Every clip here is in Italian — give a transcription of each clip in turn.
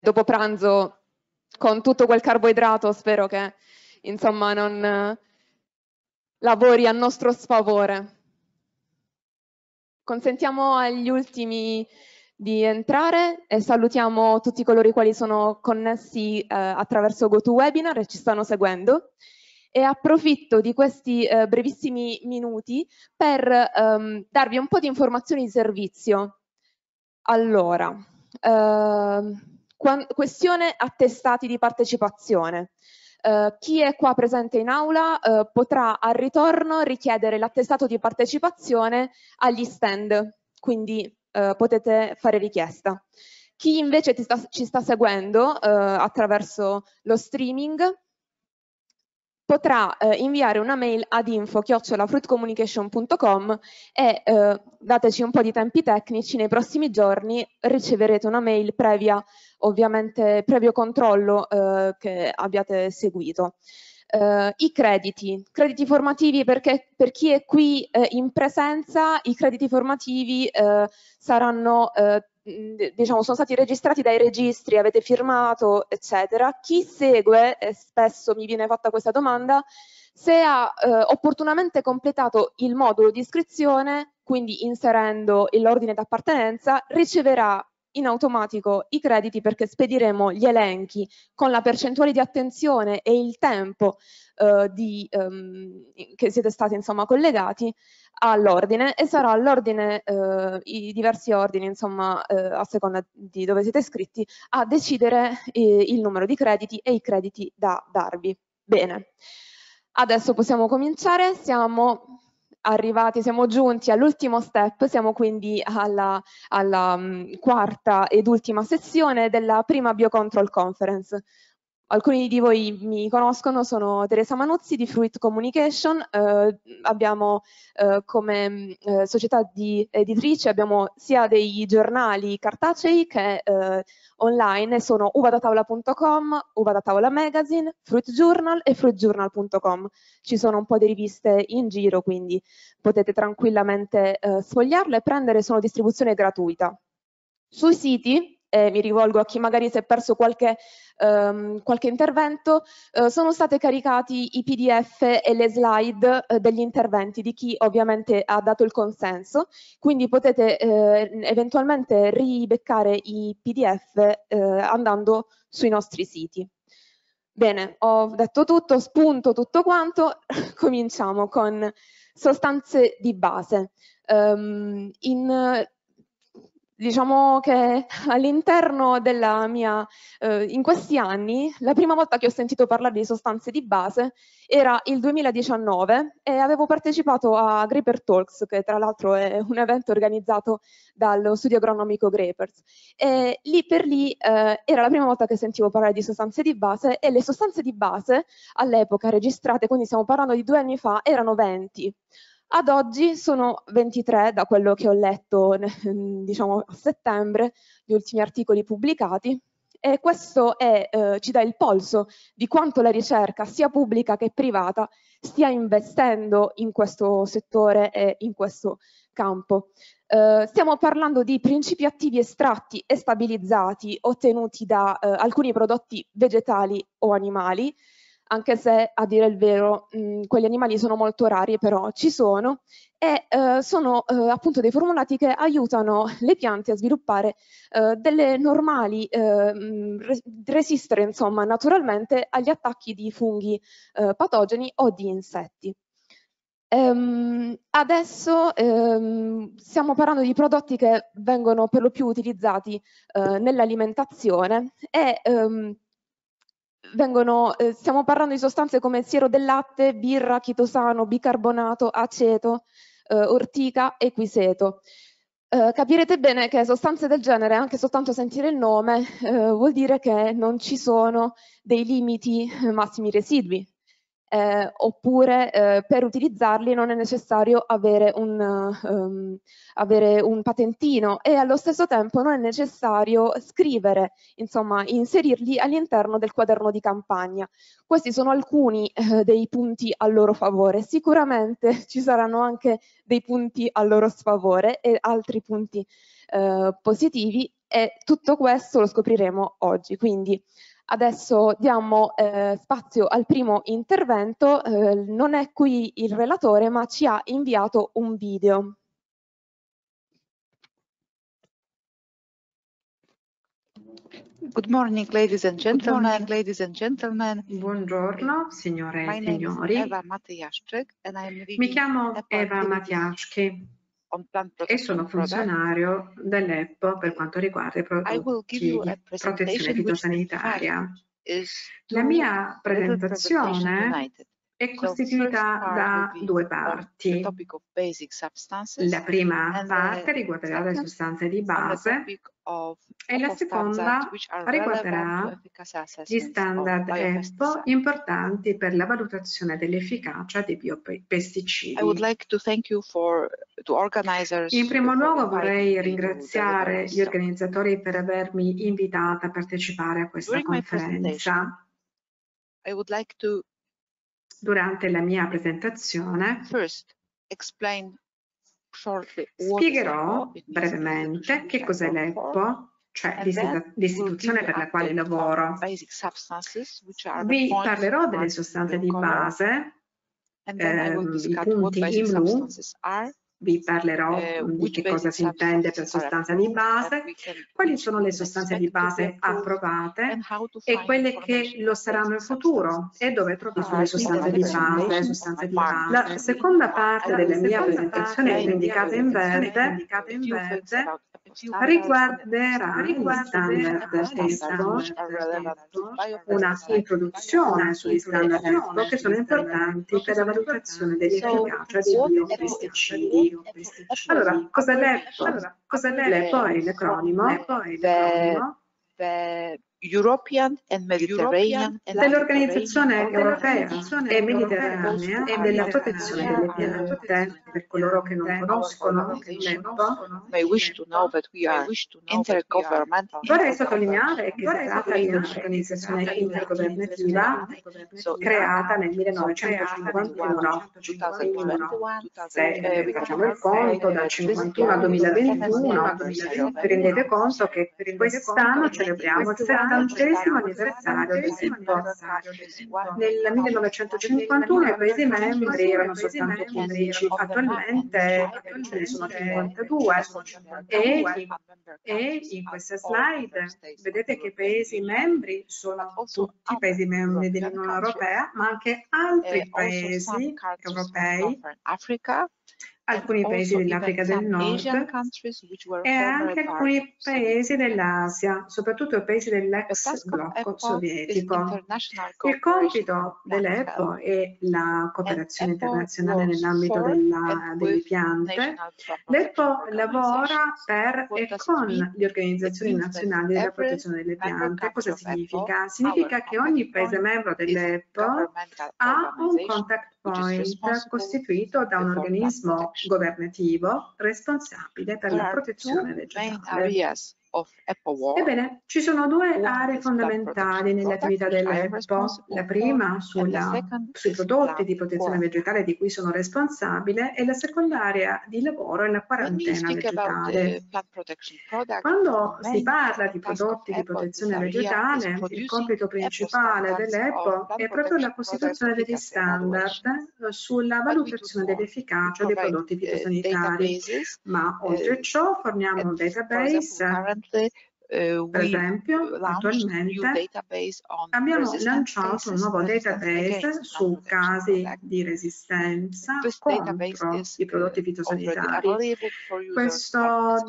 dopo pranzo con tutto quel carboidrato spero che insomma non eh, lavori a nostro sfavore. Consentiamo agli ultimi di entrare e salutiamo tutti coloro i quali sono connessi eh, attraverso GoToWebinar e ci stanno seguendo e approfitto di questi eh, brevissimi minuti per ehm, darvi un po' di informazioni di servizio. Allora, ehm, questione attestati di partecipazione. Uh, chi è qua presente in aula uh, potrà al ritorno richiedere l'attestato di partecipazione agli stand, quindi uh, potete fare richiesta. Chi invece sta, ci sta seguendo attraverso lo streaming potrà inviare una mail ad info-fruitcommunication.com e dateci un po' di tempi tecnici, nei prossimi giorni riceverete una mail previa ovviamente previo controllo eh, che abbiate seguito. Uh, I crediti, crediti formativi perché per chi è qui eh, in presenza i crediti formativi eh, saranno, eh, diciamo, sono stati registrati dai registri, avete firmato, eccetera. Chi segue, e spesso mi viene fatta questa domanda, se ha eh, opportunamente completato il modulo di iscrizione, quindi inserendo l'ordine d'appartenenza, riceverà in automatico i crediti perché spediremo gli elenchi con la percentuale di attenzione e il tempo eh, di, ehm, che siete stati insomma, collegati all'ordine e sarà l'ordine, eh, i diversi ordini insomma, eh, a seconda di dove siete iscritti, a decidere eh, il numero di crediti e i crediti da darvi. Bene, adesso possiamo cominciare, siamo arrivati, siamo giunti all'ultimo step, siamo quindi alla, alla mh, mm, quarta ed ultima sessione della prima Biocontrol Conference. Alcuni di voi mi conoscono, sono Teresa Manuzzi di Fruit Communication, eh, abbiamo eh, come mm, eh, società di editrice abbiamo sia dei giornali cartacei che eh, online, sono uvadataola.com, uvadataola magazine, Fruit Journal e fruitjournal.com. Ci sono un po' di riviste in giro, quindi potete tranquillamente eh, sfogliarle e prendere, sono distribuzione gratuita. Sui siti e mi rivolgo a chi magari si è perso qualche, ehm, qualche intervento, eh, sono state caricati i PDF e le slide eh, degli interventi di chi ovviamente ha dato il consenso, quindi potete eh, eventualmente ribeccare i PDF eh, andando sui nostri siti. Bene, ho detto tutto, spunto tutto quanto, cominciamo con sostanze di base. Um, in, diciamo che all'interno della mia, eh, in questi anni, la prima volta che ho sentito parlare di sostanze di base era il 2019 e avevo partecipato a Graper Talks, che tra l'altro è un evento organizzato dallo studio agronomico Grapers. E lì per lì eh, era la prima volta che sentivo parlare di sostanze di base e le sostanze di base all'epoca registrate, quindi stiamo parlando di due anni fa, erano 20. Ad oggi sono 23, da quello che ho letto diciamo, a settembre, gli ultimi articoli pubblicati, e questo è, eh, ci dà il polso di quanto la ricerca, sia pubblica che privata, stia investendo in questo settore e in questo campo. Eh, stiamo parlando di principi attivi estratti e stabilizzati ottenuti da eh, alcuni prodotti vegetali o animali, anche se a dire il vero mh, mm, quegli animali sono molto rari, però ci sono, e eh, sono eh, appunto dei formulati che aiutano le piante a sviluppare eh, delle normali, eh, mm, resistere insomma naturalmente agli attacchi di funghi eh, patogeni o di insetti. Um, adesso um, stiamo parlando di prodotti che vengono per lo più utilizzati uh, nell'alimentazione e um, vengono, eh, stiamo parlando di sostanze come siero del latte, birra, chitosano, bicarbonato, aceto, eh, ortica e quiseto. Eh, capirete bene che sostanze del genere, anche soltanto sentire il nome, eh, vuol dire che non ci sono dei limiti eh, massimi residui, eh, oppure eh, per utilizzarli non è necessario avere un, um, avere un, patentino e allo stesso tempo non è necessario scrivere, insomma inserirli all'interno del quaderno di campagna. Questi sono alcuni eh, dei punti a loro favore, sicuramente ci saranno anche dei punti a loro sfavore e altri punti eh, positivi e tutto questo lo scopriremo oggi, quindi Adesso diamo eh, spazio al primo intervento, eh, non è qui il relatore ma ci ha inviato un video. Good morning, ladies and gentlemen. Morning, ladies and gentlemen. Buongiorno, signore e signori. Mi chiamo Eva Matiaszczyk e sono funzionario dell'EPPO per quanto riguarda i prodotti di protezione fitosanitaria. La mia presentazione è costituita da due parti. La prima parte riguarderà le sostanze di base e la seconda riguarderà gli standard EPO importanti per la valutazione dell'efficacia dei biopesticidi. In primo luogo vorrei ringraziare gli organizzatori per avermi invitata a partecipare a questa conferenza. Durante la mia presentazione spiegherò brevemente che cos'è l'EPO, cioè l'istituzione per la quale lavoro. Vi parlerò delle sostanze di base, ehm, i punti in blu, vi parlerò eh, di che cosa si intende per sostanza di base, eh, quali sono le sostanze di base approvate e quelle che lo saranno in futuro e dove trovare ah, le sostanze di base. Sostanze di base. La seconda parte ah, della mia presentazione è indicata in verde, riguarderà gli standard una introduzione sugli standard TESO che sono importanti per la valutazione dell'efficacia di biopesticidi. Allora, cosa è l'EPO? Allora, cos'è l'EPO? L'EPO è l'acronimo. European and Mediterranean dell'Organizzazione Europea e Mediterranea e della protezione delle piante per coloro che non conoscono che tempo vorrei sottolineare che si tratta di un'organizzazione intergovernativa creata nel 1951 se facciamo il conto dal 51 al 2021 vi rendete conto che quest'anno celebriamo il 70 cinquantesimo anniversario del Simpossario. Nel 1951 i Paesi membri erano soltanto 15, attualmente ce ne sono 52 e, e in questa slide vedete che i Paesi membri sono tutti i Paesi membri dell'Unione Europea, ma anche altri Paesi europei alcuni paesi dell'Africa del Nord e anche alcuni paesi dell'Asia, soprattutto paesi dell'ex blocco sovietico. Il compito dell'EPO è la cooperazione internazionale nell'ambito delle piante. L'EPO lavora per e con le organizzazioni nazionali della protezione delle piante. Cosa significa? Significa che ogni paese membro dell'EPO ha un contact checkpoint costituito da un organismo governativo responsabile per la protezione legale. Ebbene, ci sono due aree fondamentali nell'attività dell'EPO. La prima sulla, sui prodotti di protezione vegetale di cui sono responsabile e la seconda area di lavoro è la quarantena vegetale. Quando si parla di prodotti di protezione vegetale, il compito principale dell'EPO è proprio la costituzione degli standard eh, sulla valutazione dell'efficacia dei prodotti fitosanitari, eh, ma oltre a eh, ciò forniamo un database recente eh, per esempio, attualmente abbiamo lanciato un nuovo database su casi di resistenza contro i eh, prodotti fitosanitari. Questo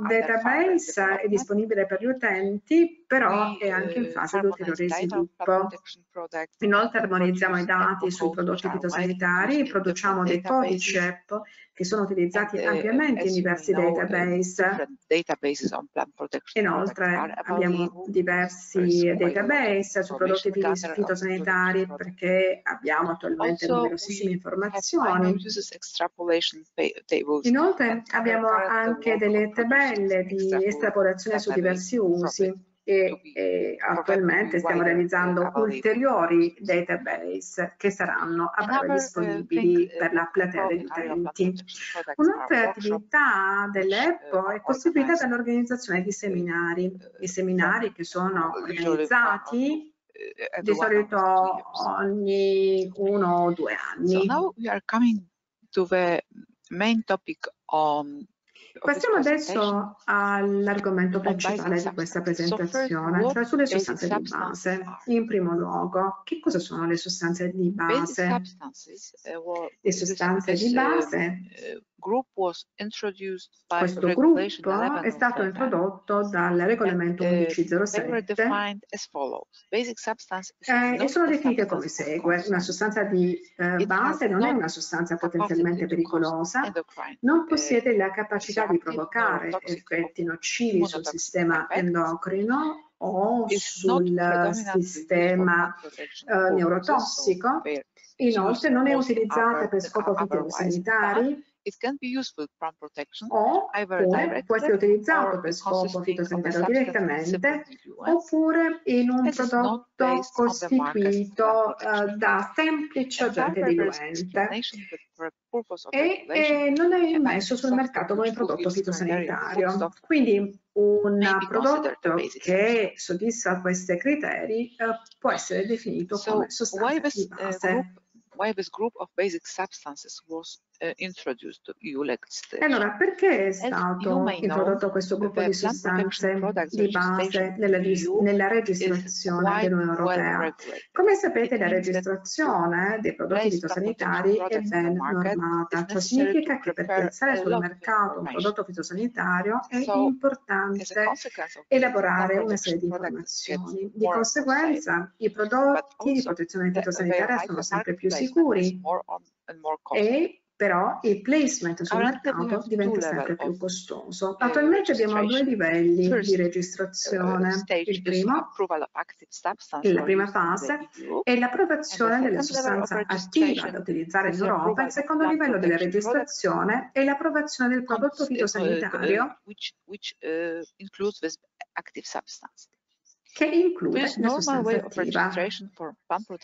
database è disponibile per gli utenti però è anche in fase di ulteriore sviluppo. Inoltre armonizziamo i dati sui prodotti eh, fitosanitari, produciamo dei codici app che sono utilizzati eh, ampiamente in diversi database. Cioè, Inoltre abbiamo diversi database su prodotti fitosanitari perché abbiamo attualmente numerosissime informazioni. Inoltre abbiamo anche delle tabelle di estrapolazione su diversi usi e, e attualmente stiamo realizzando ulteriori database che saranno a breve eh, disponibili eh, per la platea degli utenti. Un'altra attività dell'EPO eh, è costituita dall'organizzazione di seminari, i seminari esatto. che sono organizzati di solito ogni uno o due anni. So now we are coming to the main topic on Passiamo adesso all'argomento principale di questa presentazione, cioè sulle sostanze di base. In primo luogo, che cosa sono le sostanze di base? Eh, le sostanze di eh, base eh, questo gruppo è stato introdotto dal regolamento 1107 uh, eh, e sono definite come segue. Una sostanza di eh, base non è una sostanza potenzialmente pericolosa, non uh, possiede la capacità di provocare effetti nocivi sul sistema endocrino o sul sistema eh, neurotossico. Inoltre non è utilizzata per scopi fitosanitari It can be useful plant protection, o può, essere utilizzato per scopo fitosanitario direttamente oppure in un prodotto costituito eh, da semplice agente diluente e, e eh, non è messo sul mercato come prodotto fitosanitario. Quindi un prodotto che soddisfa questi criteri eh, può essere definito come sostanza di base. Why this group of basic substances was uh, introduced EU legislation. Allora, perché è stato introdotto questo gruppo di sostanze di base nella, nella registrazione dell'Unione Europea? Come sapete, la registrazione dei prodotti fitosanitari è ben normata. Ciò significa che per piazzare sul mercato un prodotto fitosanitario è importante elaborare una serie di informazioni. Di conseguenza, i prodotti di protezione fitosanitaria sono sempre più sicuri e però il placement sul mercato diventa sempre più costoso. Attualmente abbiamo due livelli di uh, registrazione, il primo, la prima fase, è l'approvazione della sostanza attiva da utilizzare in Europa, il secondo livello della registrazione è l'approvazione del prodotto uh, fitosanitario, uh, che include la sostanza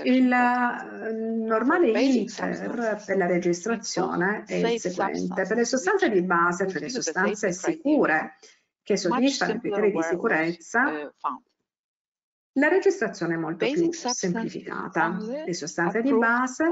Il eh, normale iter per la registrazione è il seguente. Per le sostanze di base, per le sostanze sicure che soddisfano i criteri di sicurezza, eh, la registrazione è molto più semplificata. Le sostanze di base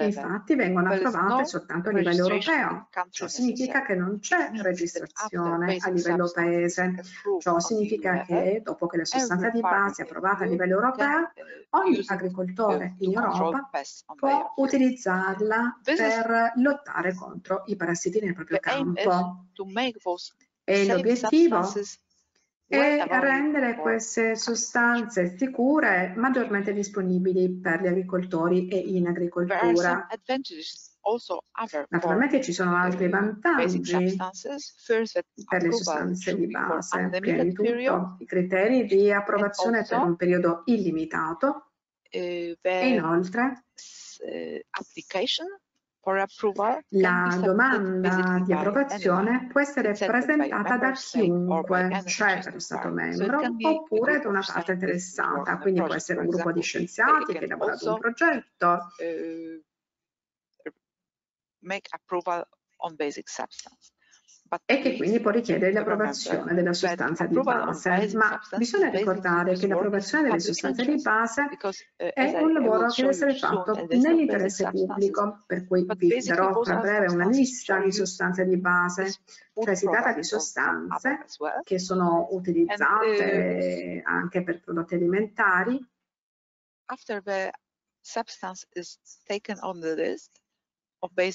infatti vengono approvate soltanto a livello europeo. Ciò significa che non c'è registrazione a livello paese. Ciò significa che dopo che la sostanza di base è approvata a livello europeo, eh, ogni agricoltore in Europa può utilizzarla per lottare contro i parassiti nel proprio campo. E l'obiettivo e rendere queste sostanze sicure maggiormente disponibili per gli agricoltori e in agricoltura. Naturalmente ci sono altri vantaggi per le sostanze di base, prima di tutto i criteri di approvazione per un periodo illimitato eh, e inoltre eh, la domanda di approvazione può essere presentata da chiunque, cioè da dallo Stato membro, oppure da una parte interessata, quindi può essere un gruppo di scienziati che ha lavorato un progetto. Eh, make approval on basic substance e che quindi può richiedere l'approvazione della cioè, sostanza di base. Ma bisogna ricordare che l'approvazione delle sostanze di base eh, è esatto, un lavoro che deve essere fatto nell'interesse pubblico, per cui vi darò tra breve una lista di sostanze di base, cioè si tratta di sostanze che sono eh, utilizzate anche per prodotti alimentari.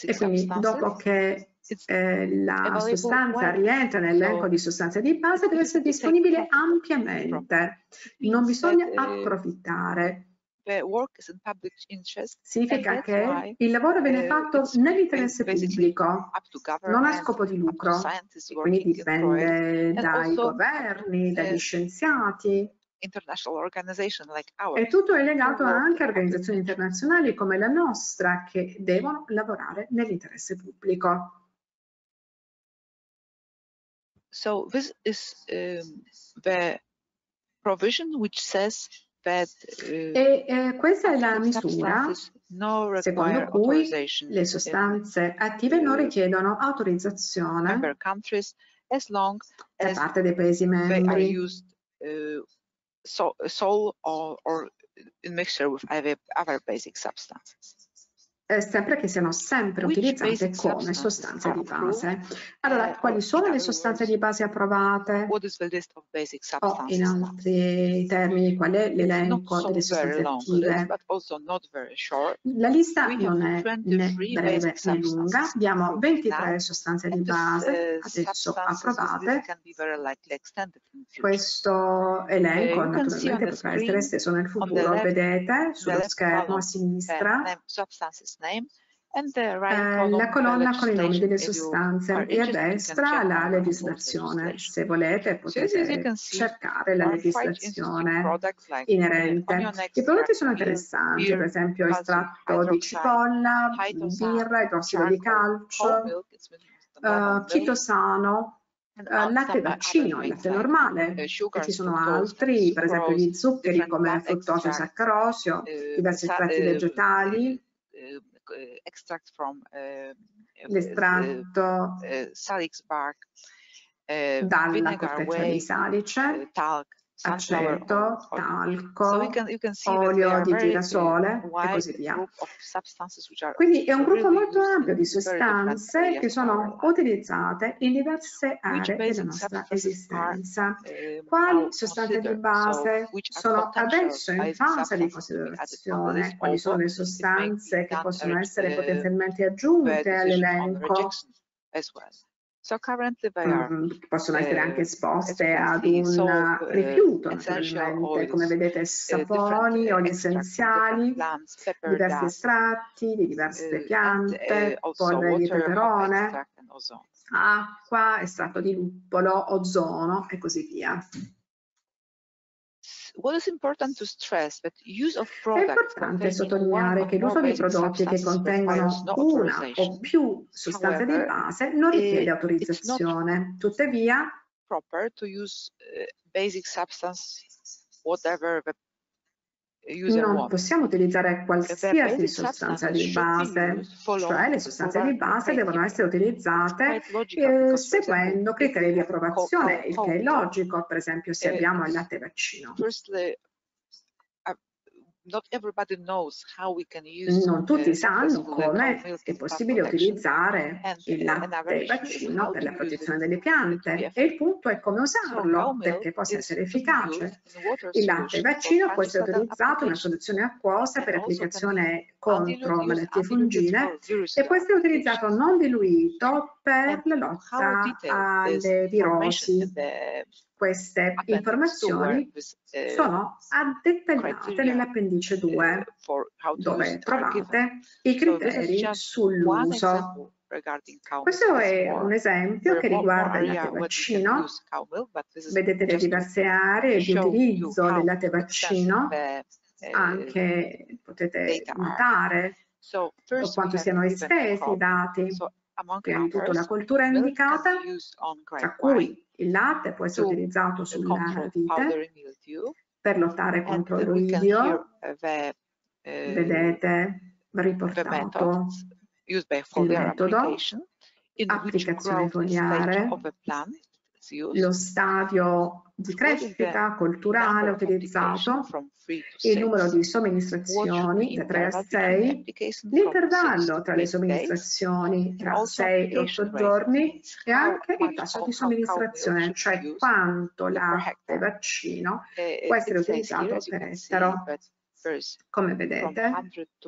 e quindi dopo che eh, la sostanza rientra nell'elenco di sostanze di base deve essere disponibile ampiamente, non bisogna eh, approfittare. Significa che il lavoro viene eh, fatto nell'interesse pubblico, non a scopo di lucro, quindi dipende dai governi, dagli scienziati. e tutto è legato anche a organizzazioni internazionali come la nostra che devono lavorare nell'interesse pubblico. So this is um, the provision which says that uh, e, eh, questa è la misura secondo cui le sostanze attive non uh, richiedono autorizzazione as long da parte dei paesi membri used, uh, or, or in mixture with other basic substances. eh, sempre che siano sempre utilizzate come sostanze di base. Allora, eh, quali sono le sostanze di base approvate? O in altri termini, qual è l'elenco delle sostanze attive? La lista non è né breve né lunga, abbiamo 23 sostanze di base adesso approvate. Questo elenco naturalmente potrà essere esteso nel futuro, vedete sullo schermo a sinistra eh, la colonna con i nomi delle sostanze e a destra la legislazione. Se volete potete cercare la legislazione inerente. I prodotti sono interessanti, per esempio estratto di cipolla, birra, idrossido di calcio, chitosano, eh, eh, latte vaccino, latte normale, e ci sono altri, per esempio gli zuccheri come fruttosio e saccarosio, diversi estratti vegetali, eh, extract from eh, eh, l'estratto salix bark, dalla corteccia di salice, talc, aceto, oh, talco, olio di girasole e così via. Quindi è un gruppo molto ampio di sostanze che sono utilizzate in diverse aree della nostra esistenza. Eh, Quali sostanze di base sono adesso in fase di considerazione? Quali sono le sostanze che possono essere eh, potenzialmente aggiunte all'elenco? So currently they mm, are, mm, possono essere eh, anche esposte ad un so, uh, eh, rifiuto, come vedete eh, saponi, oli essenziali, diversi estratti di diverse piante, polvere di peperone, acqua, estratto di luppolo, ozono e così via. È importante sottolineare che l'uso di prodotti che contengono una o più sostanze di base non eh, richiede autorizzazione. Tuttavia, proper to use eh, basic substance, whatever the non possiamo utilizzare qualsiasi sostanza cioè, di base, cioè le sostanze di base devono essere utilizzate eh, seguendo criteri di approvazione, il che è logico, per esempio se eh, abbiamo il latte vaccino non tutti sanno come è possibile utilizzare il eh, latte vaccino per la protezione delle piante e il punto è come usarlo perché possa essere efficace. Il latte vaccino può essere utilizzato in una soluzione acquosa per applicazione contro malattie fungine e può essere utilizzato non diluito per la lotta alle virosi queste informazioni sono addettagliate nell'appendice 2, dove trovate i criteri sull'uso. Questo è un esempio che riguarda il latte vaccino. Vedete le diverse aree di utilizzo del latte anche eh, potete notare quanto siano estesi i dati. Prima di tutto la coltura indicata, tra cui il latte può essere utilizzato sulla vite per lottare contro l'oidio. Eh, eh, Vedete riportato il metodo, applicazione foliare, lo stadio di crescita culturale utilizzato, il numero di somministrazioni da 3 a 6, l'intervallo tra le somministrazioni tra 6 e 8 giorni e anche il tasso di somministrazione, cioè quanto l'arte vaccino eh, può eh, essere utilizzato per estero come vedete, da 100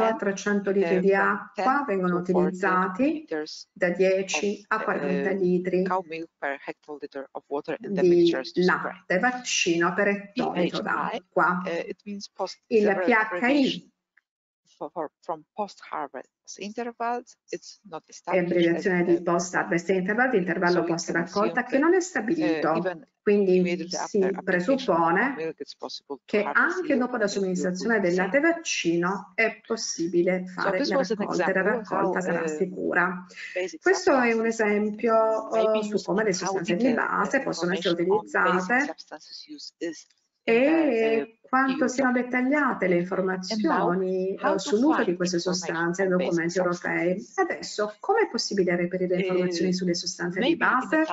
a 300 litri um, di acqua vengono utilizzati da 10 a 40 um, litri di latte vaccino per ettolitro d'acqua. Uh, Il PHI for, from post-harvest intervals it's not established. In relazione di post-harvest interval, di intervallo so post-raccolta che non è eh, stabilito, uh, quindi si presuppone che anche dopo la somministrazione del latte vaccino è possibile fare so la raccolta, la raccolta sarà eh, sicura. Questo è un esempio eh, su come le sostanze di base possono essere utilizzate e quanto siano dettagliate le informazioni eh, sull'uso di queste sostanze nei documenti europei. Adesso, come è possibile reperire informazioni eh, sulle sostanze di base?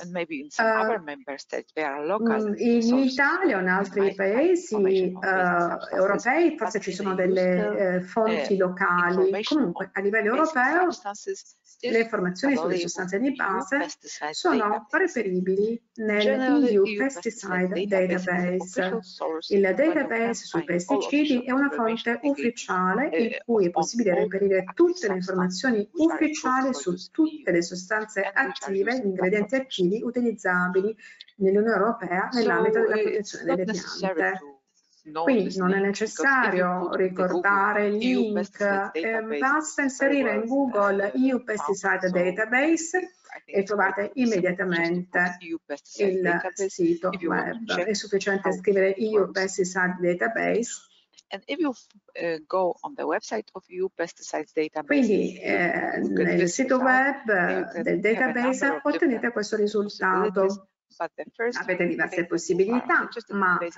and maybe in some uh, other ah, member states there are local mm, in Italia o in altri paesi uh, europei forse ci sono delle eh, uh, fonti locali comunque a livello europeo le informazioni sulle sostanze di base sono reperibili nel nell'EU Pesticide Database il database sui pesticidi è una fonte ufficiale in uh, cui è possibile reperire tutte le informazioni ufficiali su tutte le sostanze attive, gli ingredienti attivi archivi utilizzabili nell'Unione Europea nell'ambito della protezione delle piante. Quindi non è necessario ricordare il link, eh, basta inserire in uh, Google EU uh, Pesticide Database e trovate immediatamente il sito web. È sufficiente scrivere EU Pesticide Database and if you uh, go on the website of EU Pesticides eh, eh, Database. Quindi eh, nel sito web del database ottenete questo risultato. Avete diverse possibilità, ma eh,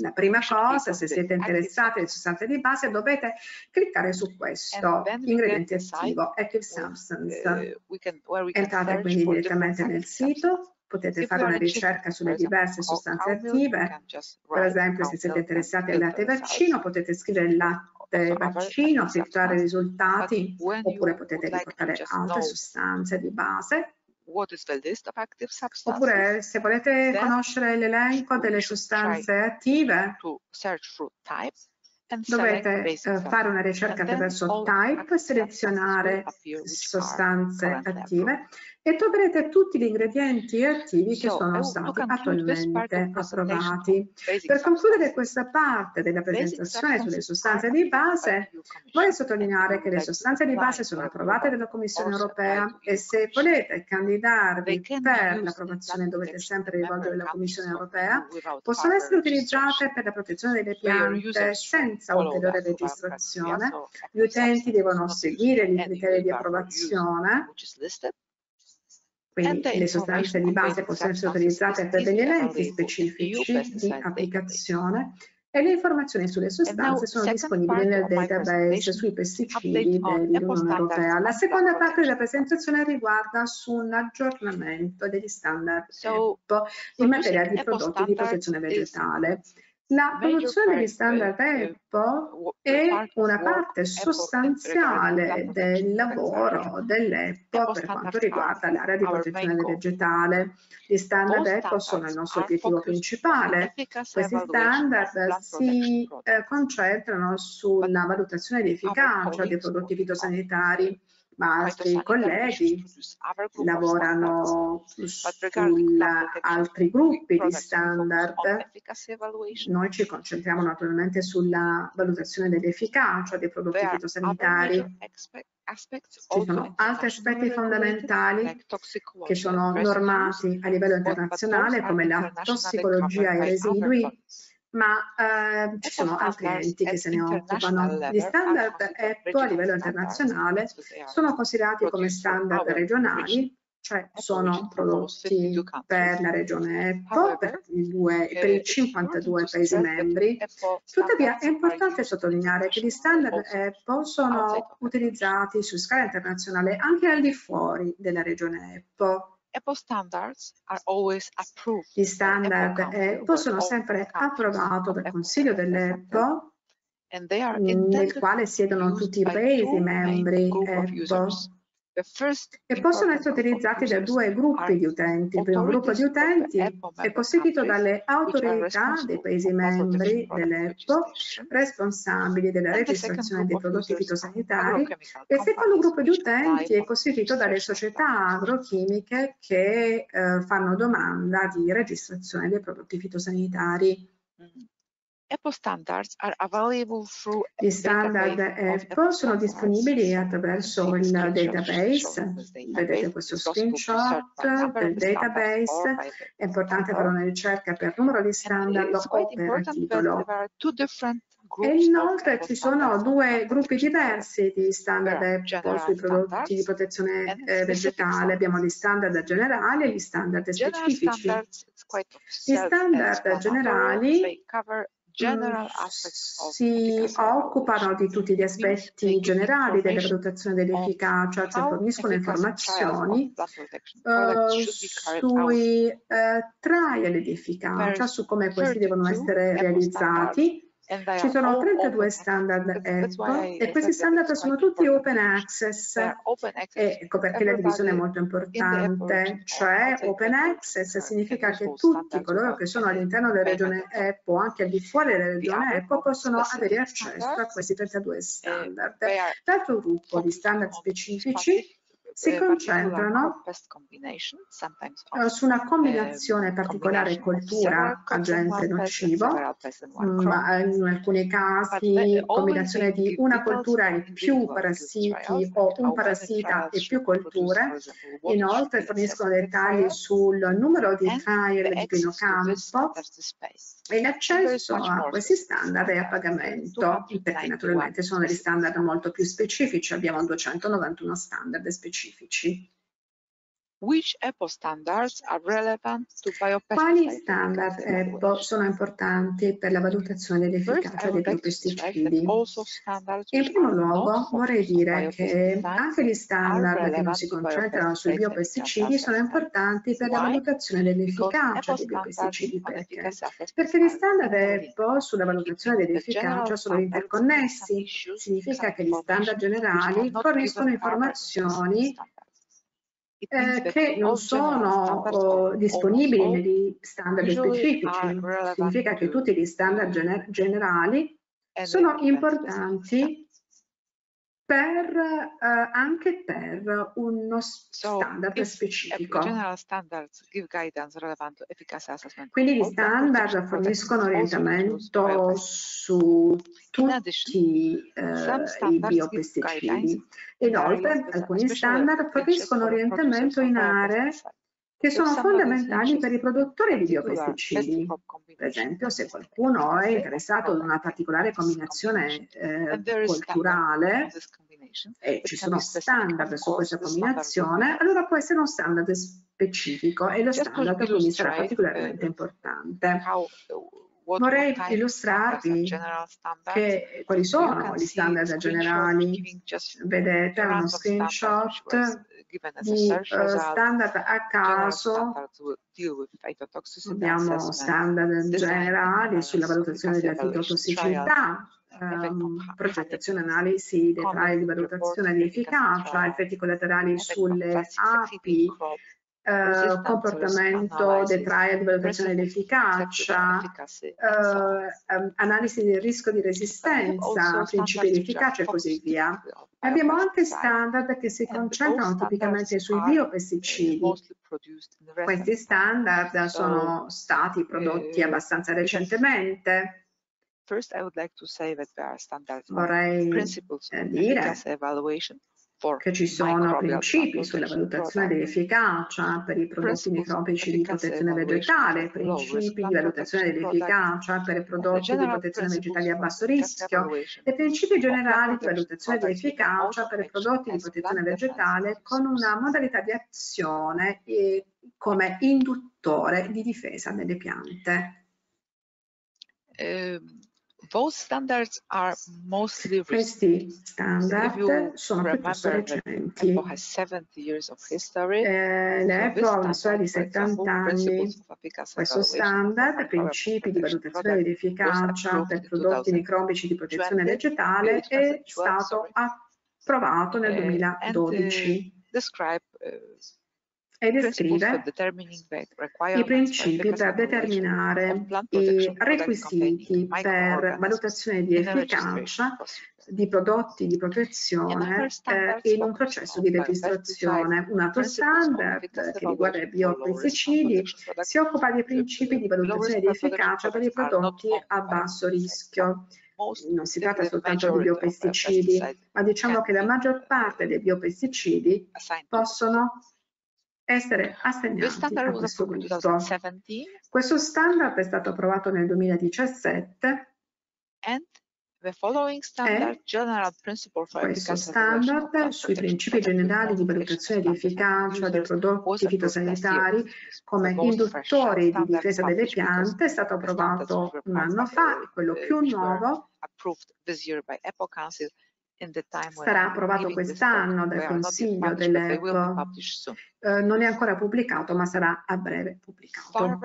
la prima cosa, se siete interessati alle sostanze di base, dovete cliccare su questo ingrediente attivo, Active Substance. Entrate quindi direttamente nel sito potete fare una ricerca sulle diverse sostanze attive, per esempio se siete interessati al latte vaccino potete scrivere il latte vaccino, filtrare i risultati oppure potete riportare altre sostanze di base. Oppure se volete conoscere l'elenco delle sostanze attive, dovete eh, fare una ricerca attraverso type, selezionare sostanze attive e troverete tutti gli ingredienti attivi che sono stati attualmente approvati. Per concludere questa parte della presentazione sulle sostanze di base, vorrei sottolineare che le sostanze di base sono approvate dalla Commissione europea e se volete candidarvi per l'approvazione dovete sempre rivolgere alla Commissione europea, possono essere utilizzate per la protezione delle piante senza ulteriore registrazione. Gli utenti devono seguire i criteri di approvazione quindi eh le sostanze di base possono essere utilizzate per degli eventi specifici di applicazione e le informazioni sulle eh, sostanze sono disponibili nel database sui pesticidi oh, dell'Unione Europea. La seconda parte della presentazione riguarda su un aggiornamento degli standard EPO in materia di prodotti di protezione vegetale. La produzione di standard eh, Apple è una parte sostanziale del lavoro dell'Apple per quanto riguarda l'area di protezione vegetale. Gli standard Apple sono il nostro obiettivo principale. Questi standard si eh, concentrano sulla valutazione di efficacia dei prodotti fitosanitari ma altri colleghi lavorano su altri gruppi di standard. Noi ci concentriamo naturalmente sulla valutazione dell'efficacia dei prodotti fitosanitari. Ci sono altri aspetti fondamentali che sono normati a livello internazionale come la tossicologia e i residui ma eh, ci sono altri enti che se ne occupano. Gli standard EPPO a livello internazionale eh, sono considerati come standard regionali, cioè sono prodotti per la regione EPPO, per, eh, per i 52 Paesi membri. Tuttavia è importante sottolineare che gli standard EPPO sono ah, utilizzati su scala internazionale anche al di fuori della regione EPPO. Gli standard eh, sono sempre approvati dal Consiglio dell'EPO nel quale siedono tutti i paesi membri EPO eh, che possono essere utilizzati da due gruppi di utenti. Il primo gruppo di utenti è costituito dalle autorità dei Paesi membri dell'EPO responsabili della registrazione dei prodotti fitosanitari e il secondo gruppo di utenti è costituito dalle società agrochimiche che eh, fanno domanda di registrazione dei prodotti fitosanitari. Mm. EPO standards are available through Gli standard EPO eh, sono disponibili attraverso il database, vedete questo screenshot del database, è importante fare una ricerca per numero di standard o per titolo. E inoltre ci sono due gruppi diversi di standard EPO sui prodotti di protezione eh, vegetale. Abbiamo gli standard generali e gli standard specifici. Gli standard generali Mm, si occupano di tutti gli aspetti generali della valutazione dell'efficacia, cioè forniscono informazioni eh, sui eh, trial di efficacia, su come questi devono essere realizzati ci sono 32 standard ECO e questi standard sono tutti open access. Ecco perché la divisione è molto importante, cioè open access significa che tutti coloro che sono all'interno della regione EPO, anche al di fuori della regione EPO, possono avere accesso a questi 32 standard. L'altro gruppo di standard specifici si eh, concentrano eh, su una eh, combinazione particolare coltura agente nocivo, mm, ma in alcuni casi combinazione di una coltura e più parassiti o un parassita e più colture. Inoltre forniscono dettagli sul numero di trial di clinocampo e l'accesso a questi standard è a pagamento, perché naturalmente sono degli standard molto più specifici, abbiamo 291 standard specifici. Futi, Futi, Which EPO standards are relevant to Quali standard EPO sono importanti per la valutazione dell'efficacia dei pesticidi? In primo luogo vorrei dire che anche gli standard che non si concentrano sui biopesticidi sono importanti per la valutazione dell'efficacia dei biopesticidi. Perché? Perché gli standard EPO sulla valutazione dell'efficacia sono interconnessi, significa che gli standard generali forniscono informazioni eh, che non sono oh, disponibili negli standard specifici. Significa che tutti gli standard gener generali sono importanti per, uh, anche per uno standard so, specifico. Ecco, Quindi gli standard forniscono orientamento eh, su tutti uh, i biopesticidi. Inoltre, alcuni standard forniscono orientamento in aree che sono fondamentali per i produttori di biopesticidi. Per esempio, se qualcuno è interessato ad una particolare combinazione eh, culturale e ci sono standard su questa combinazione, allora può essere uno standard specifico e lo standard quindi sarà particolarmente eh, importante. Vorrei illustrarvi che, eh, quali sono gli standard generali. Vedete uno screenshot di eh, standard a caso abbiamo standard generali sulla valutazione della fitotossicità ehm, progettazione, analisi dei trial di valutazione di efficacia, effetti collaterali sulle api, eh, comportamento dei triad, valutazione di efficacia, certo, eh, esatto. ehm, analisi del rischio di resistenza, principi di efficacia e così via. Abbiamo anche standard che si eh, concentrano tipicamente sui biopesticidi. Questi standard sono stati eh, prodotti abbastanza recentemente. Vorrei dire che ci sono principi sulla valutazione cioè, dell'efficacia per i cioè, prodotti microbici di protezione vegetale, cioè, principi di valutazione dell'efficacia per i prodotti di protezione vegetale a basso rischio e principi generali di valutazione dell'efficacia per i prodotti di protezione vegetale con una modalità di azione e eh, come induttore di difesa delle piante. Ehm, questi standard sono piuttosto recenti. Eh, L'EPO ha una storia di 70 anni. Questo standard, principi di valutazione di efficacia per prodotti microbici di protezione vegetale, è stato approvato nel 2012. Eh, e descrive i principi per determinare i requisiti per valutazione di efficacia di prodotti di protezione eh, in un processo di registrazione. Un altro standard che riguarda i biopesticidi si occupa dei principi di valutazione di efficacia per i prodotti a basso rischio non si tratta soltanto di biopesticidi, ma diciamo che la maggior parte dei biopesticidi possono essere assegnati a questo gruppo. Questo standard è stato approvato nel 2017 The questo standard sui principi generali di valutazione di efficacia dei prodotti fitosanitari come induttori di difesa delle piante è stato approvato un anno fa e quello più nuovo Sarà approvato quest'anno dal Consiglio dell'EPO, eh, non è ancora pubblicato ma sarà a breve pubblicato.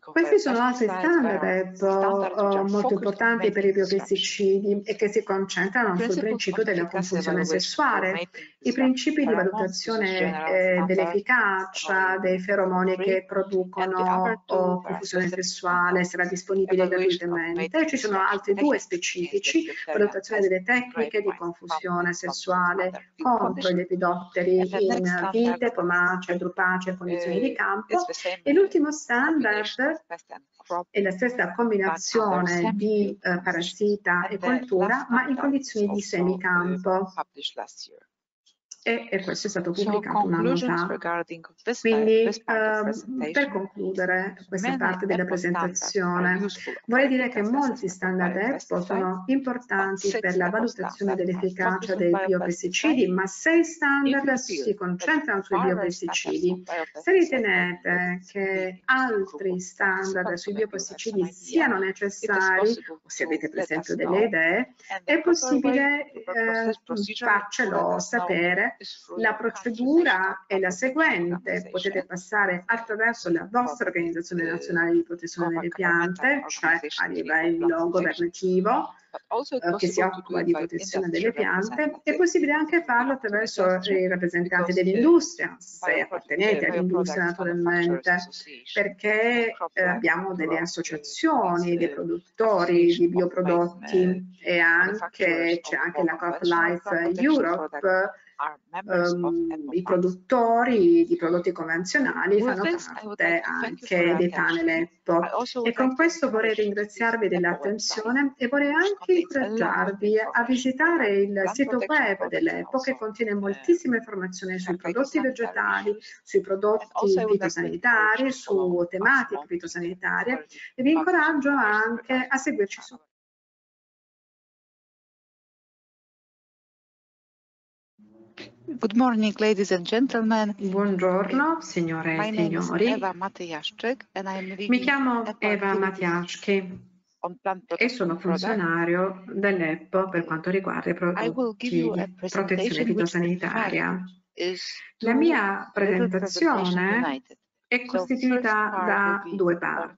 Questi sono altri standard, standard uh, molto importanti per i biopesticidi e che si concentrano sul principio della confusione sessuale. I principi di valutazione eh, dell'efficacia dei feromoni che producono oh, confusione sessuale sarà disponibile gratuitamente. Ci sono altri due specifici, valutazione delle tecniche di confusione sessuale contro gli epidotteri in vite, pomace, drupace, condizioni di eh, campo. E l'ultimo standard Budget è la stessa combinazione di eh, parassita e coltura, ma in condizioni di semicampo e, e questo è stato diciamo pubblicato so, un anno fa. Quindi um, per concludere questa parte della presentazione vorrei dire che molti standard Apple sono importanti per la valutazione dell'efficacia dei biopesticidi, ma sei standard si concentrano sui biopesticidi. Se ritenete che altri standard sui biopesticidi siano necessari, o se avete per esempio delle idee, è possibile eh, farcelo sapere la procedura è la seguente, potete passare attraverso la vostra organizzazione nazionale di protezione delle piante, cioè a livello governativo, eh, che si occupa di protezione delle piante, è possibile anche farlo attraverso i rappresentanti dell'industria, se appartenete all'industria naturalmente, perché eh, abbiamo delle associazioni di produttori di bioprodotti e anche c'è anche la Life Europe Um, I produttori di prodotti convenzionali fanno parte anche dei panel Expo e con questo vorrei ringraziarvi dell'attenzione e vorrei anche incoraggiarvi a visitare il sito web dell'Expo che contiene eh, moltissime informazioni sui prodotti vegetali, sui prodotti fitosanitari, su tematiche fitosanitarie e vi incoraggio anche a seguirci su Good morning, ladies and gentlemen. Buongiorno, signore e signori. Eva Mi chiamo Eva Matiaszczyk e sono funzionario dell'EPPO per quanto riguarda i prodotti di protezione fitosanitaria. La mia presentazione è costituita da due parti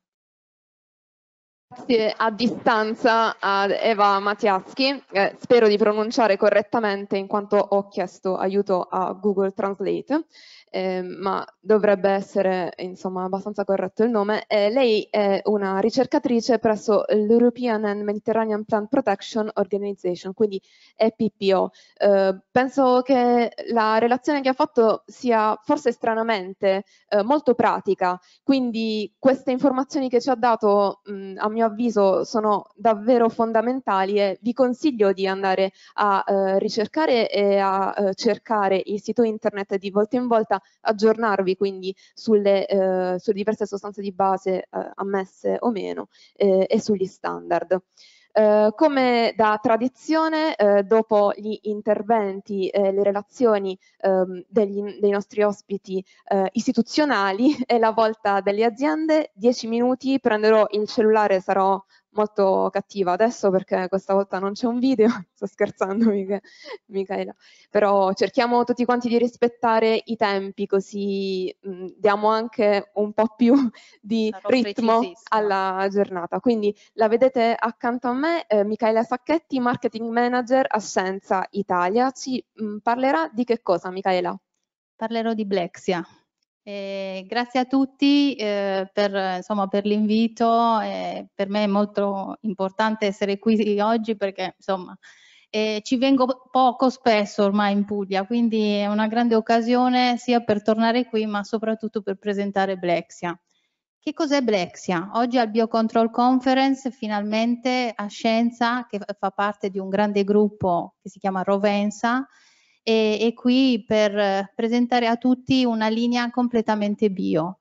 grazie a distanza ad Eva Matiaschi, eh, spero di pronunciare correttamente in quanto ho chiesto aiuto a Google Translate eh, ma dovrebbe essere insomma abbastanza corretto il nome, eh, lei è una ricercatrice presso l'European and Mediterranean Plant Protection Organization, quindi EPPO. Eh, penso che la relazione che ha fatto sia forse stranamente eh, molto pratica, quindi queste informazioni che ci ha dato mh, mm, a mio avviso sono davvero fondamentali e vi consiglio di andare a eh, ricercare e a eh, cercare il sito internet di volta in volta possa aggiornarvi quindi sulle, eh, sulle diverse sostanze di base eh, ammesse o meno eh, e sugli standard. Eh, come da tradizione, eh, dopo gli interventi e eh, le relazioni ehm, degli, dei nostri ospiti eh, istituzionali, è la volta delle aziende, 10 minuti, prenderò il cellulare, sarò molto cattiva adesso perché questa volta non c'è un video, sto scherzando Mich Michaela, però cerchiamo tutti quanti di rispettare i tempi così mh, mm, diamo anche un po' più di Sarò ritmo alla giornata. Quindi la vedete accanto a me, eh, Michaela Sacchetti, Marketing Manager Assenza Italia, ci mh, mm, parlerà di che cosa Michaela? Parlerò di Blexia, e grazie a tutti eh, per, per l'invito, eh, per me è molto importante essere qui oggi perché insomma eh, ci vengo poco spesso ormai in Puglia, quindi è una grande occasione sia per tornare qui ma soprattutto per presentare Blexia. Che cos'è Blexia? Oggi al Biocontrol Conference finalmente a Scienza, che fa parte di un grande gruppo che si chiama Rovensa, e, e qui per presentare a tutti una linea completamente bio.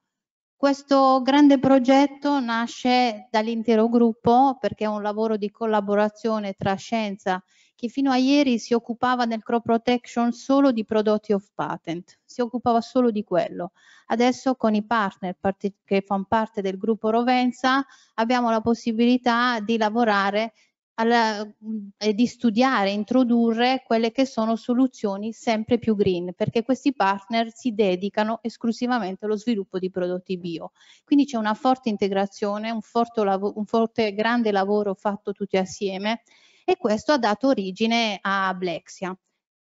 Questo grande progetto nasce dall'intero gruppo perché è un lavoro di collaborazione tra scienza che fino a ieri si occupava nel crop protection solo di prodotti off patent, si occupava solo di quello. Adesso con i partner che fanno parte del gruppo Rovenza abbiamo la possibilità di lavorare alla, mm, e di studiare, introdurre quelle che sono soluzioni sempre più green, perché questi partner si dedicano esclusivamente allo sviluppo di prodotti bio. Quindi c'è una forte integrazione, un forte, un forte grande lavoro fatto tutti assieme e questo ha dato origine a Blexia.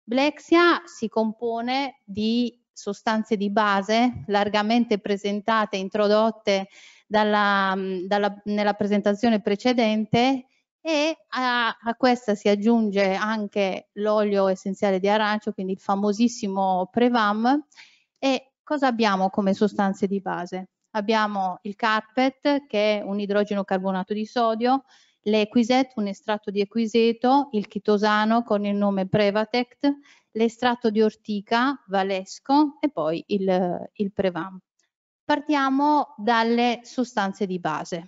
Blexia si compone di sostanze di base largamente presentate, introdotte dalla, mm, dalla, nella presentazione precedente e a, a, questa si aggiunge anche l'olio essenziale di arancio, quindi il famosissimo Prevam. E cosa abbiamo come sostanze di base? Abbiamo il carpet, che è un idrogeno carbonato di sodio, l'equiset, un estratto di equiseto, il chitosano con il nome Prevatect, l'estratto di ortica, Valesco e poi il, il Prevam. Partiamo dalle sostanze di base.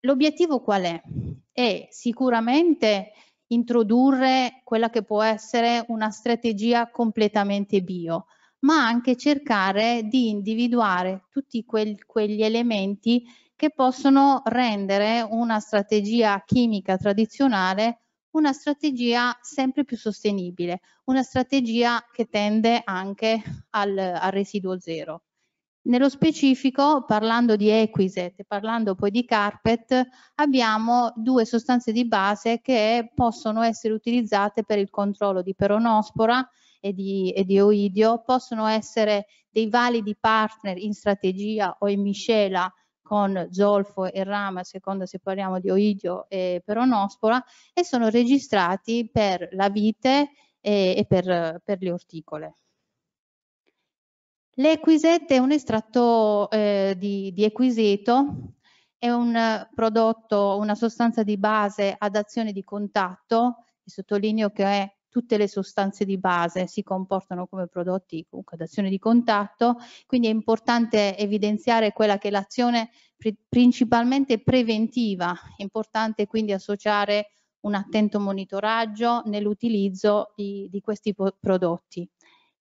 L'obiettivo qual è? È sicuramente introdurre quella che può essere una strategia completamente bio, ma anche cercare di individuare tutti quel, quegli elementi che possono rendere una strategia chimica tradizionale una strategia sempre più sostenibile, una strategia che tende anche al, al residuo zero. Nello specifico, parlando di Equiset e parlando poi di Carpet, abbiamo due sostanze di base che possono essere utilizzate per il controllo di peronospora e di, e di oidio, possono essere dei validi partner in strategia o in miscela con zolfo e rama, a seconda se parliamo di oidio e peronospora, e sono registrati per la vite e, e per, per le orticole. L'equiset è un estratto eh, di, di equiseto, è un prodotto, una sostanza di base ad azione di contatto, e sottolineo che è tutte le sostanze di base si comportano come prodotti comunque ad azione di contatto, quindi è importante evidenziare quella che è l'azione principalmente preventiva, è importante quindi associare un attento monitoraggio nell'utilizzo di, di, questi prodotti.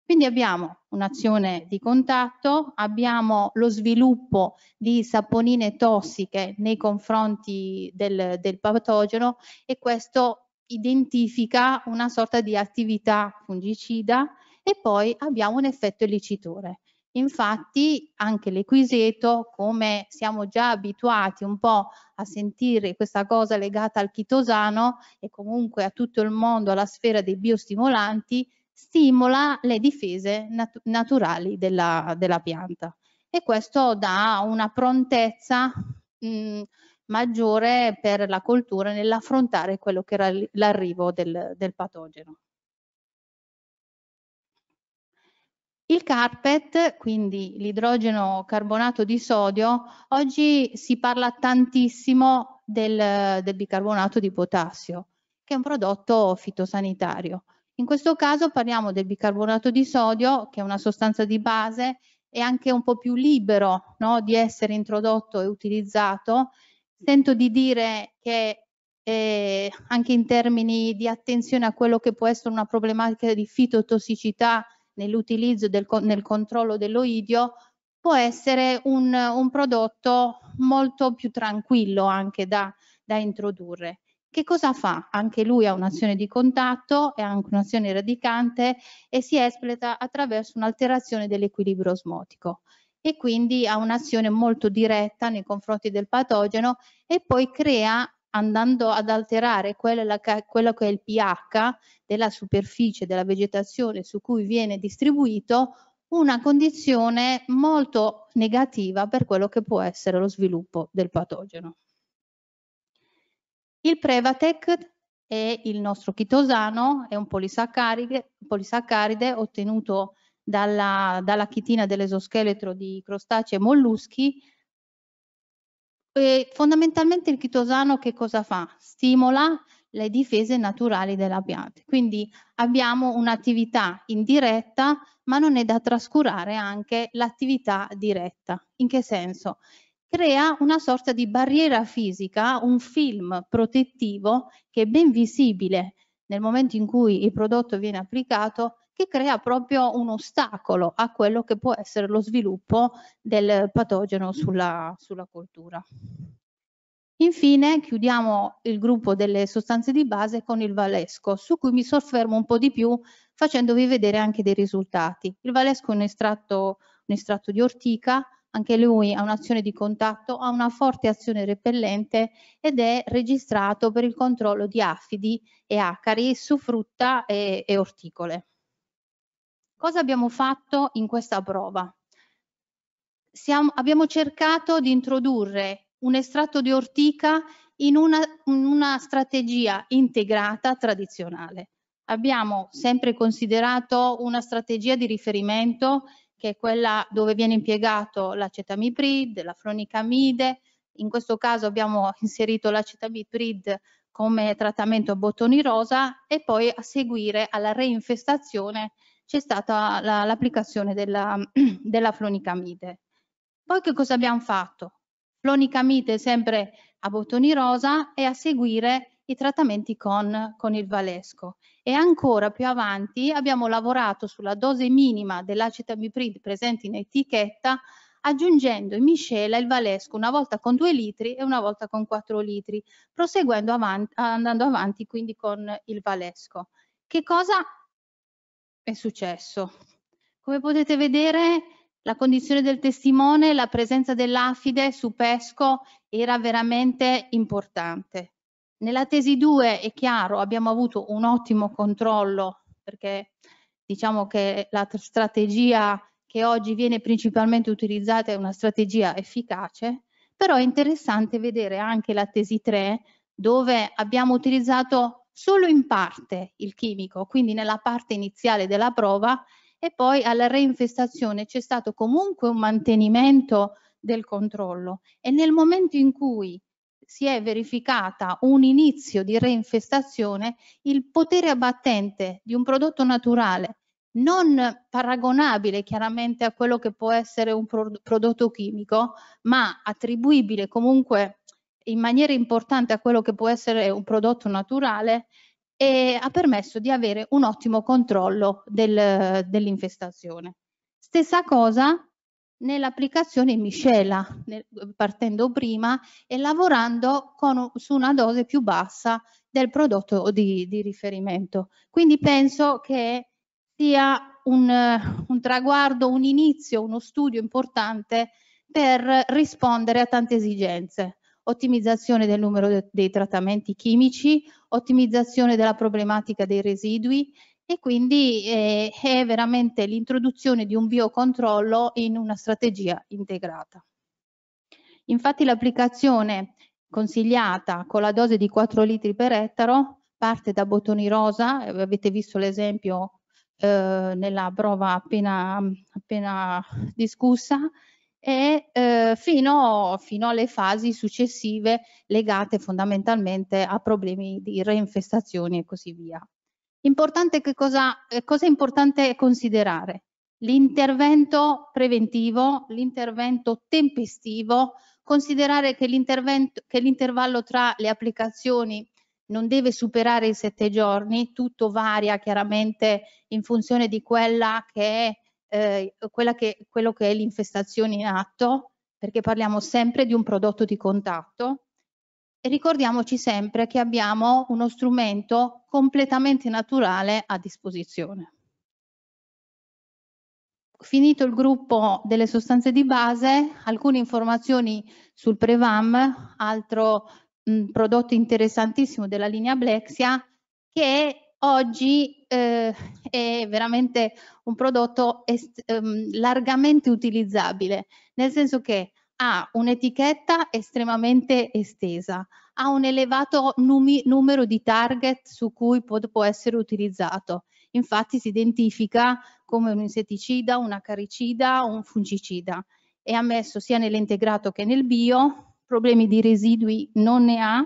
Quindi abbiamo un'azione di contatto, abbiamo lo sviluppo di saponine tossiche nei confronti del, del patogeno e questo identifica una sorta di attività fungicida e poi abbiamo un effetto illicitore. Infatti anche l'equiseto, come siamo già abituati un po' a sentire questa cosa legata al chitosano e comunque a tutto il mondo, alla sfera dei biostimolanti, stimola le difese nat- naturali della, della, pianta e questo dà una prontezza mh, mm, maggiore per la coltura nell'affrontare quello che era l'arrivo del, del patogeno. Il carpet, quindi l'idrogeno carbonato di sodio, oggi si parla tantissimo del, del bicarbonato di potassio, che è un prodotto fitosanitario. In questo caso parliamo del bicarbonato di sodio, che è una sostanza di base, e anche un po' più libero no, di essere introdotto e utilizzato. Sento di dire che eh, anche in termini di attenzione a quello che può essere una problematica di fitotossicità nell'utilizzo e nel controllo dell'oidio, può essere un, un prodotto molto più tranquillo anche da, da introdurre. Che cosa fa? Anche lui ha un'azione di contatto è anche un'azione radicante e si espleta attraverso un'alterazione dell'equilibrio osmotico e quindi ha un'azione molto diretta nei confronti del patogeno e poi crea andando ad alterare quello che è il pH della superficie della vegetazione su cui viene distribuito una condizione molto negativa per quello che può essere lo sviluppo del patogeno. Il Prevatec è il nostro chitosano, è un polisaccaride, polisaccaride ottenuto dalla, dalla chitina dell'esoscheletro di crostacei e molluschi. E fondamentalmente il chitosano che cosa fa? Stimola le difese naturali della pianta. Quindi abbiamo un'attività indiretta, ma non è da trascurare anche l'attività diretta. In che senso? crea una sorta di barriera fisica, un film protettivo che è ben visibile nel momento in cui il prodotto viene applicato, che crea proprio un ostacolo a quello che può essere lo sviluppo del patogeno sulla, sulla coltura. Infine chiudiamo il gruppo delle sostanze di base con il valesco, su cui mi soffermo un po' di più facendovi vedere anche dei risultati. Il valesco è un estratto, un estratto di ortica anche lui ha un'azione di contatto, ha una forte azione repellente ed è registrato per il controllo di affidi e acari su frutta e, e orticole. Cosa abbiamo fatto in questa prova? Siamo, abbiamo cercato di introdurre un estratto di ortica in una, in una strategia integrata tradizionale. Abbiamo sempre considerato una strategia di riferimento che è quella dove viene impiegato l'acetamiprid, la fronicamide, in questo caso abbiamo inserito l'acetamiprid come trattamento a bottoni rosa e poi a seguire alla reinfestazione c'è stata l'applicazione della, della flonicamide. Poi che cosa abbiamo fatto? Flonicamide sempre a bottoni rosa e a seguire i trattamenti con, con il valesco. E ancora più avanti abbiamo lavorato sulla dose minima dell'acetamiprid presente in etichetta aggiungendo in miscela il valesco una volta con 2 litri e una volta con 4 litri, proseguendo avanti, andando avanti quindi con il valesco. Che cosa è successo? Come potete vedere la condizione del testimone, la presenza dell'afide su pesco era veramente importante. Nella tesi 2 è chiaro, abbiamo avuto un ottimo controllo perché diciamo che la strategia che oggi viene principalmente utilizzata è una strategia efficace, però è interessante vedere anche la tesi 3 dove abbiamo utilizzato solo in parte il chimico, quindi nella parte iniziale della prova e poi alla reinfestazione c'è stato comunque un mantenimento del controllo e nel momento in cui si è verificata un inizio di reinfestazione, il potere abbattente di un prodotto naturale non paragonabile chiaramente a quello che può essere un prodotto chimico, ma attribuibile comunque in maniera importante a quello che può essere un prodotto naturale, e ha permesso di avere un ottimo controllo del, dell'infestazione. Stessa cosa nell'applicazione miscela, nel, partendo prima e lavorando con, su una dose più bassa del prodotto di, di riferimento. Quindi penso che sia un, un traguardo, un inizio, uno studio importante per rispondere a tante esigenze ottimizzazione del numero de dei trattamenti chimici, ottimizzazione della problematica dei residui, e quindi eh, è veramente l'introduzione di un biocontrollo in una strategia integrata. Infatti l'applicazione consigliata con la dose di 4 litri per ettaro parte da bottoni rosa, eh, avete visto l'esempio eh, nella prova appena, appena discussa, e eh, fino, fino, alle fasi successive legate fondamentalmente a problemi di reinfestazioni e così via. Importante che cosa, eh, cosa è importante considerare? L'intervento preventivo, l'intervento tempestivo, considerare che, l'intervallo tra le applicazioni non deve superare i sette giorni, tutto varia chiaramente in funzione di quella che è, eh, che, quello che è l'infestazione in atto, perché parliamo sempre di un prodotto di contatto, ricordiamoci sempre che abbiamo uno strumento completamente naturale a disposizione. Finito il gruppo delle sostanze di base, alcune informazioni sul Prevam, altro mh, prodotto interessantissimo della linea Blexia, che oggi eh, è veramente un prodotto est, ehm, largamente utilizzabile, nel senso che ha un'etichetta estremamente estesa, ha un elevato numi- numero di target su cui può, può essere utilizzato. Infatti si identifica come un insetticida, un acaricida o un fungicida. È ammesso sia nell'integrato che nel bio, problemi di residui non ne ha,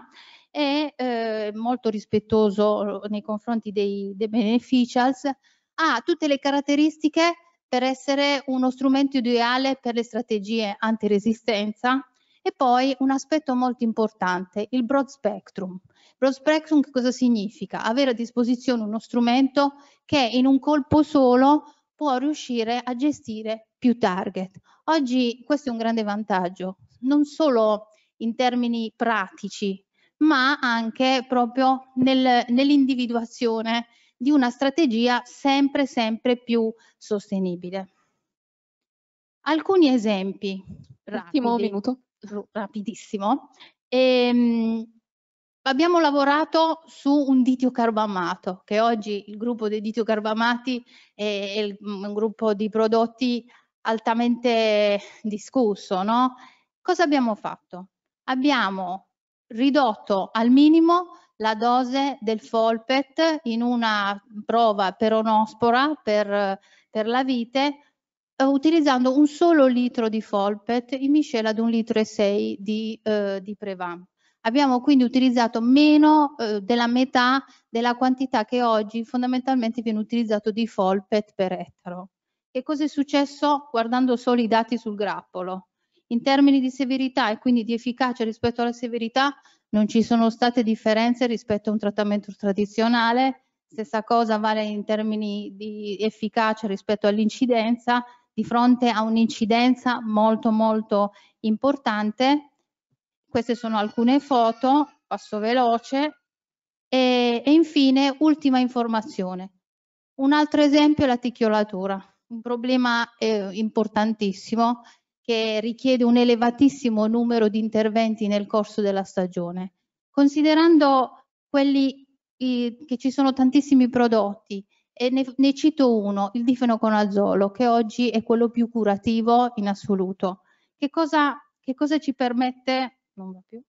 è eh, molto rispettoso nei confronti dei, dei beneficials, ha tutte le caratteristiche per essere uno strumento ideale per le strategie antiresistenza e poi un aspetto molto importante, il broad spectrum. Broad spectrum che cosa significa? Avere a disposizione uno strumento che in un colpo solo può riuscire a gestire più target. Oggi questo è un grande vantaggio, non solo in termini pratici, ma anche proprio nel, nell'individuazione di una strategia sempre, sempre più sostenibile. Alcuni esempi. Ultimo rapidi, minuto. Rapidissimo. Ehm, abbiamo lavorato su un ditio carbamato, che oggi il gruppo dei ditio carbamati è, è mm, un gruppo di prodotti altamente discusso, no? Cosa abbiamo fatto? Abbiamo ridotto al minimo la dose del Folpet in una prova peronospora per, per la vite eh, utilizzando un solo litro di Folpet in miscela ad un litro e sei di, eh, di Prevam. Abbiamo quindi utilizzato meno eh, della metà della quantità che oggi fondamentalmente viene utilizzato di Folpet per ettaro. Che cosa è successo guardando solo i dati sul grappolo? In termini di severità e quindi di efficacia rispetto alla severità non ci sono state differenze rispetto a un trattamento tradizionale, stessa cosa vale in termini di efficacia rispetto all'incidenza, di fronte a un'incidenza molto molto importante. Queste sono alcune foto, passo veloce. E, e infine, ultima informazione. Un altro esempio è la ticchiolatura, un problema eh, importantissimo che richiede un elevatissimo numero di interventi nel corso della stagione. Considerando quelli eh, che ci sono tantissimi prodotti, e ne, ne cito uno, il difenoconazolo, che oggi è quello più curativo in assoluto. Che cosa, che cosa ci permette? Non va più.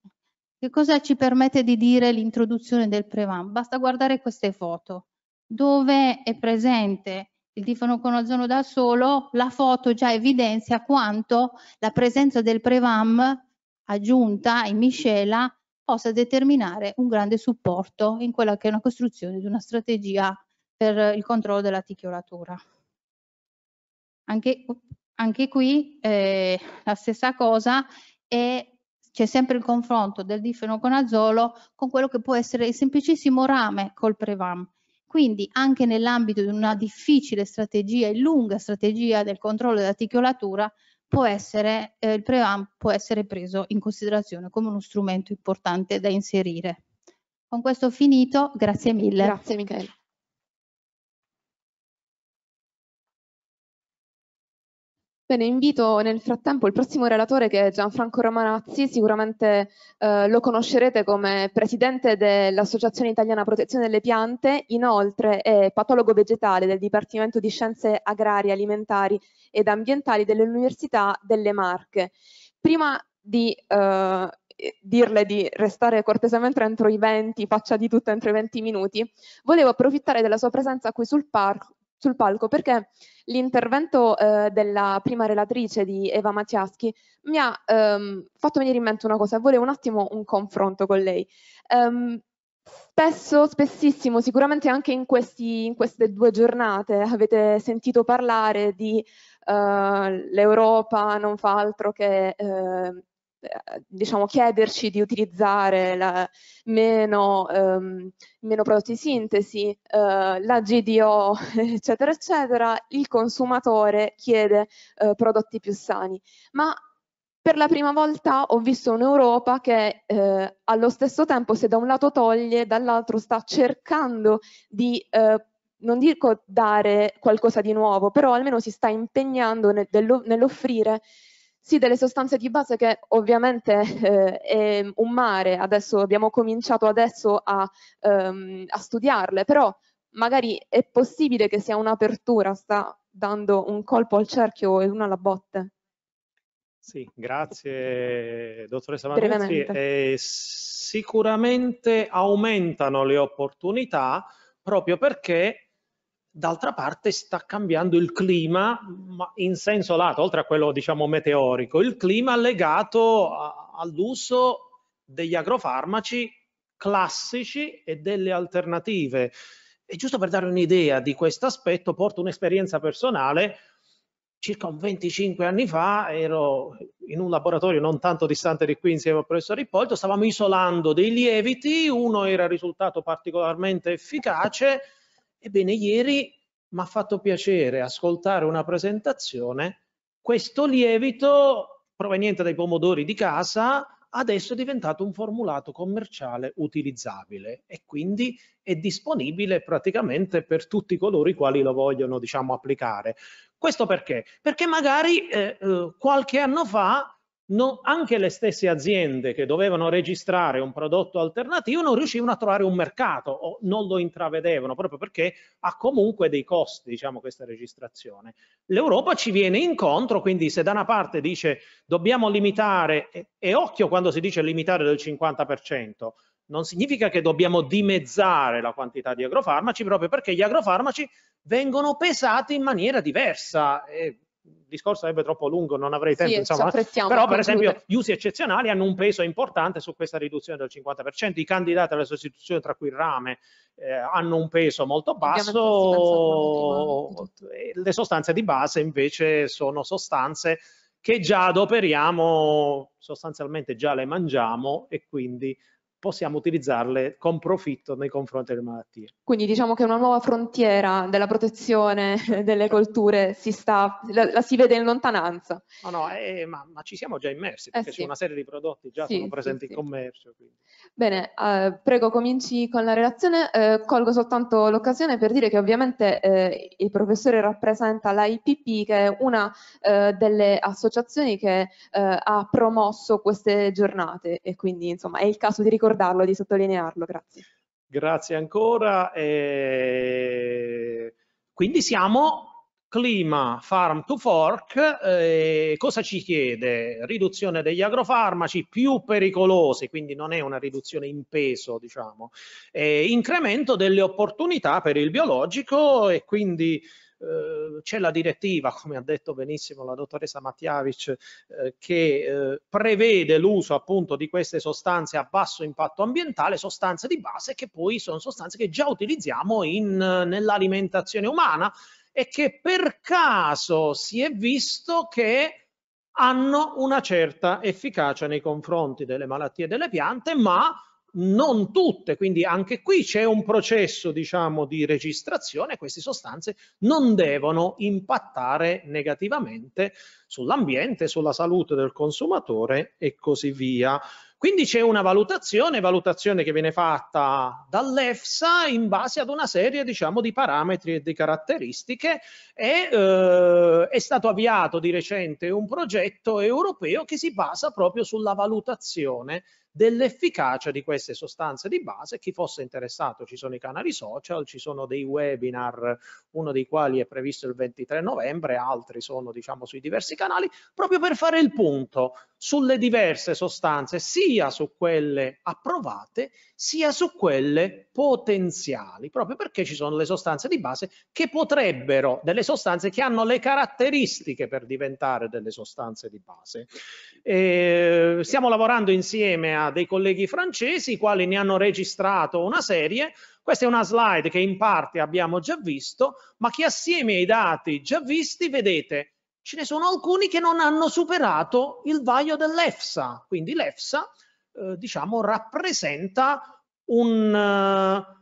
Che cosa ci permette di dire l'introduzione del Prevan? Basta guardare queste foto, dove è presente il difono con ozono da solo, la foto già evidenzia quanto la presenza del Prevam aggiunta in miscela possa determinare un grande supporto in quella che è una costruzione di una strategia per il controllo della ticchiolatura. Anche, anche qui eh, la stessa cosa c'è sempre il confronto del difenoconazolo con quello che può essere il semplicissimo rame col Prevam quindi anche nell'ambito di una difficile strategia e lunga strategia del controllo dell'articolatura può essere, eh, il PREVAM può essere preso in considerazione come uno strumento importante da inserire. Con questo ho finito, grazie mille. Grazie Michele. Bene, invito nel frattempo il prossimo relatore che è Gianfranco Romanazzi, sicuramente eh, lo conoscerete come presidente dell'Associazione Italiana Protezione delle Piante, inoltre è patologo vegetale del Dipartimento di Scienze Agrarie, Alimentari ed Ambientali dell'Università delle Marche. Prima di eh, dirle di restare cortesemente entro i 20, faccia di tutto entro i 20 minuti, volevo approfittare della sua presenza qui sul, par sul palco perché l'intervento eh, della prima relatrice di Eva Mattiaschi mi ha ehm, fatto venire in mente una cosa, volevo un attimo un confronto con lei. Um, spesso, spessissimo, sicuramente anche in, questi, in, queste due giornate avete sentito parlare di eh, l'Europa non fa altro che eh, eh, diciamo, chiederci di utilizzare la, meno, ehm, meno, prodotti di sintesi, eh, la GDO, eccetera, eccetera, il consumatore chiede eh, prodotti più sani. Ma per la prima volta ho visto un'Europa che eh, allo stesso tempo se da un lato toglie, dall'altro sta cercando di eh, non dico dare qualcosa di nuovo, però almeno si sta impegnando nell'offrire sì, delle sostanze di base che ovviamente eh, è un mare, adesso abbiamo cominciato adesso a, ehm, a studiarle, però magari è possibile che sia un'apertura, sta dando un colpo al cerchio e una alla botte. Sì, grazie dottoressa Manuzzi. Eh, sicuramente aumentano le opportunità proprio perché D'altra parte sta cambiando il clima, ma in senso lato, oltre a quello diciamo meteorico, il clima legato all'uso degli agrofarmaci classici e delle alternative. E giusto per dare un'idea di questo aspetto, porto un'esperienza personale. Circa 25 anni fa ero in un laboratorio non tanto distante di qui insieme al professor Rippolto, stavamo isolando dei lieviti, uno era risultato particolarmente efficace, Ebbene, ieri mi ha fatto piacere ascoltare una presentazione, questo lievito proveniente dai pomodori di casa adesso è diventato un formulato commerciale utilizzabile e quindi è disponibile praticamente per tutti coloro i quali lo vogliono diciamo applicare. Questo perché? Perché magari eh, eh qualche anno fa no, anche le stesse aziende che dovevano registrare un prodotto alternativo non riuscivano a trovare un mercato o non lo intravedevano proprio perché ha comunque dei costi diciamo, questa registrazione. L'Europa ci viene incontro, quindi se da una parte dice dobbiamo limitare, e, e occhio quando si dice limitare del 50%, non significa che dobbiamo dimezzare la quantità di agrofarmaci proprio perché gli agrofarmaci vengono pesati in maniera diversa. E discorso sarebbe troppo lungo, non avrei tempo, sì, insomma, però per esempio gli usi eccezionali hanno un peso importante su questa riduzione del 50%, i candidati alla sostituzione tra cui il rame eh, hanno un peso molto basso, le sostanze di base invece sono sostanze che già adoperiamo, sostanzialmente già le mangiamo e quindi possiamo utilizzarle con profitto nei confronti delle malattie. Quindi diciamo che una nuova frontiera della protezione delle colture si sta, la, la si vede in lontananza. No, no, eh, eh ma, ma, ci siamo già immersi, eh, perché eh sì. c'è una serie di prodotti già sì, sono presenti sì, in commercio. Quindi. Bene, eh, prego cominci con la relazione. Eh, colgo soltanto l'occasione per dire che ovviamente il professore rappresenta l'IPP, che è una delle associazioni che ha promosso queste giornate e quindi insomma è il caso di ricordare ricordarlo, di sottolinearlo. Grazie. Grazie ancora. E quindi siamo clima farm to fork. E eh, cosa ci chiede? Riduzione degli agrofarmaci più pericolosi, quindi non è una riduzione in peso, diciamo. E incremento delle opportunità per il biologico e quindi eh, c'è la direttiva, come ha detto benissimo la dottoressa Mattiavic, eh, che eh, prevede l'uso appunto di queste sostanze a basso impatto ambientale, sostanze di base che poi sono sostanze che già utilizziamo nell'alimentazione umana e che per caso si è visto che hanno una certa efficacia nei confronti delle malattie delle piante, ma non tutte, quindi anche qui c'è un processo diciamo, di registrazione, queste sostanze non devono impattare negativamente sull'ambiente, sulla salute del consumatore e così via. Quindi c'è una valutazione, valutazione che viene fatta dall'EFSA in base ad una serie diciamo, di parametri e di caratteristiche e eh, è stato avviato di recente un progetto europeo che si basa proprio sulla valutazione dell'efficacia di queste sostanze di base. Chi fosse interessato, ci sono i canali social, ci sono dei webinar, uno dei quali è previsto il 23 novembre, altri sono diciamo sui diversi canali, proprio per fare il punto sulle diverse sostanze, sia su quelle approvate, sia su quelle potenziali, proprio perché ci sono le sostanze di base che potrebbero, delle sostanze che hanno le caratteristiche per diventare delle sostanze di base. E ehm, stiamo lavorando insieme a linea dei colleghi francesi, i quali ne hanno registrato una serie. Questa è una slide che in parte abbiamo già visto, ma che assieme ai dati già visti, vedete, ce ne sono alcuni che non hanno superato il vaglio dell'EFSA. Quindi l'EFSA, eh, diciamo, rappresenta un... Eh,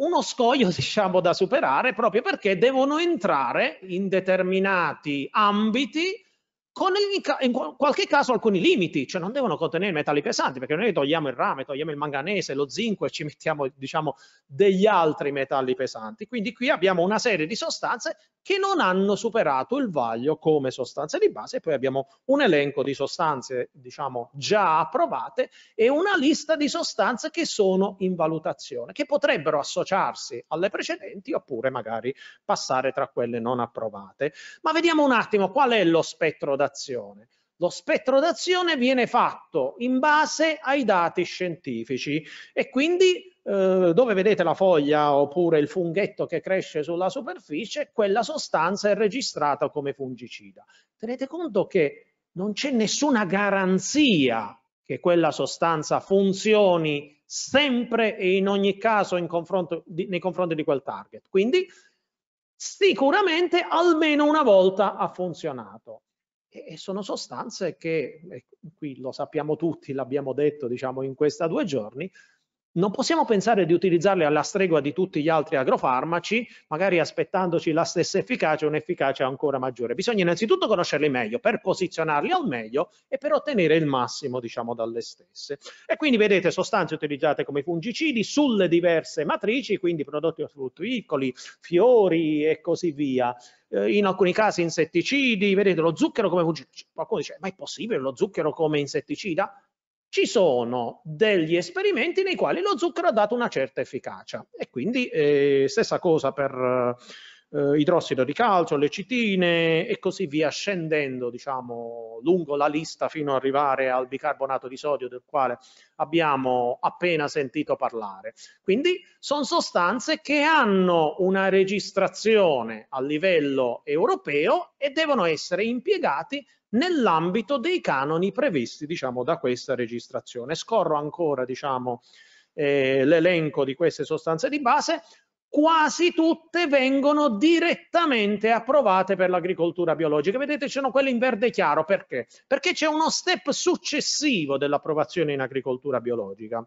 uno scoglio diciamo da superare proprio perché devono entrare in determinati ambiti con in qualche caso alcuni limiti, cioè non devono contenere metalli pesanti, perché noi togliamo il rame, togliamo il manganese, lo zinco e ci mettiamo diciamo, degli altri metalli pesanti. Quindi qui abbiamo una serie di sostanze che non hanno superato il vaglio come sostanze di base e poi abbiamo un elenco di sostanze diciamo, già approvate e una lista di sostanze che sono in valutazione, che potrebbero associarsi alle precedenti oppure magari passare tra quelle non approvate. Ma vediamo un attimo qual è lo spettro d'azione. Lo spettro d'azione viene fatto in base ai dati scientifici e quindi eh, dove vedete la foglia oppure il funghetto che cresce sulla superficie, quella sostanza è registrata come fungicida. Tenete conto che non c'è nessuna garanzia che quella sostanza funzioni sempre e in ogni caso in confronto di, nei confronti di quel target. Quindi sicuramente almeno una volta ha funzionato e sono sostanze che, ecco, qui lo sappiamo tutti, l'abbiamo detto diciamo in questi due giorni, non possiamo pensare di utilizzarli alla stregua di tutti gli altri agrofarmaci, magari aspettandoci la stessa efficacia o un'efficacia ancora maggiore. Bisogna innanzitutto conoscerli meglio per posizionarli al meglio e per ottenere il massimo, diciamo, dalle stesse. E quindi vedete sostanze utilizzate come fungicidi sulle diverse matrici, quindi prodotti frutticoli, fiori e così via eh, in alcuni casi insetticidi, vedete lo zucchero come fungicida. Cioè, qualcuno dice, ma è possibile lo zucchero come insetticida? ci sono degli esperimenti nei quali lo zucchero ha dato una certa efficacia e quindi eh, stessa cosa per eh, idrossido di calcio, le citine e così via scendendo diciamo lungo la lista fino ad arrivare al bicarbonato di sodio del quale abbiamo appena sentito parlare. Quindi sono sostanze che hanno una registrazione a livello europeo e devono essere impiegati nell'ambito dei canoni previsti diciamo, da questa registrazione. Scorro ancora diciamo, eh, l'elenco di queste sostanze di base, quasi tutte vengono direttamente approvate per l'agricoltura biologica. Vedete, ci sono quelle in verde chiaro, perché? Perché c'è uno step successivo dell'approvazione in agricoltura biologica.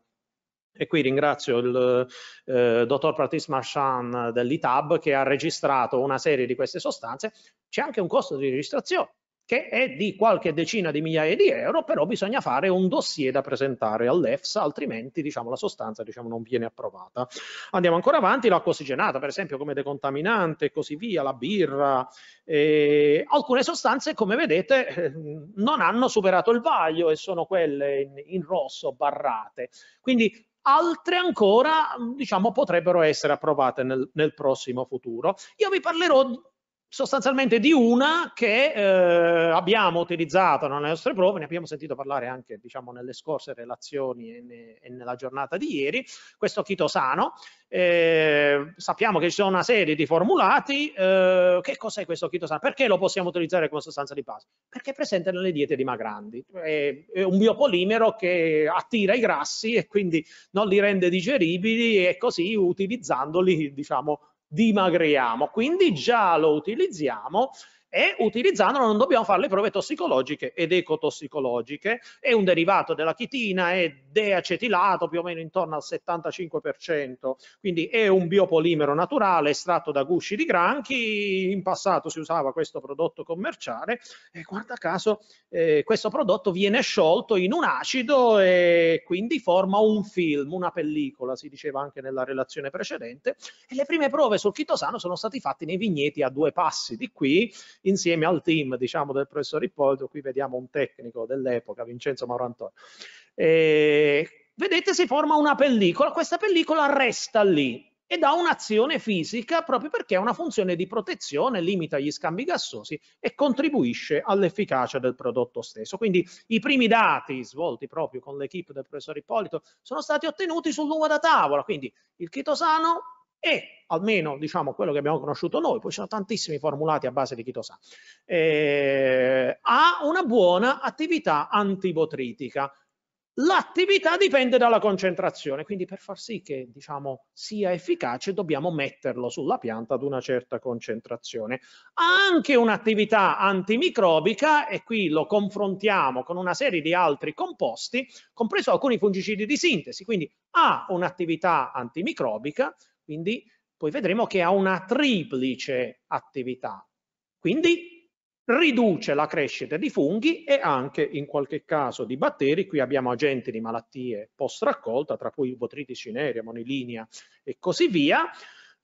E qui ringrazio il eh, dottor Pratis Marchand dell'ITAB che ha registrato una serie di queste sostanze. C'è anche un costo di registrazione che è di qualche decina di migliaia di euro, però bisogna fare un dossier da presentare all'EFSA, altrimenti diciamo, la sostanza diciamo, non viene approvata. Andiamo ancora avanti, l'acqua ossigenata per esempio come decontaminante e così via, la birra, eh, alcune sostanze come vedete eh, non hanno superato il vaglio e sono quelle in, in rosso barrate. Quindi altre ancora diciamo potrebbero essere approvate nel, nel prossimo futuro. Io vi parlerò sostanzialmente di una che eh, abbiamo utilizzato nelle nostre prove, ne abbiamo sentito parlare anche diciamo, nelle scorse relazioni e, ne, e, nella giornata di ieri, questo chitosano. Eh, sappiamo che ci sono una serie di formulati, eh, che cos'è questo chitosano? Perché lo possiamo utilizzare come sostanza di base? Perché è presente nelle diete dimagranti, è, è un biopolimero che attira i grassi e quindi non li rende digeribili e così utilizzandoli diciamo dimagriamo, quindi già lo utilizziamo e utilizzandolo non dobbiamo fare le prove tossicologiche ed ecotossicologiche. È un derivato della chitina, è deacetilato più o meno intorno al 75%, quindi è un biopolimero naturale estratto da gusci di granchi. In passato si usava questo prodotto commerciale e guarda caso eh, questo prodotto viene sciolto in un acido e quindi forma un film, una pellicola, si diceva anche nella relazione precedente. E le prime prove sul chitosano sono state fatte nei vigneti a due passi di qui insieme al team diciamo, del professor Rippoldo, qui vediamo un tecnico dell'epoca, Vincenzo Maurantoni. E, vedete si forma una pellicola, questa pellicola resta lì ed ha un'azione fisica proprio perché ha una funzione di protezione, limita gli scambi gassosi e contribuisce all'efficacia del prodotto stesso. Quindi i primi dati svolti proprio con l'equipe del professor Ippolito sono stati ottenuti sull'uva da tavola, quindi il chitosano e almeno diciamo quello che abbiamo conosciuto noi, poi ci sono tantissimi formulati a base di chitosan, eh, ha una buona attività antibotritica. L'attività dipende dalla concentrazione, quindi per far sì che diciamo, sia efficace dobbiamo metterlo sulla pianta ad una certa concentrazione. Ha anche un'attività antimicrobica e qui lo confrontiamo con una serie di altri composti, compreso alcuni fungicidi di sintesi, quindi ha un'attività antimicrobica, quindi poi vedremo che ha una triplice attività. Quindi riduce la crescita di funghi e anche in qualche caso di batteri. Qui abbiamo agenti di malattie post-raccolta, tra cui botrytis cinerea, monilinia e così via.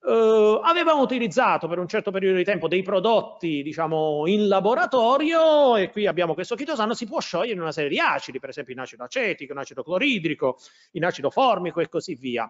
Uh, avevamo utilizzato per un certo periodo di tempo dei prodotti diciamo in laboratorio e qui abbiamo questo chitosano si può sciogliere in una serie di acidi per esempio in acido acetico, in acido cloridrico in acido formico e così via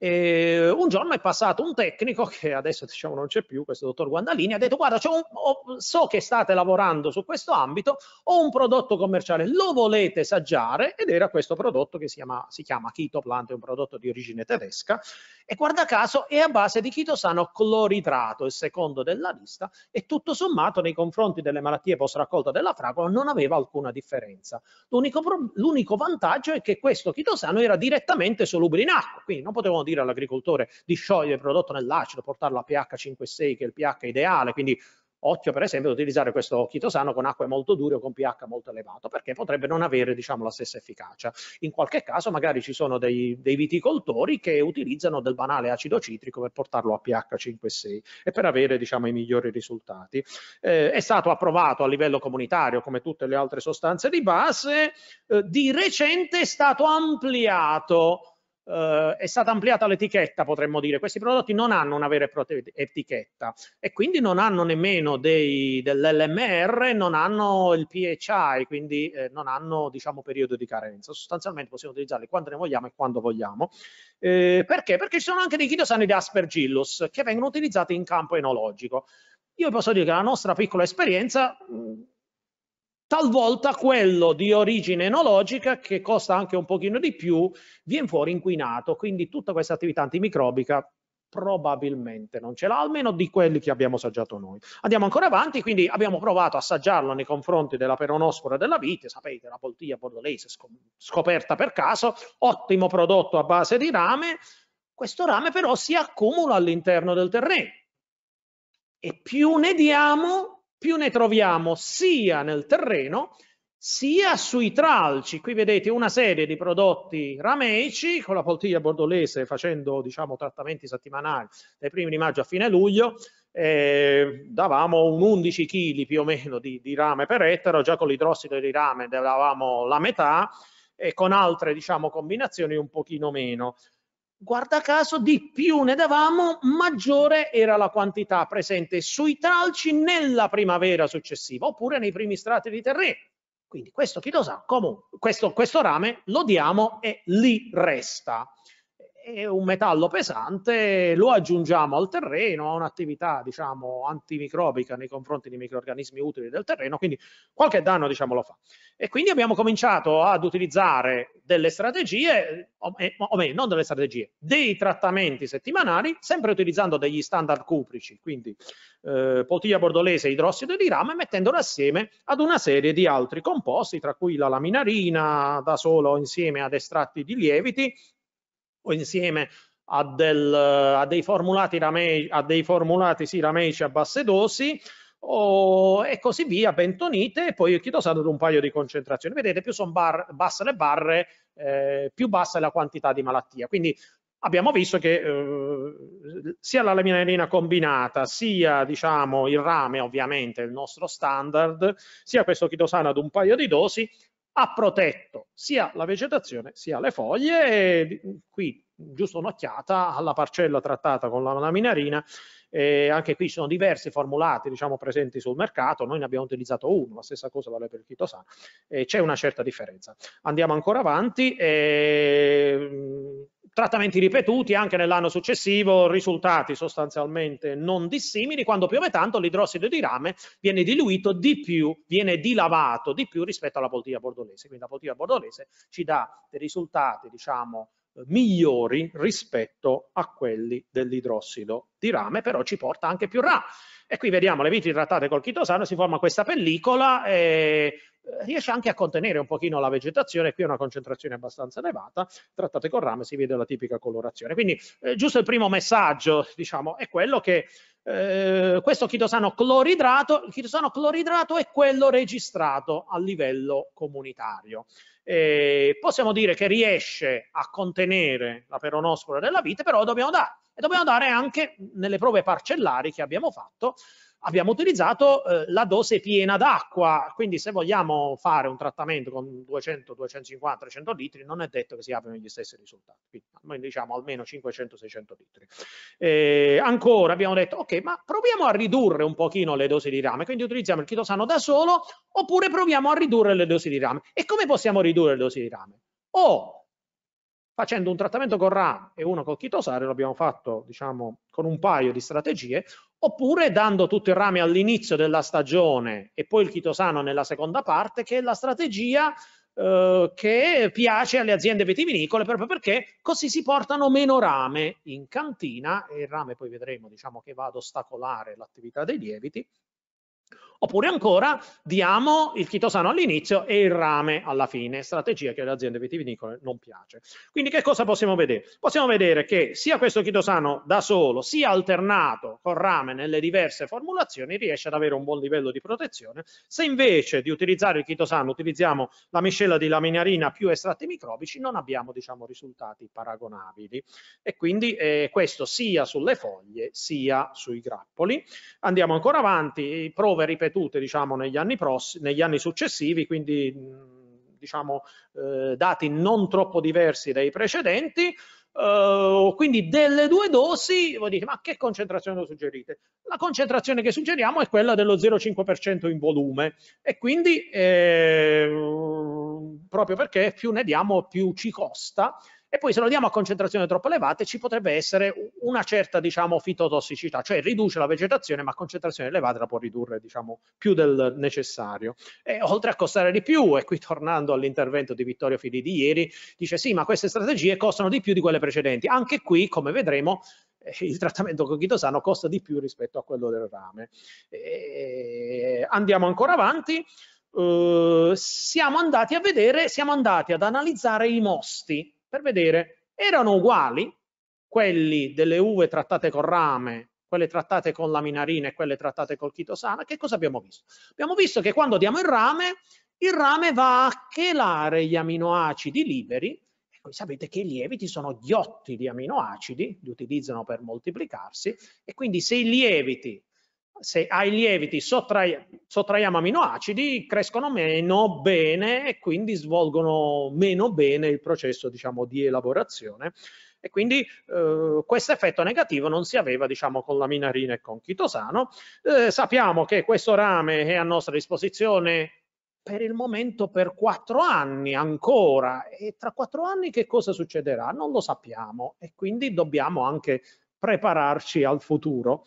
e ehm, un giorno è passato un tecnico che adesso diciamo non c'è più, questo dottor Guandalini, ha detto guarda, un, ho, so che state lavorando su questo ambito, ho un prodotto commerciale, lo volete assaggiare? Ed era questo prodotto che si chiama, si chiama Chitoplant, è un prodotto di origine tedesca e guarda caso è a base di chitosano cloridrato, il secondo della lista, e tutto sommato nei confronti delle malattie post raccolta della fragola non aveva alcuna differenza. L'unico, l'unico vantaggio è che questo chitosano era direttamente solubile in acqua, quindi non potevano dire all'agricoltore di sciogliere il prodotto nell'acido, portarlo a pH 5,6 che è il pH ideale, quindi occhio per esempio ad utilizzare questo chitosano con acque molto dure o con pH molto elevato perché potrebbe non avere diciamo, la stessa efficacia. In qualche caso magari ci sono dei, dei viticoltori che utilizzano del banale acido citrico per portarlo a pH 5,6 e per avere diciamo, i migliori risultati. Eh, è stato approvato a livello comunitario come tutte le altre sostanze di base, eh, di recente è stato ampliato eh, è stata ampliata l'etichetta, potremmo dire. Questi prodotti non hanno una vera e propria etichetta e quindi non hanno nemmeno dell'LMR, non hanno il PHI, quindi eh, non hanno diciamo, periodo di carenza. Sostanzialmente possiamo utilizzarli quando ne vogliamo e quando vogliamo. Eh, perché? Perché ci sono anche dei chitosani di aspergillus che vengono utilizzati in campo enologico. Io posso dire che la nostra piccola esperienza... Mh, talvolta quello di origine enologica che costa anche un pochino di più viene fuori inquinato, quindi tutta questa attività antimicrobica probabilmente non ce l'ha, almeno di quelli che abbiamo assaggiato noi. Andiamo ancora avanti, quindi abbiamo provato a assaggiarlo nei confronti della peronospora della vite, sapete la poltiglia bordolese scoperta per caso, ottimo prodotto a base di rame, questo rame però si accumula all'interno del terreno e più ne diamo più ne troviamo sia nel terreno sia sui tralci. Qui vedete una serie di prodotti rameici con la poltiglia bordolese facendo diciamo, trattamenti settimanali dai primi di maggio a fine luglio. Eh, davamo un 11 kg più o meno di, di rame per ettaro, già con l'idrossido di rame davamo la metà e con altre diciamo, combinazioni un pochino meno guarda caso di più ne davamo maggiore era la quantità presente sui tralci nella primavera successiva oppure nei primi strati di terreno quindi questo chi lo sa comunque questo, questo rame lo diamo e lì resta è un metallo pesante, lo aggiungiamo al terreno, ha un'attività diciamo antimicrobica nei confronti di microorganismi utili del terreno, quindi qualche danno diciamo lo fa. E quindi abbiamo cominciato ad utilizzare delle strategie, o, eh, meglio non delle strategie, dei trattamenti settimanali, sempre utilizzando degli standard cuprici, quindi eh, potia bordolese idrossido di rame, mettendolo assieme ad una serie di altri composti, tra cui la laminarina, da solo insieme ad estratti di lieviti, o insieme a, del, a dei formulati, ramei, formulati sì, rameici a basse dosi o, e così via, bentonite e poi chitosano ad un paio di concentrazioni. Vedete, più sono basse le barre, eh, più bassa è la quantità di malattia. Quindi abbiamo visto che eh, sia la laminarina combinata, sia diciamo, il rame, ovviamente, il nostro standard, sia questo chitosano ad un paio di dosi, ha protetto sia la vegetazione sia le foglie e mm, qui mm, giusto un'occhiata alla parcella trattata con la laminarina eh, anche qui ci sono diversi formulati diciamo presenti sul mercato noi ne abbiamo utilizzato uno la stessa cosa vale per il chitosan e c'è una certa differenza andiamo ancora avanti eh, trattamenti ripetuti anche nell'anno successivo, risultati sostanzialmente non dissimili, quando piove tanto l'idrossido di rame viene diluito di più, viene dilavato di più rispetto alla poltiglia bordolese. Quindi la poltiglia bordolese ci dà dei risultati, diciamo, eh, migliori rispetto a quelli dell'idrossido di rame, però ci porta anche più RA. E qui vediamo le viti trattate col chitosano, si forma questa pellicola e eh, riesce anche a contenere un pochino la vegetazione, qui è una concentrazione abbastanza elevata, trattate con rame si vede la tipica colorazione. Quindi eh, giusto il primo messaggio, diciamo, è quello che eh, questo chitosano cloridrato, il chitosano cloridrato è quello registrato a livello comunitario. Eh, possiamo dire che riesce a contenere la peronospora della vite, però dobbiamo dare, e dobbiamo dare anche nelle prove parcellari che abbiamo fatto, abbiamo utilizzato eh, la dose piena d'acqua, quindi se vogliamo fare un trattamento con 200, 250, 300 litri non è detto che si abbiano gli stessi risultati, quindi noi diciamo almeno 500-600 litri. Eh, ancora abbiamo detto ok ma proviamo a ridurre un pochino le dosi di rame, quindi utilizziamo il chitosano da solo oppure proviamo a ridurre le dosi di rame. E come possiamo ridurre le dosi di rame? O facendo un trattamento con RA e uno con chitosario, l'abbiamo fatto diciamo, con un paio di strategie, oppure dando tutto il rame all'inizio della stagione e poi il chitosano nella seconda parte, che è la strategia eh, che piace alle aziende vitivinicole proprio perché così si portano meno rame in cantina e il rame poi vedremo diciamo, che va ad ostacolare l'attività dei lieviti Oppure ancora diamo il chitosano all'inizio e il rame alla fine, strategia che alle aziende vitivinicole non piace. Quindi che cosa possiamo vedere? Possiamo vedere che sia questo chitosano da solo, sia alternato con rame nelle diverse formulazioni, riesce ad avere un buon livello di protezione. Se invece di utilizzare il chitosano utilizziamo la miscela di laminarina più estratti microbici, non abbiamo diciamo, risultati paragonabili. E quindi eh, questo sia sulle foglie sia sui grappoli. Andiamo ancora avanti, prove ripetute ripetute diciamo, negli, anni pross- negli anni successivi, quindi diciamo, eh, dati non troppo diversi dai precedenti. Uh, quindi delle due dosi voi dite ma che concentrazione lo suggerite? La concentrazione che suggeriamo è quella dello 0,5% in volume e quindi eh, proprio perché più ne diamo più ci costa e poi se lo diamo a concentrazioni troppo elevate ci potrebbe essere una certa diciamo, fitotossicità, cioè riduce la vegetazione ma a concentrazioni elevate la può ridurre diciamo, più del necessario. E oltre a costare di più, e qui tornando all'intervento di Vittorio Fili di ieri, dice sì ma queste strategie costano di più di quelle precedenti, anche qui come vedremo eh, il trattamento con chitosano costa di più rispetto a quello del rame. E andiamo ancora avanti. Uh, siamo andati a vedere, siamo andati ad analizzare i mosti per vedere erano uguali quelli delle uve trattate con rame, quelle trattate con laminarina e quelle trattate col chitosana, che cosa abbiamo visto? Abbiamo visto che quando diamo il rame, il rame va a chelare gli aminoacidi liberi, e ecco, voi sapete che i lieviti sono ghiotti di aminoacidi, li utilizzano per moltiplicarsi, e quindi se i lieviti se ai lieviti sottrai, sottraiamo aminoacidi, crescono meno bene e quindi svolgono meno bene il processo diciamo, di elaborazione. E quindi eh, questo effetto negativo non si aveva diciamo, con la minarina e con chitosano. Eh, sappiamo che questo rame è a nostra disposizione per il momento per quattro anni ancora e tra quattro anni che cosa succederà? Non lo sappiamo e quindi dobbiamo anche prepararci al futuro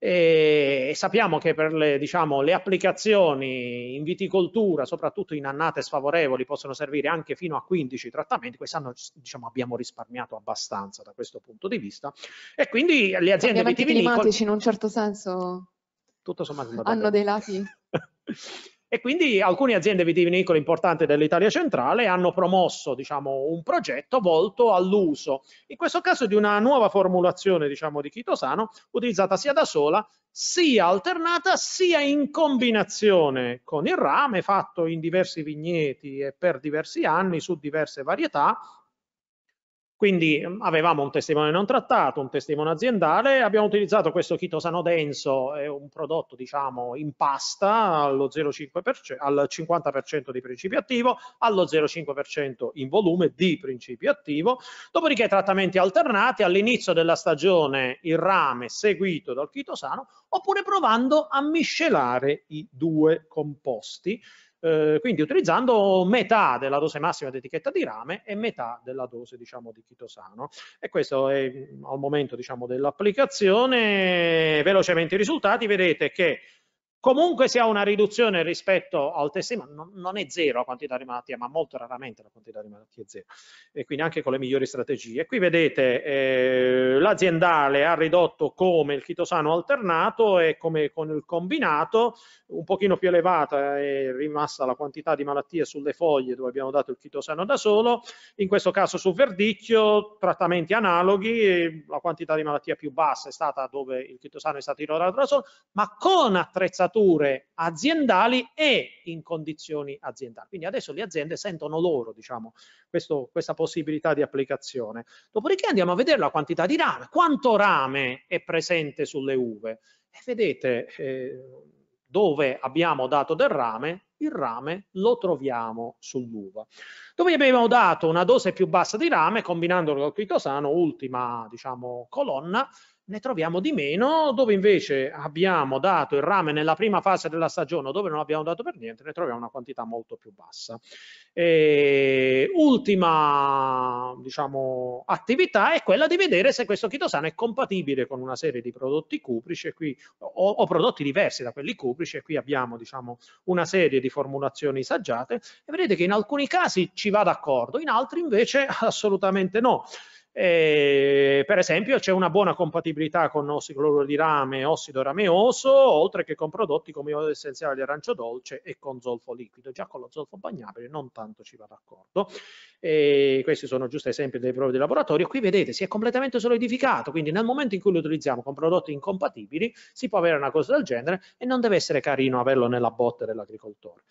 e, sappiamo che per le, diciamo, le, applicazioni in viticoltura, soprattutto in annate sfavorevoli, possono servire anche fino a 15 trattamenti. Quest'anno diciamo, abbiamo risparmiato abbastanza da questo punto di vista e quindi le aziende vitivinicole... climatici in un certo senso tutto sommato, hanno dei lati E quindi alcune aziende vitivinicole importanti dell'Italia centrale hanno promosso diciamo, un progetto volto all'uso, in questo caso di una nuova formulazione diciamo, di chitosano, utilizzata sia da sola, sia alternata, sia in combinazione con il rame, fatto in diversi vigneti e per diversi anni su diverse varietà, quindi mm, avevamo un testimone non trattato, un testimone aziendale, abbiamo utilizzato questo chitosano denso, è un prodotto diciamo in pasta allo 0,5%, al 50% di principio attivo, allo 0,5% in volume di principio attivo, dopodiché trattamenti alternati all'inizio della stagione il rame seguito dal chitosano oppure provando a miscelare i due composti eh, quindi utilizzando metà della dose massima di etichetta di rame e metà della dose diciamo, di chitosano. E questo è mm, al momento diciamo, dell'applicazione. Velocemente i risultati, vedete che Comunque si ha una riduzione rispetto al test ma non, non è zero la quantità di malattia, ma molto raramente la quantità di malattia è zero, e quindi anche con le migliori strategie. Qui vedete eh, l'aziendale ha ridotto come il chitosano alternato e come con il combinato, un pochino più elevata è rimasta la quantità di malattie sulle foglie dove abbiamo dato il chitosano da solo, in questo caso su verdicchio trattamenti analoghi, la quantità di malattia più bassa è stata dove il chitosano è stato irrodato da solo, ma con attrezzature strutture aziendali e in condizioni aziendali. Quindi adesso le aziende sentono loro diciamo, questo, questa possibilità di applicazione. Dopodiché andiamo a vedere la quantità di rame, quanto rame è presente sulle uve. E eh, vedete eh, dove abbiamo dato del rame, il rame lo troviamo sull'uva. Dove abbiamo dato una dose più bassa di rame, combinandolo col chitosano, ultima diciamo, colonna, ne troviamo di meno, dove invece abbiamo dato il rame nella prima fase della stagione, dove non abbiamo dato per niente, ne troviamo una quantità molto più bassa. E ultima diciamo, attività è quella di vedere se questo chitosano è compatibile con una serie di prodotti cuprici qui, o, o, prodotti diversi da quelli cuprici e qui abbiamo diciamo, una serie di formulazioni saggiate e vedete che in alcuni casi ci va d'accordo, in altri invece assolutamente no. Eh, per esempio c'è una buona compatibilità con ossicloro di rame e ossido rameoso, oltre che con prodotti come olio essenziale di arancio dolce e con zolfo liquido. Già con lo zolfo bagnabile non tanto ci va d'accordo. Eh, questi sono giusti esempi dei prove di laboratorio. Qui vedete si è completamente solidificato, quindi nel momento in cui lo utilizziamo con prodotti incompatibili si può avere una cosa del genere e non deve essere carino averlo nella botte dell'agricoltore.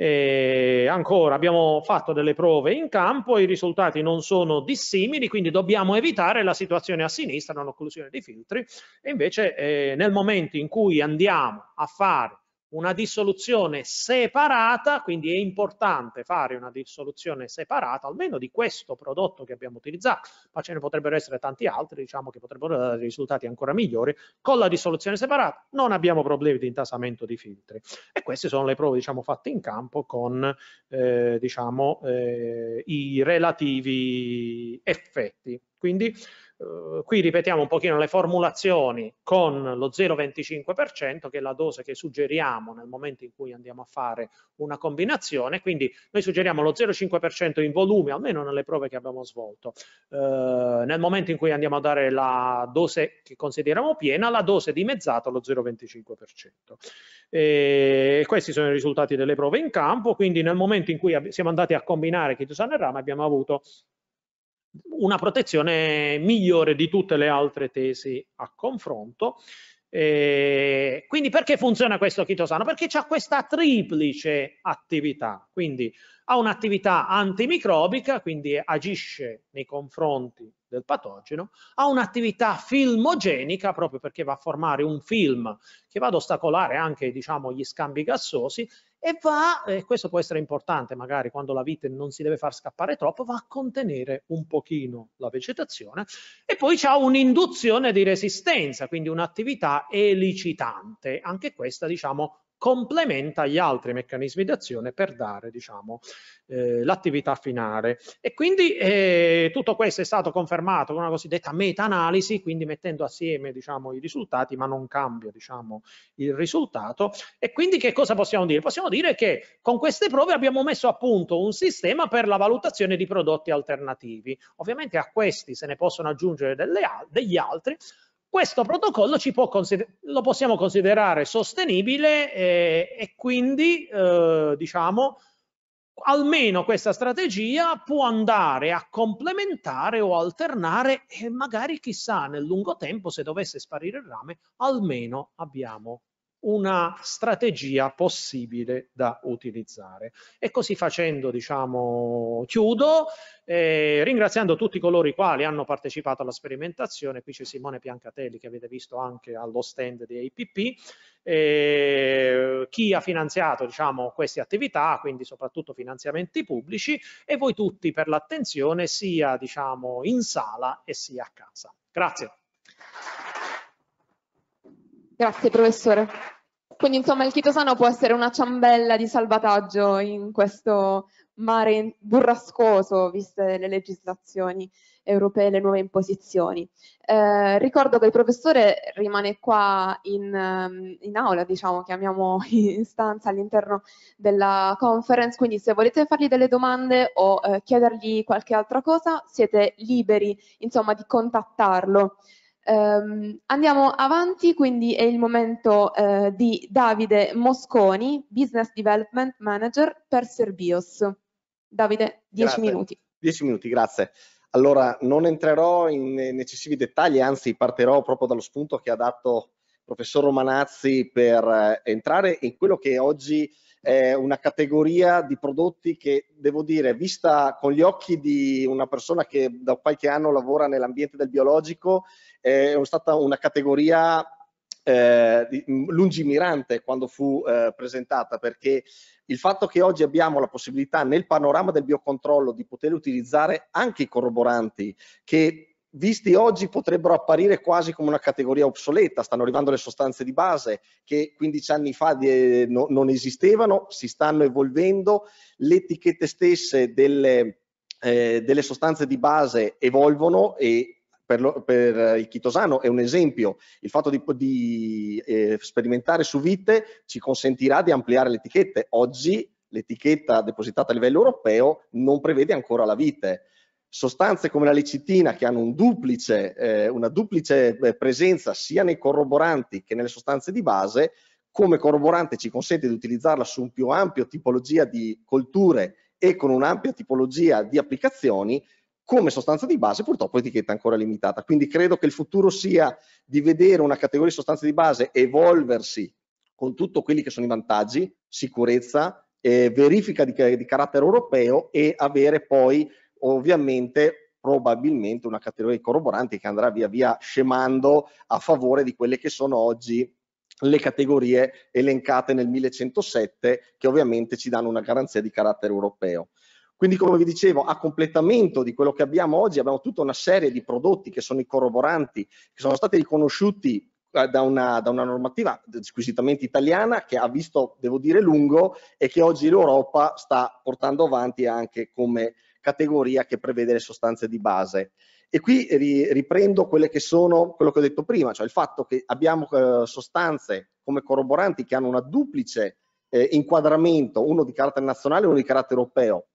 E eh, ancora abbiamo fatto delle prove in campo, i risultati non sono dissimili, quindi dobbiamo evitare la situazione a sinistra, non occlusione dei filtri, e invece eh, nel momento in cui andiamo a fare una dissoluzione separata, quindi è importante fare una dissoluzione separata almeno di questo prodotto che abbiamo utilizzato, ma ce ne potrebbero essere tanti altri, diciamo che potrebbero dare risultati ancora migliori. Con la dissoluzione separata non abbiamo problemi di intasamento di filtri e queste sono le prove diciamo fatte in campo con eh, diciamo eh, i relativi effetti. Quindi eh, qui ripetiamo un pochino le formulazioni con lo 0,25% che è la dose che suggeriamo nel momento in cui andiamo a fare una combinazione, quindi noi suggeriamo lo 0,5% in volume, almeno nelle prove che abbiamo svolto. Eh, nel momento in cui andiamo a dare la dose che consideriamo piena, la dose dimezzata lo 0,25%. E eh, questi sono i risultati delle prove in campo, quindi nel momento in cui siamo andati a combinare chitosan e rama abbiamo avuto una protezione migliore di tutte le altre tesi a confronto. E quindi perché funziona questo chitosano? Perché c'è questa triplice attività, quindi ha un'attività antimicrobica, quindi agisce nei confronti del patogeno, ha un'attività filmogenica proprio perché va a formare un film che va ad ostacolare anche diciamo, gli scambi gassosi e va, e questo può essere importante magari quando la vite non si deve far scappare troppo, va a contenere un pochino la vegetazione e poi c'è un'induzione di resistenza, quindi un'attività elicitante, anche questa diciamo complementa gli altri meccanismi d'azione per dare diciamo, eh, l'attività finale. E quindi eh, tutto questo è stato confermato con una cosiddetta meta-analisi, quindi mettendo assieme diciamo, i risultati, ma non cambia diciamo, il risultato. E quindi che cosa possiamo dire? Possiamo dire che con queste prove abbiamo messo a punto un sistema per la valutazione di prodotti alternativi. Ovviamente a questi se ne possono aggiungere delle, degli altri, questo protocollo lo possiamo considerare sostenibile eh, e quindi eh, diciamo almeno questa strategia può andare a complementare o alternare e magari chissà nel lungo tempo se dovesse sparire il rame almeno abbiamo una strategia possibile da utilizzare. E così facendo, diciamo, chiudo, eh, ringraziando tutti coloro i quali hanno partecipato alla sperimentazione, qui c'è Simone Piancatelli che avete visto anche allo stand di APP, eh, chi ha finanziato diciamo, queste attività, quindi soprattutto finanziamenti pubblici, e voi tutti per l'attenzione sia diciamo, in sala e sia a casa. Grazie. Grazie professore. Quindi insomma il chitosano può essere una ciambella di salvataggio in questo mare burrascoso, viste le legislazioni europee, le nuove imposizioni. Eh, ricordo che il professore rimane qua in, ehm, in aula, diciamo, chiamiamo in stanza all'interno della conference, quindi se volete fargli delle domande o eh, chiedergli qualche altra cosa, siete liberi, insomma, di contattarlo. Um, andiamo avanti, quindi è il momento uh, di Davide Mosconi, Business Development Manager per Serbios. Davide, 10 minuti. 10 minuti, grazie. Allora, non entrerò in, in eccessivi dettagli, anzi partirò proprio dallo spunto che ha dato il professor Romanazzi per eh, entrare in quello che oggi è una categoria di prodotti che, devo dire, vista con gli occhi di una persona che da qualche anno lavora nell'ambiente del biologico, è stata una categoria eh, lungimirante quando fu eh, presentata perché il fatto che oggi abbiamo la possibilità nel panorama del biocontrollo di poter utilizzare anche i corroboranti che visti oggi potrebbero apparire quasi come una categoria obsoleta, stanno arrivando le sostanze di base che 15 anni fa di, eh, no, non esistevano, si stanno evolvendo, le etichette stesse delle, eh, delle sostanze di base evolvono e per, lo, per, il chitosano è un esempio. Il fatto di, di eh, sperimentare su vite ci consentirà di ampliare le etichette. Oggi l'etichetta depositata a livello europeo non prevede ancora la vite sostanze come la lecitina che hanno un duplice, eh, una duplice eh, presenza sia nei corroboranti che nelle sostanze di base, come corroborante ci consente di utilizzarla su un più ampio tipologia di colture e con un'ampia tipologia di applicazioni, come sostanza di base purtroppo etichetta ancora limitata. Quindi credo che il futuro sia di vedere una categoria di sostanze di base evolversi con tutti quelli che sono i vantaggi, sicurezza, eh, verifica di, di carattere europeo e avere poi ovviamente probabilmente una categoria di corroboranti che andrà via via scemando a favore di quelle che sono oggi le categorie elencate nel 1107 che ovviamente ci danno una garanzia di carattere europeo. Quindi come vi dicevo, a completamento di quello che abbiamo oggi, abbiamo tutta una serie di prodotti che sono i corroboranti, che sono stati riconosciuti eh, da una, da una, normativa squisitamente italiana che ha visto, devo dire, lungo e che oggi l'Europa sta portando avanti anche come categoria che prevede le sostanze di base. E qui riprendo quelle che sono quello che ho detto prima, cioè il fatto che abbiamo eh, sostanze come corroboranti che hanno una duplice eh, inquadramento, uno di carattere nazionale e uno di carattere europeo.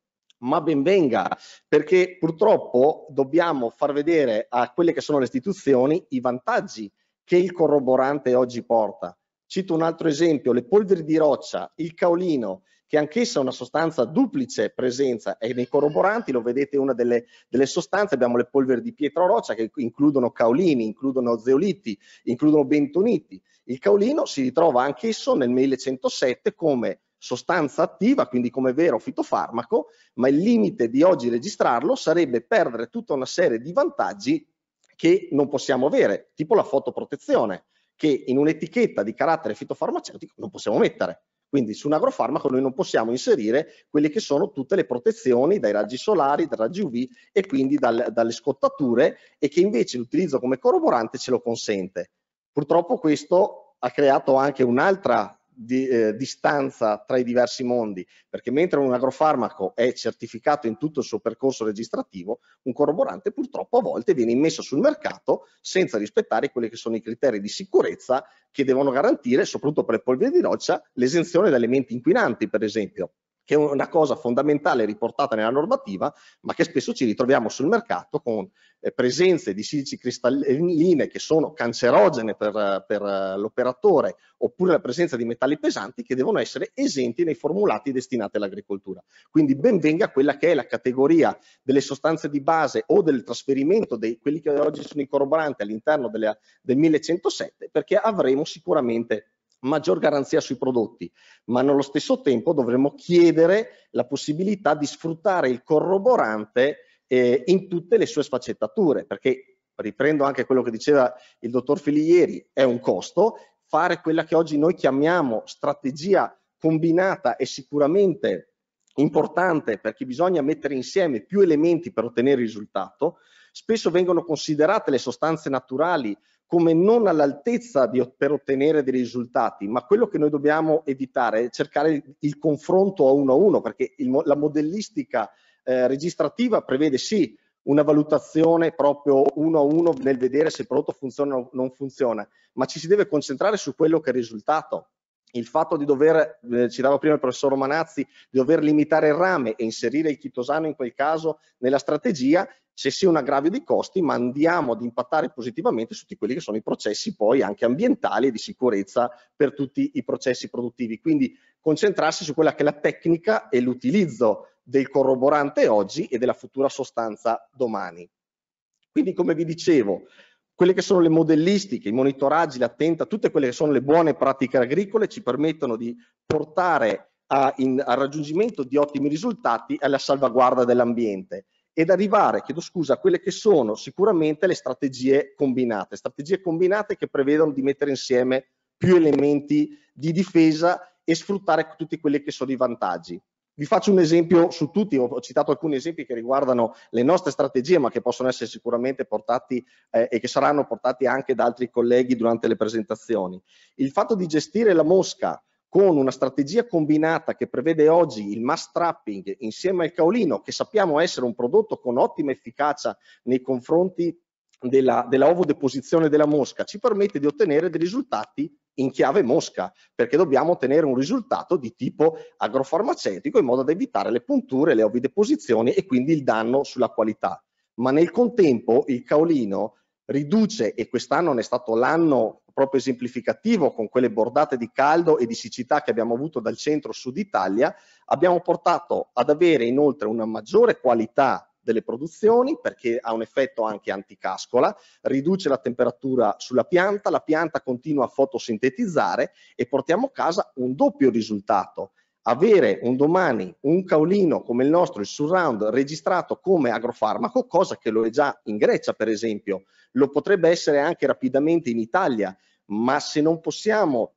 Ma ben venga, perché purtroppo dobbiamo far vedere a quelle che sono le istituzioni i vantaggi che il corroborante oggi porta. Cito un altro esempio, le polveri di roccia, il caolino, che anch'essa è una sostanza duplice presenza e nei corroboranti lo vedete una delle, delle sostanze, abbiamo le polveri di pietra roccia che includono caolini, includono zeoliti, includono bentoniti. Il caolino si ritrova anch'esso nel 1107 come sostanza attiva, quindi come vero fitofarmaco, ma il limite di oggi registrarlo sarebbe perdere tutta una serie di vantaggi che non possiamo avere, tipo la fotoprotezione, che in un'etichetta di carattere fitofarmaceutico non possiamo mettere. Quindi su un agrofarmaco noi non possiamo inserire quelle che sono tutte le protezioni dai raggi solari, dai raggi UV e quindi dal, dalle scottature e che invece l'utilizzo come corroborante ce lo consente. Purtroppo questo ha creato anche un'altra di, eh, distanza tra i diversi mondi, perché mentre un agrofarmaco è certificato in tutto il suo percorso registrativo, un corroborante purtroppo a volte viene immesso sul mercato senza rispettare quelli che sono i criteri di sicurezza che devono garantire, soprattutto per le polveri di roccia, l'esenzione da elementi inquinanti, per esempio che è una cosa fondamentale riportata nella normativa, ma che spesso ci ritroviamo sul mercato con eh, presenze di silici cristalline che sono cancerogene per, per eh, l'operatore, oppure la presenza di metalli pesanti che devono essere esenti nei formulati destinati all'agricoltura. Quindi ben venga quella che è la categoria delle sostanze di base o del trasferimento di quelli che oggi sono i corroboranti all'interno del 1107, perché avremo sicuramente maggior garanzia sui prodotti, ma nello stesso tempo dovremmo chiedere la possibilità di sfruttare il corroborante eh, in tutte le sue sfaccettature, perché riprendo anche quello che diceva il dottor Fili ieri, è un costo, fare quella che oggi noi chiamiamo strategia combinata è sicuramente importante perché bisogna mettere insieme più elementi per ottenere il risultato, spesso vengono considerate le sostanze naturali come non all'altezza di, per ottenere dei risultati, ma quello che noi dobbiamo evitare è cercare il, il confronto a uno a uno, perché il, la modellistica eh, registrativa prevede sì una valutazione proprio uno a uno nel vedere se il prodotto funziona o non funziona, ma ci si deve concentrare su quello che è il risultato il fatto di dover, eh, ci prima il professor Romanazzi, di dover limitare il rame e inserire il chitosano in quel caso nella strategia, se sia un aggravio di costi, ma andiamo ad impattare positivamente su tutti quelli che sono i processi poi anche ambientali e di sicurezza per tutti i processi produttivi. Quindi concentrarsi su quella che è la tecnica e l'utilizzo del corroborante oggi e della futura sostanza domani. Quindi, come vi dicevo, quelle che sono le modellistiche, i monitoraggi, l'attenta, tutte quelle che sono le buone pratiche agricole ci permettono di portare a, in, al raggiungimento di ottimi risultati alla salvaguarda dell'ambiente ed arrivare, chiedo scusa, a quelle che sono sicuramente le strategie combinate, strategie combinate che prevedono di mettere insieme più elementi di difesa e sfruttare tutti quelli che sono i vantaggi. Vi faccio un esempio su tutti, ho citato alcuni esempi che riguardano le nostre strategie, ma che possono essere sicuramente portati eh, e che saranno portati anche da altri colleghi durante le presentazioni. Il fatto di gestire la mosca con una strategia combinata che prevede oggi il mass trapping insieme al caolino, che sappiamo essere un prodotto con ottima efficacia nei confronti della, della ovodeposizione della mosca, ci permette di ottenere dei risultati in chiave mosca, perché dobbiamo ottenere un risultato di tipo agrofarmaceutico in modo da evitare le punture, le ovideposizioni e quindi il danno sulla qualità. Ma nel contempo il caolino riduce, e quest'anno è stato l'anno proprio esemplificativo con quelle bordate di caldo e di siccità che abbiamo avuto dal centro-sud Italia, abbiamo portato ad avere inoltre una maggiore qualità delle produzioni perché ha un effetto anche anticascola, riduce la temperatura sulla pianta, la pianta continua a fotosintetizzare e portiamo a casa un doppio risultato. Avere un domani un caolino come il nostro, il surround, registrato come agrofarmaco, cosa che lo è già in Grecia per esempio, lo potrebbe essere anche rapidamente in Italia, ma se non possiamo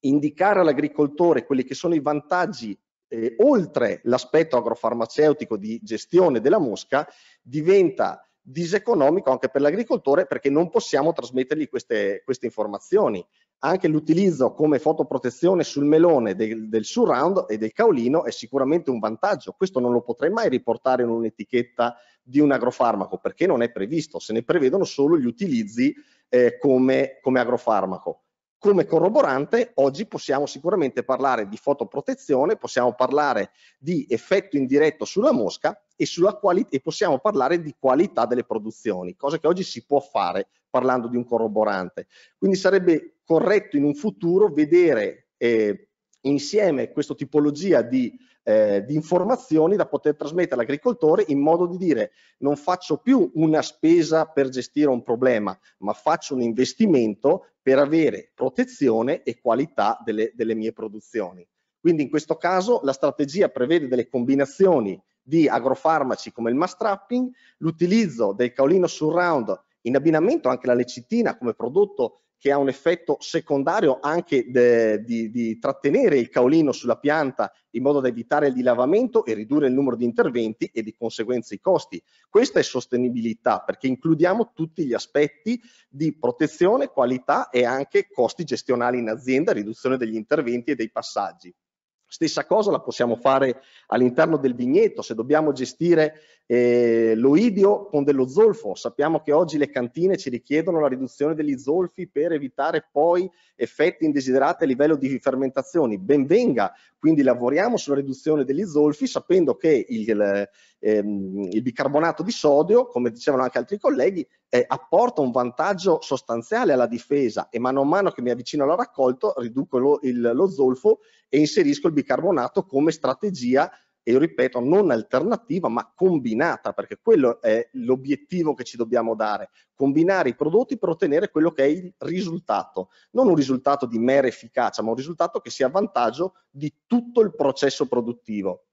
indicare all'agricoltore quelli che sono i vantaggi eh, oltre l'aspetto agrofarmaceutico di gestione della mosca, diventa diseconomico anche per l'agricoltore perché non possiamo trasmettergli queste, queste informazioni. Anche l'utilizzo come fotoprotezione sul melone del, del surround e del caolino è sicuramente un vantaggio. Questo non lo potrei mai riportare in un'etichetta di un agrofarmaco perché non è previsto, se ne prevedono solo gli utilizzi eh, come, come agrofarmaco come corroborante oggi possiamo sicuramente parlare di fotoprotezione, possiamo parlare di effetto indiretto sulla mosca e, sulla e possiamo parlare di qualità delle produzioni, cosa che oggi si può fare parlando di un corroborante. Quindi sarebbe corretto in un futuro vedere eh, insieme questa tipologia di eh, di informazioni da poter trasmettere all'agricoltore in modo di dire non faccio più una spesa per gestire un problema, ma faccio un investimento per avere protezione e qualità delle, delle mie produzioni. Quindi in questo caso la strategia prevede delle combinazioni di agrofarmaci come il mastrapping, l'utilizzo del caolino surround in abbinamento anche alla lecitina come prodotto che ha un effetto secondario anche de, di, di, trattenere il caolino sulla pianta in modo da evitare il dilavamento e ridurre il numero di interventi e di conseguenza i costi. Questa è sostenibilità perché includiamo tutti gli aspetti di protezione, qualità e anche costi gestionali in azienda, riduzione degli interventi e dei passaggi. Stessa cosa la possiamo fare all'interno del vigneto, se dobbiamo gestire eh, l'oidio con dello zolfo, sappiamo che oggi le cantine ci richiedono la riduzione degli zolfi per evitare poi effetti indesiderati a livello di fermentazioni. Ben venga, quindi lavoriamo sulla riduzione degli zolfi sapendo che il, ehm, il bicarbonato di sodio, come dicevano anche altri colleghi, eh, apporta un vantaggio sostanziale alla difesa e mano a mano che mi avvicino alla raccolto riduco lo, il, lo zolfo e inserisco il bicarbonato come strategia e io ripeto, non alternativa ma combinata, perché quello è l'obiettivo che ci dobbiamo dare, combinare i prodotti per ottenere quello che è il risultato, non un risultato di mera efficacia, ma un risultato che sia a vantaggio di tutto il processo produttivo.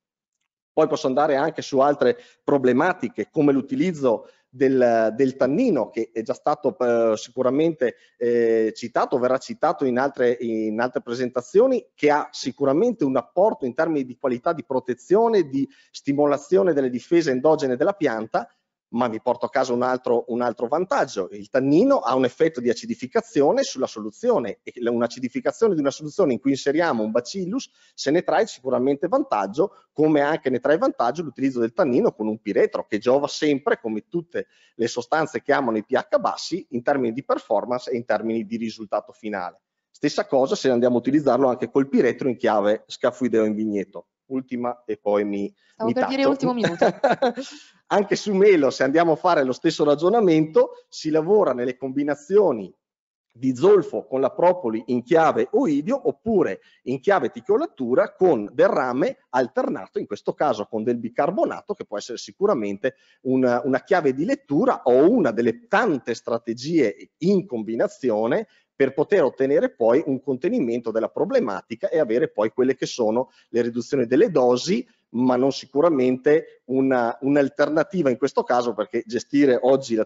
Poi posso andare anche su altre problematiche come l'utilizzo del, del tannino che è già stato eh, sicuramente eh, citato, verrà citato in altre, in altre presentazioni, che ha sicuramente un apporto in termini di qualità di protezione, di stimolazione delle difese endogene della pianta, ma mi porto a casa un altro, un altro, vantaggio. Il tannino ha un effetto di acidificazione sulla soluzione e un'acidificazione di una soluzione in cui inseriamo un bacillus se ne trae sicuramente vantaggio, come anche ne trae vantaggio l'utilizzo del tannino con un piretro che giova sempre, come tutte le sostanze che amano i pH bassi, in termini di performance e in termini di risultato finale. Stessa cosa se andiamo a utilizzarlo anche col piretro in chiave scafoideo in vigneto ultima e poi mi, Stavo mi per taccio. dire ultimo minuto. Anche su Melo, se andiamo a fare lo stesso ragionamento, si lavora nelle combinazioni di zolfo con la propoli in chiave oidio oppure in chiave ticolattura con del rame alternato, in questo caso con del bicarbonato che può essere sicuramente una, una chiave di lettura o una delle tante strategie in combinazione per poter ottenere poi un contenimento della problematica e avere poi quelle che sono le riduzioni delle dosi, ma non sicuramente una, un'alternativa in questo caso perché gestire oggi la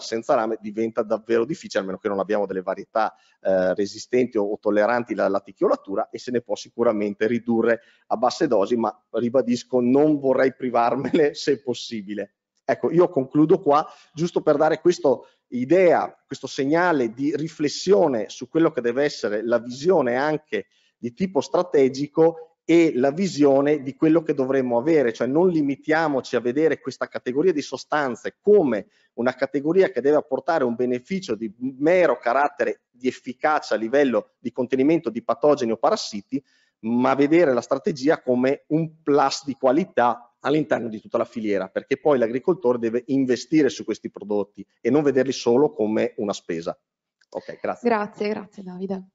senza rame diventa davvero difficile, a meno che non abbiamo delle varietà eh, resistenti o, o tolleranti alla ticolatura e se ne può sicuramente ridurre a basse dosi, ma ribadisco non vorrei privarmele se possibile. Ecco, io concludo qua, giusto per dare questa idea, questo segnale di riflessione su quello che deve essere la visione anche di tipo strategico e la visione di quello che dovremmo avere, cioè non limitiamoci a vedere questa categoria di sostanze come una categoria che deve apportare un beneficio di mero carattere di efficacia a livello di contenimento di patogeni o parassiti, ma vedere la strategia come un plus di qualità all'interno di tutta la filiera, perché poi l'agricoltore deve investire su questi prodotti e non vederli solo come una spesa. Ok, grazie. Grazie, grazie Davide.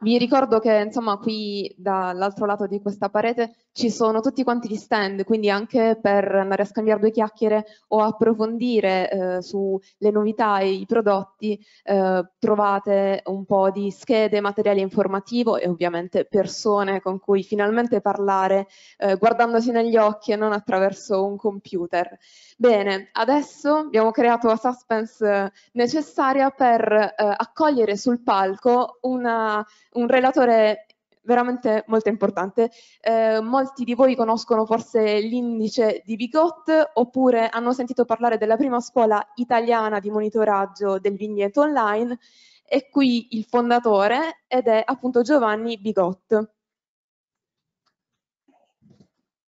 Vi ricordo che insomma qui dall'altro lato di questa parete ci sono tutti quanti gli stand, quindi anche per andare a scambiare due chiacchiere o approfondire eh, sulle novità e i prodotti eh, trovate un po' di schede, materiale informativo e ovviamente persone con cui finalmente parlare eh, guardandosi negli occhi e non attraverso un computer. Bene, adesso abbiamo creato la suspense eh, necessaria per eh, accogliere sul palco una un relatore veramente molto importante. Eh, molti di voi conoscono forse l'indice di Bigot oppure hanno sentito parlare della prima scuola italiana di monitoraggio del vigneto online è qui il fondatore ed è appunto Giovanni Bigot.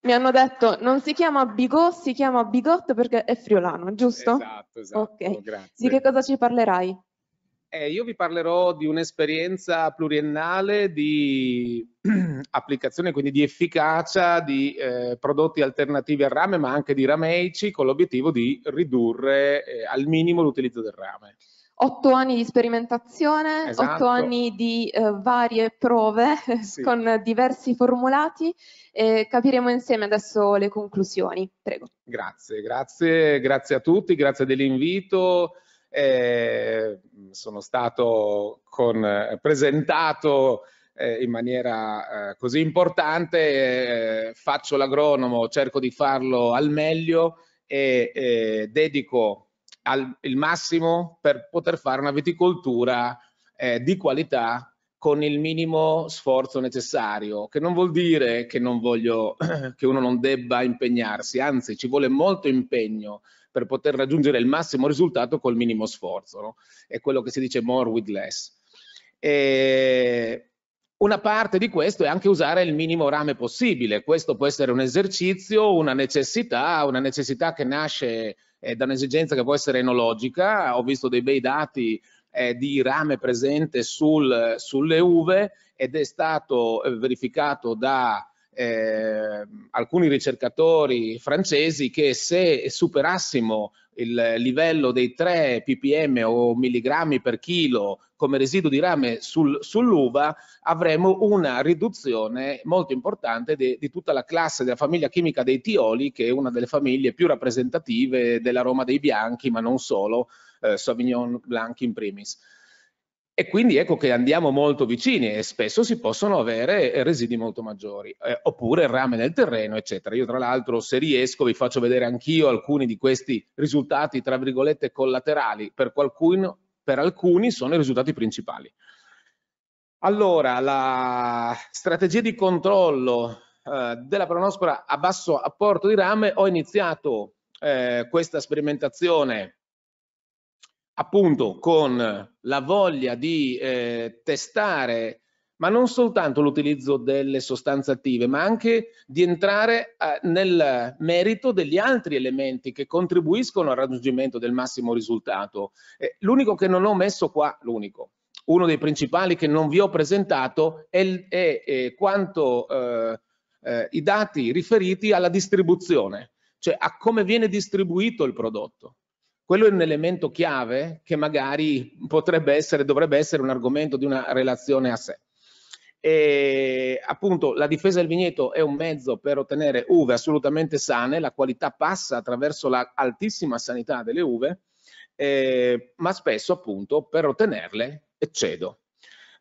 Mi hanno detto non si chiama Bigot, si chiama Bigot perché è friolano, giusto? Esatto, esatto. Ok, grazie. Di che cosa ci parlerai? Eh, io vi parlerò di un'esperienza pluriennale di applicazione, quindi di efficacia di eh, prodotti alternativi al rame, ma anche di rameici, con l'obiettivo di ridurre eh, al minimo l'utilizzo del rame. Otto anni di sperimentazione, esatto. otto anni di eh, varie prove sì. con diversi formulati e capiremo insieme adesso le conclusioni. Prego. Grazie, grazie, grazie a tutti, grazie dell'invito eh, sono stato con, eh, presentato eh, in maniera eh, così importante, eh, faccio l'agronomo, cerco di farlo al meglio e eh, dedico al, il massimo per poter fare una viticoltura di qualità con il minimo sforzo necessario, che non vuol dire che, non voglio, che uno non debba impegnarsi, anzi ci vuole molto impegno, per poter raggiungere il massimo risultato col minimo sforzo. No? È quello che si dice more with less. E una parte di questo è anche usare il minimo rame possibile. Questo può essere un esercizio, una necessità, una necessità che nasce eh, da un'esigenza che può essere enologica. Ho visto dei bei dati eh, di rame presente sul, sulle uve ed è stato eh, verificato da eh, alcuni ricercatori francesi che se superassimo il livello dei 3 ppm o milligrammi per chilo come residuo di rame sul, sull'uva, avremo una riduzione molto importante di, di tutta la classe della famiglia chimica dei tioli, che è una delle famiglie più rappresentative dell'aroma dei bianchi, ma non solo, eh, Sauvignon Blanc in primis. E quindi ecco che andiamo molto vicini e spesso si possono avere eh, residui molto maggiori, eh, oppure rame nel terreno, eccetera. Io tra l'altro, se riesco, vi faccio vedere anch'io alcuni di questi risultati, tra virgolette, collaterali. Per, qualcuno, per alcuni sono i risultati principali. Allora, la strategia di controllo eh, della pronospora a basso apporto di rame, ho iniziato eh, questa sperimentazione appunto con la voglia di eh, testare ma non soltanto l'utilizzo delle sostanze attive, ma anche di entrare eh, nel merito degli altri elementi che contribuiscono al raggiungimento del massimo risultato. Eh, l'unico che non ho messo qua, l'unico, uno dei principali che non vi ho presentato è, è, è quanto eh, eh, i dati riferiti alla distribuzione, cioè a come viene distribuito il prodotto quello è un elemento chiave che magari potrebbe essere, dovrebbe essere un argomento di una relazione a sé. E appunto la difesa del vigneto è un mezzo per ottenere uve assolutamente sane, la qualità passa attraverso l'altissima la sanità delle uve, eh, ma spesso appunto per ottenerle eccedo.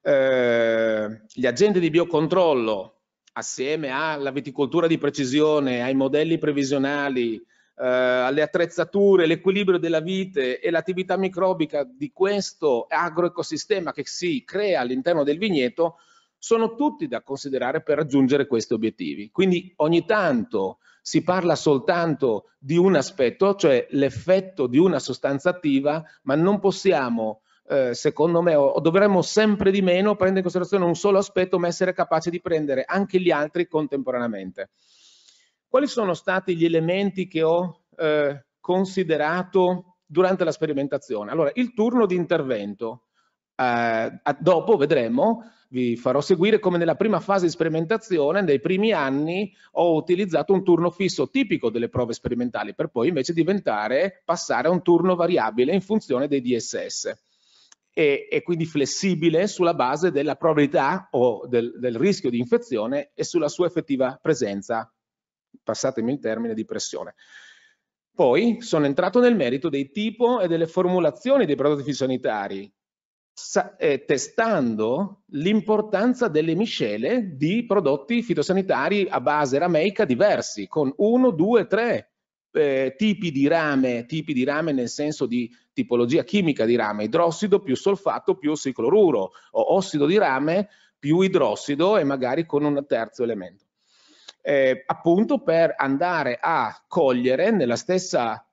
Eh, gli agenti di biocontrollo assieme alla viticoltura di precisione, ai modelli previsionali, eh, alle attrezzature, l'equilibrio della vite e l'attività microbica di questo agroecosistema che si crea all'interno del vigneto, sono tutti da considerare per raggiungere questi obiettivi. Quindi ogni tanto si parla soltanto di un aspetto, cioè l'effetto di una sostanza attiva, ma non possiamo, eh, secondo me, o dovremmo sempre di meno prendere in considerazione un solo aspetto, ma essere capaci di prendere anche gli altri contemporaneamente quali sono stati gli elementi che ho eh, considerato durante la sperimentazione? Allora, il turno di intervento. Eh, dopo vedremo, vi farò seguire come nella prima fase di sperimentazione, nei primi anni ho utilizzato un turno fisso tipico delle prove sperimentali, per poi invece diventare, passare a un turno variabile in funzione dei DSS e, quindi flessibile sulla base della probabilità o del, del rischio di infezione e sulla sua effettiva presenza passatemi il termine, di pressione. Poi sono entrato nel merito dei tipi e delle formulazioni dei prodotti sanitari, eh, testando l'importanza delle miscele di prodotti fitosanitari a base rameica diversi, con uno, due, tre eh, tipi di rame, tipi di rame nel senso di tipologia chimica di rame, idrossido più solfato più osicloruro, o ossido di rame più idrossido e magari con un terzo elemento eh, appunto per andare a cogliere nella stessa,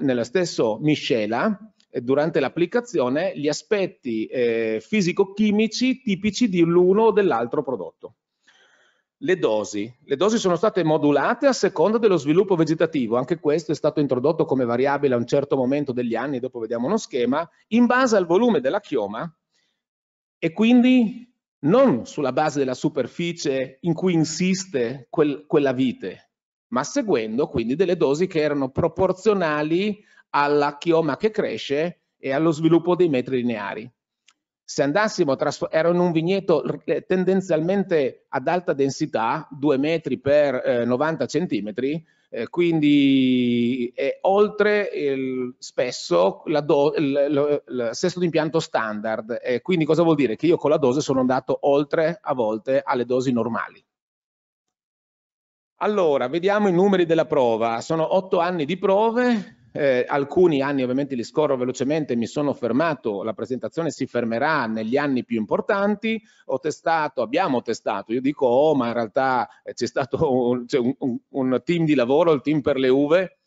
nella stessa miscela eh, durante l'applicazione gli aspetti eh, fisico-chimici tipici dell'uno o dell'altro prodotto. Le dosi. Le dosi sono state modulate a seconda dello sviluppo vegetativo, anche questo è stato introdotto come variabile a un certo momento degli anni, dopo vediamo uno schema, in base al volume della chioma e quindi non sulla base della superficie in cui insiste quel, quella vite, ma seguendo quindi delle dosi che erano proporzionali alla chioma che cresce e allo sviluppo dei metri lineari. Se andassimo, ero in un vigneto eh, tendenzialmente ad alta densità, 2 metri per eh, 90 centimetri, eh, quindi eh, oltre il, spesso la do, il, il, il sesto di impianto standard. Eh, quindi cosa vuol dire? Che io con la dose sono andato oltre a volte alle dosi normali. Allora, vediamo i numeri della prova. Sono otto anni di prove, eh, alcuni anni ovviamente li scorro velocemente, mi sono fermato, la presentazione si fermerà negli anni più importanti, ho testato, abbiamo testato, io dico oh ma in realtà eh, c'è stato un, un, un team di lavoro, il team per le uve,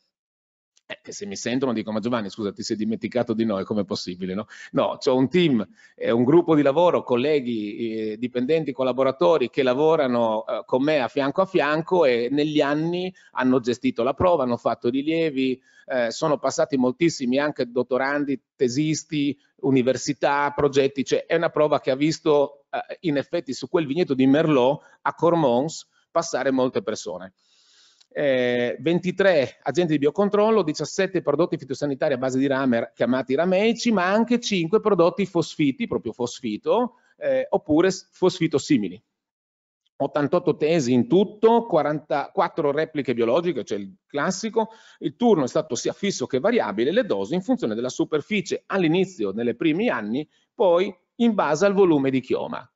eh, se mi sentono dico ma Giovanni scusa ti sei dimenticato di noi, com'è possibile? No, no ho un team, eh, un gruppo di lavoro, colleghi, eh, dipendenti, collaboratori che lavorano eh, con me a fianco a fianco e negli anni hanno gestito la prova, hanno fatto rilievi, eh, sono passati moltissimi anche dottorandi, tesisti, università, progetti, cioè è una prova che ha visto eh, in effetti su quel vigneto di Merlot a Cormons passare molte persone eh, 23 agenti di biocontrollo, 17 prodotti fitosanitari a base di rame chiamati rameici, ma anche 5 prodotti fosfiti, proprio fosfito, eh, oppure fosfito simili. 88 tesi in tutto, 44 repliche biologiche, cioè il classico, il turno è stato sia fisso che variabile, le dosi in funzione della superficie all'inizio, nelle primi anni, poi in base al volume di chioma.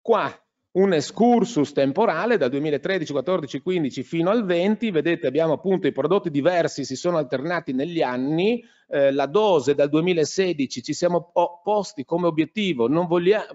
Qua un excursus temporale dal 2013, 14, 15 fino al 20, vedete abbiamo appunto i prodotti diversi si sono alternati negli anni, eh, la dose dal 2016 ci siamo posti come obiettivo, non vogliamo,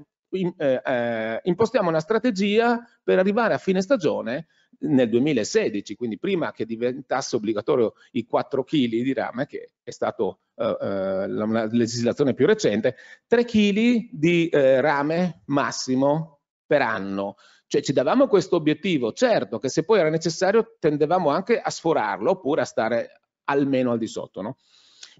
eh, eh, impostiamo una strategia per arrivare a fine stagione nel 2016, quindi prima che diventasse obbligatorio i 4 kg di rame, che è stato eh, eh, la legislazione più recente, 3 kg di eh, rame massimo per anno. Cioè ci davamo questo obiettivo, certo che se poi era necessario tendevamo anche a sforarlo oppure a stare almeno al di sotto. No?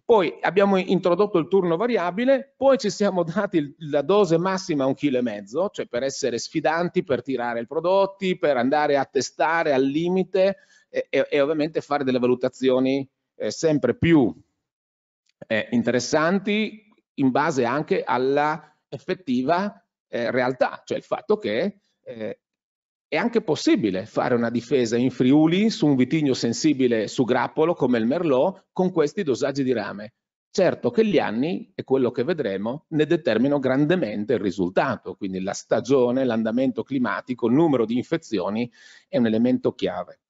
Poi abbiamo introdotto il turno variabile, poi ci siamo dati la dose massima a un chilo e mezzo, cioè per essere sfidanti, per tirare i prodotti, per andare a testare al limite e, e, e ovviamente fare delle valutazioni eh, sempre più eh, interessanti in base anche alla effettiva eh, realtà, cioè il fatto che eh, è anche possibile fare una difesa in Friuli su un vitigno sensibile su grappolo come il Merlot con questi dosaggi di rame. Certo che gli anni, e quello che vedremo, ne determinano grandemente il risultato, quindi la stagione, l'andamento climatico, il numero di infezioni è un elemento chiave.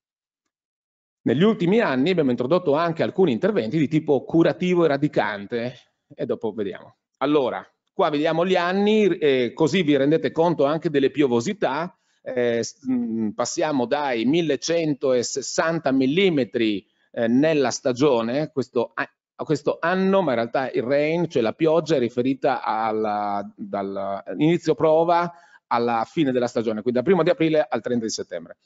Negli ultimi anni abbiamo introdotto anche alcuni interventi di tipo curativo e radicante, e dopo vediamo. Allora, Qua vediamo gli anni, e eh, così vi rendete conto anche delle piovosità. Eh, passiamo dai 1160 mm eh, nella stagione, questo, questo, anno, ma in realtà il rain, cioè la pioggia, è riferita dall'inizio prova alla fine della stagione, quindi dal primo di aprile al 30 di settembre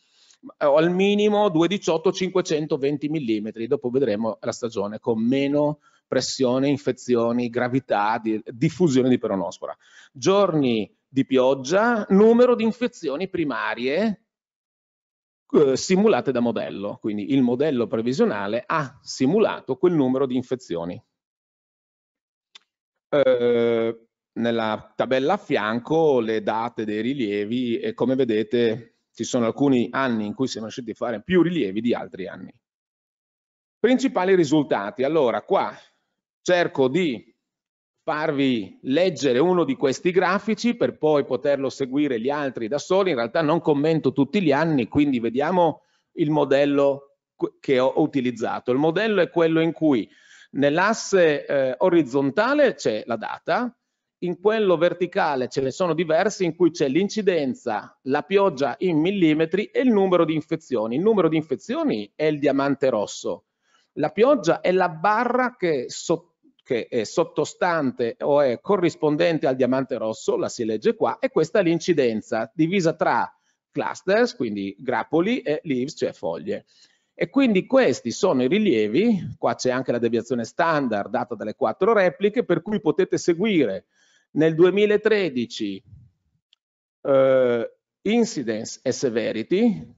eh, al minimo 2,18 520 mm dopo vedremo la stagione con meno pressione, infezioni, gravità, di, diffusione di peronospora. Giorni di pioggia, numero di infezioni primarie eh, simulate da modello, quindi il modello previsionale ha simulato quel numero di infezioni. Eh, nella tabella a fianco le date dei rilievi e come vedete ci sono alcuni anni in cui siamo riusciti a fare più rilievi di altri anni. Principali risultati. Allora, qua cerco di farvi leggere uno di questi grafici per poi poterlo seguire gli altri da soli. In realtà non commento tutti gli anni, quindi vediamo il modello che ho utilizzato. Il modello è quello in cui nell'asse eh, orizzontale c'è la data, in quello verticale ce ne sono diversi in cui c'è l'incidenza, la pioggia in millimetri e il numero di infezioni. Il numero di infezioni è il diamante rosso. La pioggia è la barra che sottolinea che è sottostante o è corrispondente al diamante rosso, la si legge qua, e questa è l'incidenza divisa tra clusters, quindi grappoli, e leaves, cioè foglie. E quindi questi sono i rilievi, qua c'è anche la deviazione standard data dalle quattro repliche, per cui potete seguire nel 2013 eh, incidence e severity,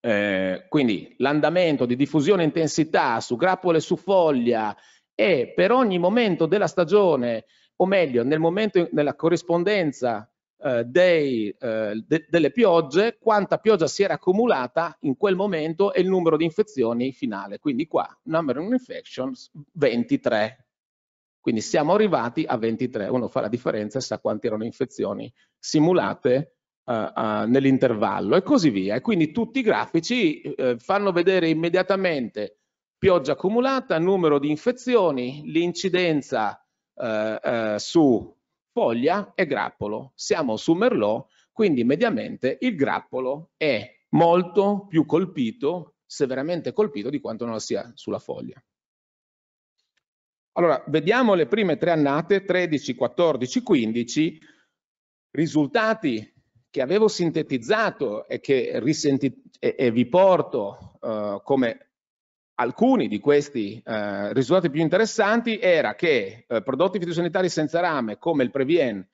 eh, quindi l'andamento di diffusione intensità su grappole su foglia e per ogni momento della stagione, o meglio, nel momento nella corrispondenza eh, dei, eh, de, delle piogge, quanta pioggia si era accumulata in quel momento e il numero di infezioni finale. Quindi qua, number of infections 23. Quindi siamo arrivati a 23. Uno fa la differenza e sa quante erano infezioni simulate Uh, nell'intervallo e così via. E quindi tutti i grafici uh, fanno vedere immediatamente pioggia accumulata, numero di infezioni, l'incidenza eh, eh, su foglia e grappolo. Siamo su Merlot, quindi mediamente il grappolo è molto più colpito, severamente colpito, di quanto non lo sia sulla foglia. Allora, vediamo le prime tre annate, 13, 14, 15, risultati che avevo sintetizzato e che risenti, e, e vi porto eh, come Alcuni di questi eh, risultati più interessanti era che eh, prodotti fitosanitari senza rame come il Previen,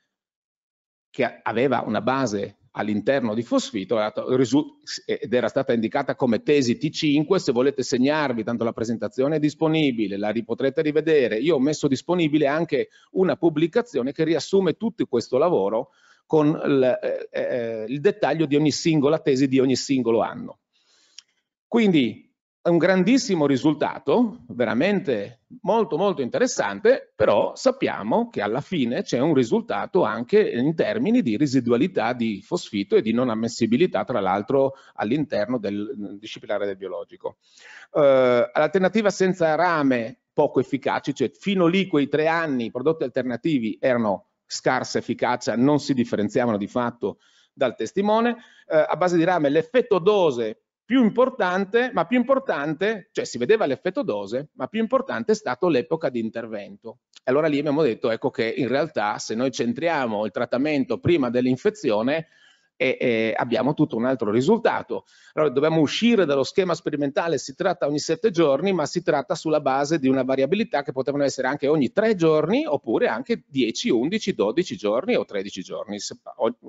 che aveva una base all'interno di fosfito ed era stata indicata come tesi T5, se volete segnarvi, tanto la presentazione è disponibile, la potrete rivedere. Io ho messo disponibile anche una pubblicazione che riassume tutto questo lavoro con il, eh, eh, il dettaglio di ogni singola tesi di ogni singolo anno. Quindi un grandissimo risultato, veramente molto molto interessante, però sappiamo che alla fine c'è un risultato anche in termini di residualità di fosfito e di non ammissibilità, tra l'altro all'interno del mm, disciplinare del biologico. Eh, l'alternativa senza rame poco efficace, cioè fino lì quei tre anni i prodotti alternativi erano scarsa efficacia, non si differenziavano di fatto dal testimone. Eh, a base di rame l'effetto dose più importante, ma più importante, cioè si vedeva l'effetto dose, ma più importante è stato l'epoca di intervento. E allora lì abbiamo detto ecco che in realtà se noi centriamo il trattamento prima dell'infezione e, e abbiamo tutto un altro risultato. Allora dobbiamo uscire dallo schema sperimentale, si tratta ogni sette giorni, ma si tratta sulla base di una variabilità che potevano essere anche ogni tre giorni oppure anche 10, 11, 12 giorni o 13 giorni.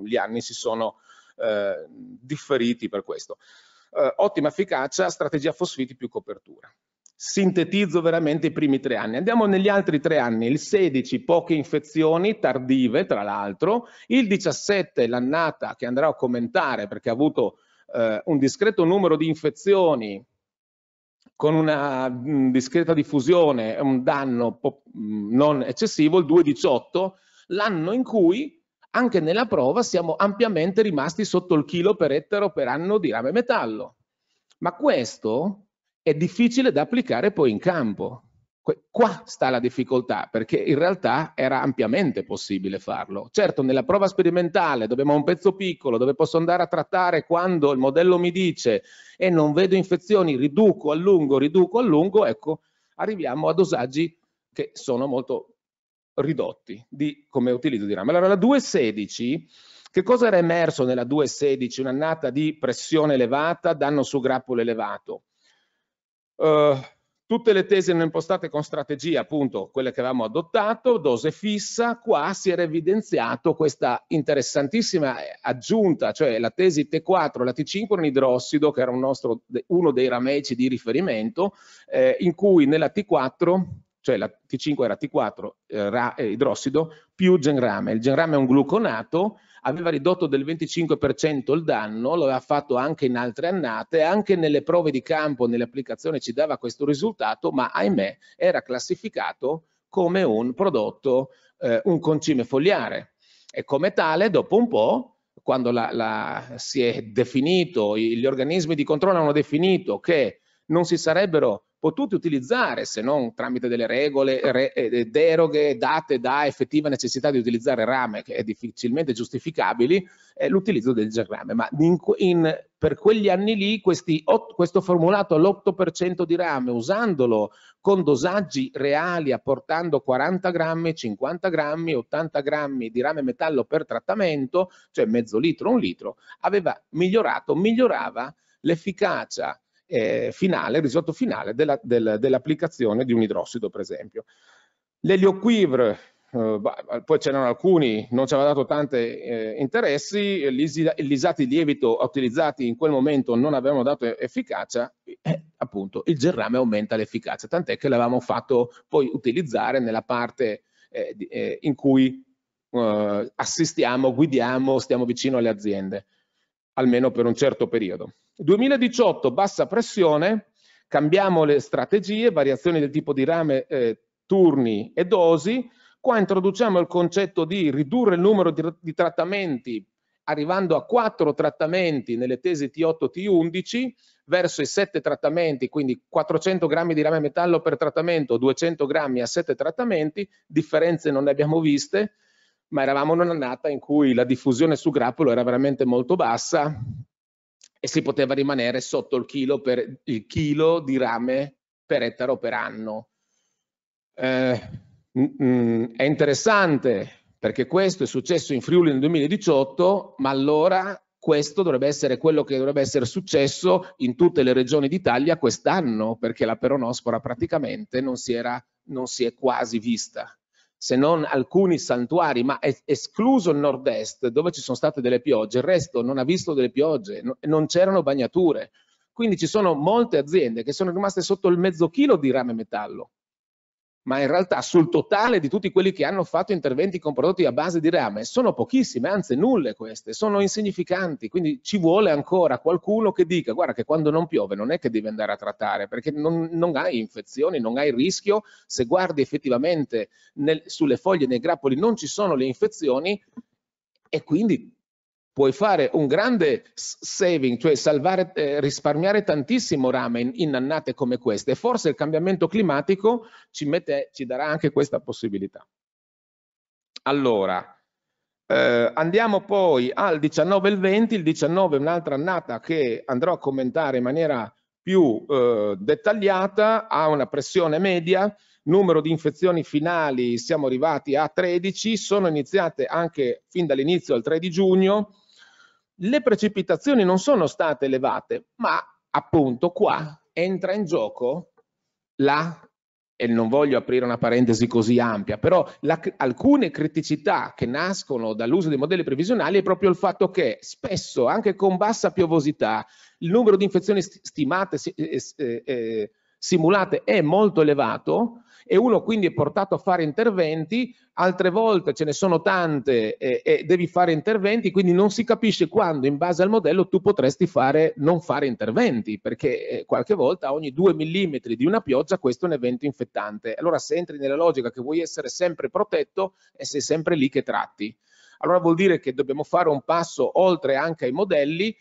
Gli anni si sono eh, differiti per questo eh, ottima efficacia, strategia fosfiti più copertura. Sintetizzo veramente i primi tre anni. Andiamo negli altri tre anni, il 16 poche infezioni tardive tra l'altro, il 17 l'annata che andrò a commentare perché ha avuto eh, un discreto numero di infezioni con una mm, discreta diffusione e un danno mm, non eccessivo, il 2-18, l'anno in cui anche nella prova siamo ampiamente rimasti sotto il chilo per ettaro per anno di rame metallo. Ma questo è difficile da applicare poi in campo. Qua sta la difficoltà, perché in realtà era ampiamente possibile farlo. Certo, nella prova sperimentale, dove ho un pezzo piccolo, dove posso andare a trattare quando il modello mi dice e non vedo infezioni, riduco, a lungo, riduco, a lungo, ecco, arriviamo a dosaggi che sono molto ridotti di, come utilizzo di RAM. Allora la 2.16, che cosa era emerso nella 2.16, un'annata di pressione elevata, danno su grappolo elevato? Uh, tutte le tesi erano impostate con strategia, appunto quelle che avevamo adottato, dose fissa, qua si era evidenziato questa interessantissima eh, aggiunta, cioè la tesi T4, la T5 era un idrossido, che era un nostro, uno dei rameci di riferimento, eh, in cui nella T4 cioè la T5 era T4 eh, ra, eh, idrossido più genrame. Il genrame è un gluconato, aveva ridotto del 25% il danno, lo aveva fatto anche in altre annate, anche nelle prove di campo, nelle applicazioni ci dava questo risultato, ma ahimè era classificato come un prodotto, eh, un concime fogliare. E come tale, dopo un po', quando la, la, si è definito, gli organismi di controllo hanno definito che non si sarebbero potuti utilizzare, se non tramite delle regole, re, eh, deroghe date da effettiva necessità di utilizzare rame, che è difficilmente giustificabili, eh, l'utilizzo del gerrame. Ma in, in, per quegli anni lì questi, ot, questo formulato all'8% di rame, usandolo con dosaggi reali, apportando 40 grammi, 50 grammi, 80 grammi di rame metallo per trattamento, cioè mezzo litro, un litro, aveva migliorato, migliorava l'efficacia eh, finale, il risultato finale della, del, dell'applicazione di un idrossido, per esempio. L'elioquivr, eh, poi c'erano alcuni, non ci aveva dato tanti eh, interessi, gli isati lievito utilizzati in quel momento non avevano dato efficacia, eh, appunto il gerrame aumenta l'efficacia, tant'è che l'avevamo fatto poi utilizzare nella parte eh, eh, in cui eh, assistiamo, guidiamo, stiamo vicino alle aziende, almeno per un certo periodo. 2018 bassa pressione, cambiamo le strategie, variazioni del tipo di rame, eh, turni e dosi, qua introduciamo il concetto di ridurre il numero di, di trattamenti arrivando a quattro trattamenti nelle tesi T8 T11 verso i sette trattamenti, quindi 400 grammi di rame metallo per trattamento, 200 grammi a sette trattamenti, differenze non ne abbiamo viste, ma eravamo in un'annata in cui la diffusione su grappolo era veramente molto bassa, e si poteva rimanere sotto il chilo, per, il chilo di rame per ettaro per anno. Eh, mh, mm, mh, mm, è interessante perché questo è successo in Friuli nel 2018, ma allora questo dovrebbe essere quello che dovrebbe essere successo in tutte le regioni d'Italia quest'anno, perché la peronospora praticamente non si, era, non si è quasi vista se non alcuni santuari, ma escluso il nord-est dove ci sono state delle piogge, il resto non ha visto delle piogge, non c'erano bagnature. Quindi ci sono molte aziende che sono rimaste sotto il mezzo chilo di rame metallo ma in realtà sul totale di tutti quelli che hanno fatto interventi con prodotti a base di rame sono pochissime, anzi nulle queste, sono insignificanti, quindi ci vuole ancora qualcuno che dica guarda che quando non piove non è che devi andare a trattare perché non, non hai infezioni, non hai rischio, se guardi effettivamente nel, sulle foglie, nei grappoli non ci sono le infezioni e quindi puoi fare un grande saving, cioè salvare, eh, risparmiare tantissimo rame in, in, annate come queste. forse il cambiamento climatico ci, mette, ci darà anche questa possibilità. Allora, eh, andiamo poi al 19 e il 20. Il 19 è un'altra annata che andrò a commentare in maniera più eh, dettagliata, ha una pressione media, numero di infezioni finali siamo arrivati a 13, sono iniziate anche fin dall'inizio al 3 di giugno, le precipitazioni non sono state elevate, ma appunto qua entra in gioco la, e non voglio aprire una parentesi così ampia, però la, alcune criticità che nascono dall'uso dei modelli previsionali è proprio il fatto che spesso, anche con bassa piovosità, il numero di infezioni stimate, eh, eh, eh, simulate è molto elevato, e uno quindi è portato a fare interventi, altre volte ce ne sono tante e, e devi fare interventi, quindi non si capisce quando in base al modello tu potresti fare, non fare interventi, perché eh, qualche volta ogni 2 mm di una pioggia questo è un evento infettante. Allora se entri nella logica che vuoi essere sempre protetto e sei sempre lì che tratti. Allora vuol dire che dobbiamo fare un passo oltre anche ai modelli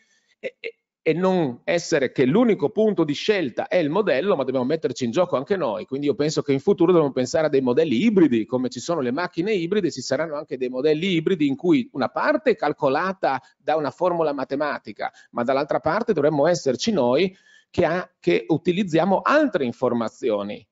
e non essere che l'unico punto di scelta è il modello, ma dobbiamo metterci in gioco anche noi. Quindi io penso che in futuro dobbiamo pensare a dei modelli ibridi, come ci sono le macchine ibride, ci saranno anche dei modelli ibridi in cui una parte è calcolata da una formula matematica, ma dall'altra parte dovremmo esserci noi che, ha, che utilizziamo altre informazioni,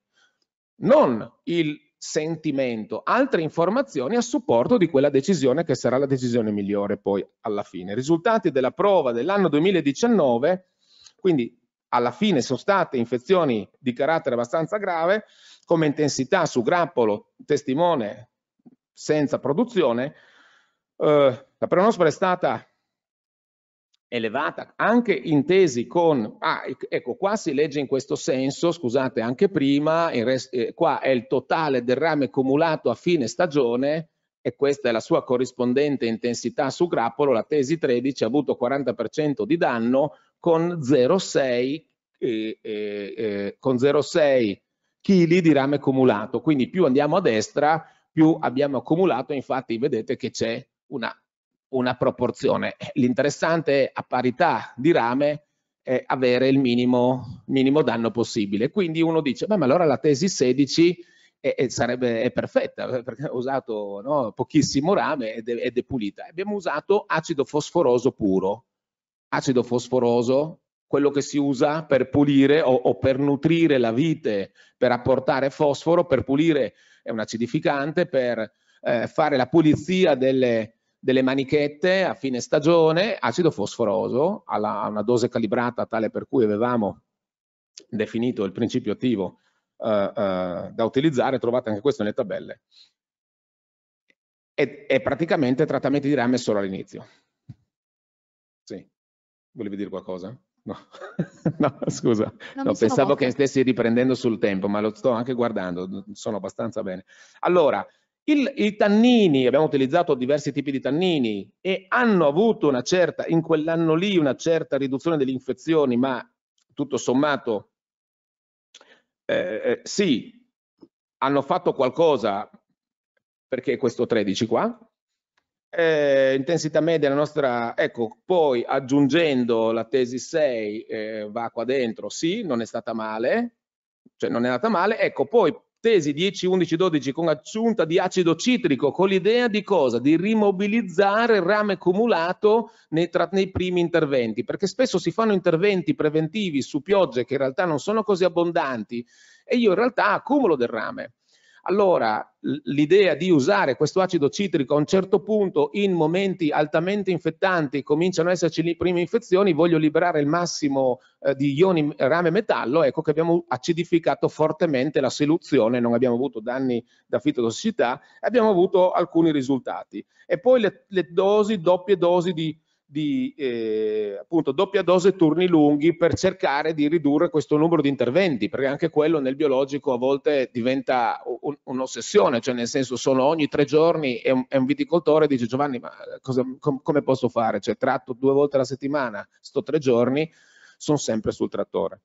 non il sentimento, altre informazioni a supporto di quella decisione che sarà la decisione migliore poi alla fine. risultati della prova dell'anno 2019, quindi alla fine sono state infezioni di carattere abbastanza grave, come intensità su grappolo, testimone senza produzione. Eh, la prenospora è stata elevata, anche intesi con, ah, ecco qua si legge in questo senso, scusate anche prima, rest, eh, qua è il totale del rame cumulato a fine stagione e questa è la sua corrispondente intensità su grappolo, la tesi 13 ha avuto 40% di danno con 0,6 eh, eh, kg eh, di rame cumulato, quindi più andiamo a destra più abbiamo accumulato, infatti vedete che c'è una una proporzione. L'interessante a parità di rame è avere il minimo, minimo danno possibile. Quindi uno dice, beh, ma allora la tesi 16 è, è, sarebbe, è perfetta, eh, perché ha usato no, pochissimo rame ed è, ed è pulita. Abbiamo usato acido fosforoso puro. Acido fosforoso quello che si usa per pulire o, o, per nutrire la vite, per apportare fosforo, per pulire è un acidificante, per eh, fare la pulizia delle, delle manichette a fine stagione, acido fosforoso, a una dose calibrata tale per cui avevamo definito il principio attivo uh, uh, da utilizzare, trovate anche questo nelle tabelle. E, e praticamente trattamenti di rame solo all'inizio. Sì, volevi dire qualcosa? No, no scusa, no, pensavo che stessi riprendendo sul tempo, ma lo sto anche guardando, sono abbastanza bene. Allora, il, I tannini, abbiamo utilizzato diversi tipi di tannini e hanno avuto una certa, in quell'anno lì, una certa riduzione delle infezioni, ma tutto sommato, eh, eh sì, hanno fatto qualcosa, perché questo 13 qua, eh, intensità media la nostra ecco poi aggiungendo la tesi 6 eh, va qua dentro sì non è stata male cioè non è andata male ecco poi tesi 10, 11, 12 con aggiunta di acido citrico, con l'idea di cosa? Di rimobilizzare il rame accumulato nei, tra, nei, primi interventi, perché spesso si fanno interventi preventivi su piogge che in realtà non sono così abbondanti e io in realtà accumulo del rame. Allora l'idea di usare questo acido citrico a un certo punto in momenti altamente infettanti, cominciano ad esserci le prime infezioni, voglio liberare il massimo eh, di ioni rame metallo, ecco che abbiamo acidificato fortemente la soluzione, non abbiamo avuto danni da fitotossicità, abbiamo avuto alcuni risultati. E poi le, le dosi, doppie dosi di di eh, appunto doppia dose turni lunghi per cercare di ridurre questo numero di interventi, perché anche quello nel biologico a volte diventa un, un'ossessione, cioè nel senso sono ogni tre giorni e un, e un viticoltore dice Giovanni ma cosa, com, come posso fare? Cioè tratto due volte alla settimana, sto tre giorni, sono sempre sul trattore.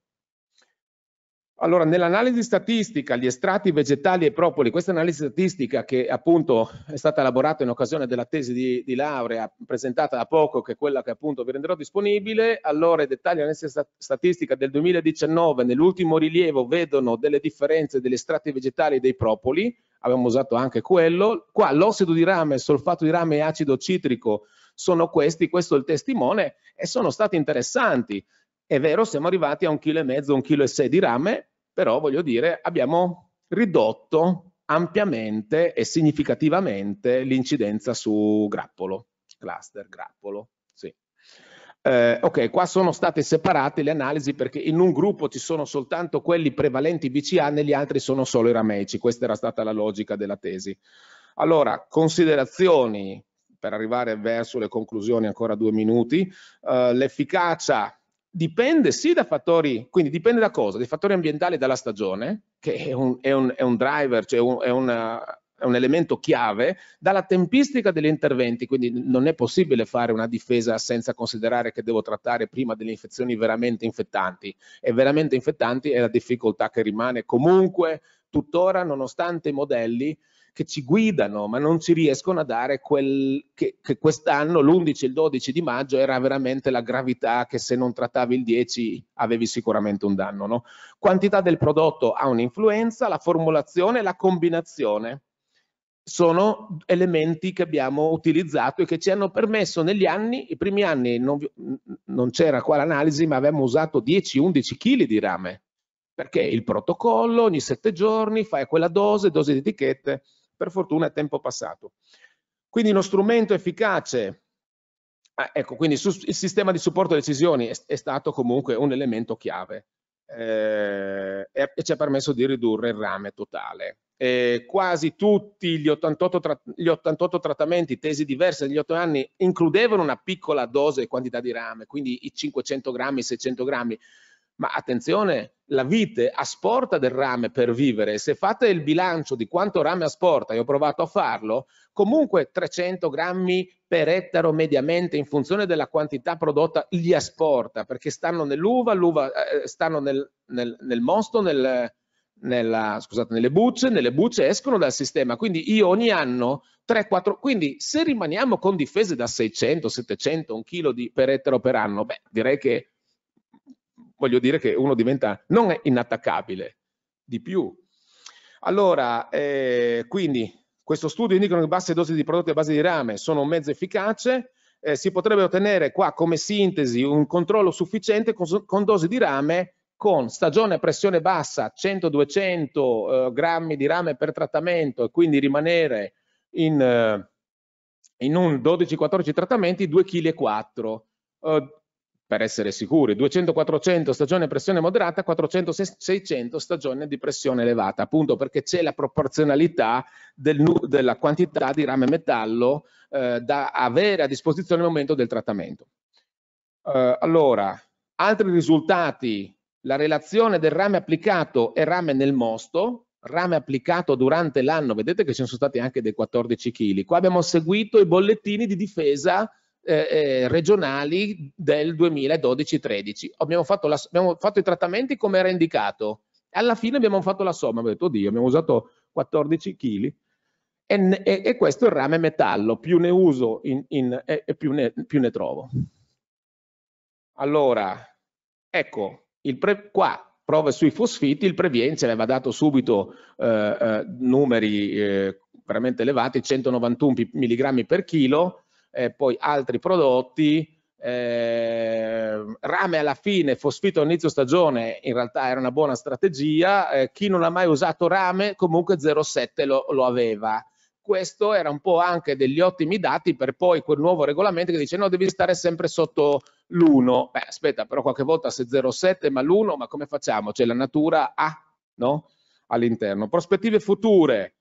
Allora, nell'analisi statistica, gli estratti vegetali e propoli, questa analisi statistica che appunto è stata elaborata in occasione della tesi di, di laurea presentata da poco, che è quella che appunto vi renderò disponibile, allora i dettagli dell'analisi statistica del 2019, nell'ultimo rilievo vedono delle differenze degli estratti vegetali e dei propoli, abbiamo usato anche quello, qua l'ossido di rame, solfato di rame e acido citrico sono questi, questo è il testimone, e sono stati interessanti è vero, siamo arrivati a un chilo e mezzo, un chilo e sei di rame, però voglio dire, abbiamo ridotto ampiamente e significativamente l'incidenza su grappolo, cluster grappolo. Sì. Eh, ok, qua sono state separate le analisi perché in un gruppo ci sono soltanto quelli prevalenti BCA, negli altri sono solo i rameici. Questa era stata la logica della tesi. Allora, considerazioni per arrivare verso le conclusioni, ancora due minuti. Eh, L'efficacia dipende sì da fattori, quindi dipende da cosa? Dai fattori ambientali dalla stagione, che è un, è un, è un driver, cioè un, è, una, è, un elemento chiave, dalla tempistica degli interventi, quindi non è possibile fare una difesa senza considerare che devo trattare prima delle infezioni veramente infettanti. E veramente infettanti è la difficoltà che rimane comunque tuttora, nonostante i modelli che ci guidano, ma non ci riescono a dare quel che, che quest'anno, l'11 e il 12 di maggio, era veramente la gravità che se non trattavi il 10 avevi sicuramente un danno. No? Quantità del prodotto ha un'influenza, la formulazione e la combinazione sono elementi che abbiamo utilizzato e che ci hanno permesso negli anni, i primi anni non, non c'era qua l'analisi, ma avevamo usato 10-11 kg di rame, perché il protocollo ogni sette giorni fai quella dose, dose di etichette, per fortuna è tempo passato. Quindi uno strumento efficace, ah, ecco, quindi il sistema di supporto alle decisioni è, è stato comunque un elemento chiave eh, e, e ci ha permesso di ridurre il rame totale. Eh, quasi tutti gli 88, gli 88, trattamenti, tesi diverse negli 8 anni, includevano una piccola dose e quantità di rame, quindi i 500 grammi, 600 grammi. Ma attenzione, la vite asporta del rame per vivere. Se fate il bilancio di quanto rame asporta, e ho provato a farlo, comunque 300 grammi per ettaro mediamente in funzione della quantità prodotta li asporta, perché stanno nell'uva, l'uva eh, eh, stanno nel, nel, nel mosto, nel, nella, scusate, nelle bucce, nelle bucce escono dal sistema. Quindi io ogni anno 3, 4, quindi se rimaniamo con difese da 600, 700, un chilo di, per ettaro per anno, beh, direi che voglio dire che uno diventa non è inattaccabile, di più. Allora, eh, quindi questo studio indica che basse dosi di prodotti a base di rame sono un mezzo efficace, eh, si potrebbe ottenere qua come sintesi un controllo sufficiente con, con dosi di rame con stagione a pressione bassa 100-200 eh, grammi di rame per trattamento e quindi rimanere in, eh, in un 12-14 trattamenti 2,4 kg. Eh, per essere sicuri, 200-400 stagione pressione moderata, 400-600 stagione di pressione elevata, appunto perché c'è la proporzionalità del, della quantità di rame metallo eh, da avere a disposizione al momento del trattamento. Eh, allora, altri risultati, la relazione del rame applicato e rame nel mosto, rame applicato durante l'anno, vedete che ci sono stati anche dei 14 kg, qua abbiamo seguito i bollettini di difesa eh, eh, regionali del 2012-13. Abbiamo, abbiamo, fatto i trattamenti come era indicato. Alla fine abbiamo fatto la somma, abbiamo detto, oddio, abbiamo usato 14 kg e, e, e, questo è il rame metallo, più ne uso in, in, e, e più, ne, più ne trovo. Allora, ecco, il pre, qua prove sui fosfiti, il Previenze aveva dato subito eh, eh, numeri eh, veramente elevati, 191 mg per chilo, eh, poi altri prodotti. Eh, rame alla fine, fosfito all'inizio stagione, in realtà era una buona strategia. Eh, chi non ha mai usato rame comunque 0,7 lo, lo aveva questo era un po' anche degli ottimi dati per poi quel nuovo regolamento che dice no devi stare sempre sotto l'1 beh aspetta però qualche volta se 0,7 ma l'1 ma come facciamo c'è cioè, la natura A no? all'interno prospettive future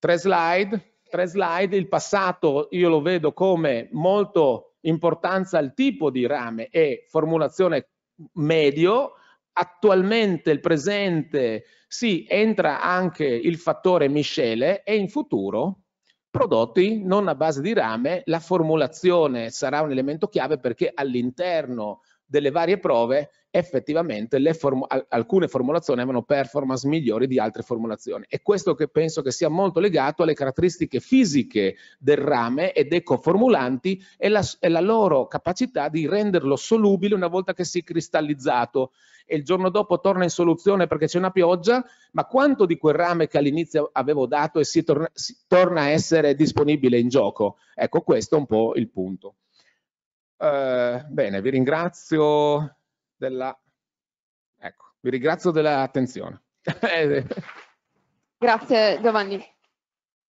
tre slide tre slide, il passato io lo vedo come molto importanza al tipo di rame e formulazione medio, attualmente il presente sì, entra anche il fattore miscele e in futuro prodotti non a base di rame, la formulazione sarà un elemento chiave perché all'interno delle varie prove effettivamente form alcune formulazioni avevano performance migliori di altre formulazioni e questo che penso che sia molto legato alle caratteristiche fisiche del rame e dei coformulanti e la, e la loro capacità di renderlo solubile una volta che si è cristallizzato e il giorno dopo torna in soluzione perché c'è una pioggia, ma quanto di quel rame che all'inizio avevo dato e si torna, si torna a essere disponibile in gioco? Ecco, questo è un po' il punto. Eh, bene, vi ringrazio della... Ecco, vi ringrazio dell'attenzione. Grazie Giovanni.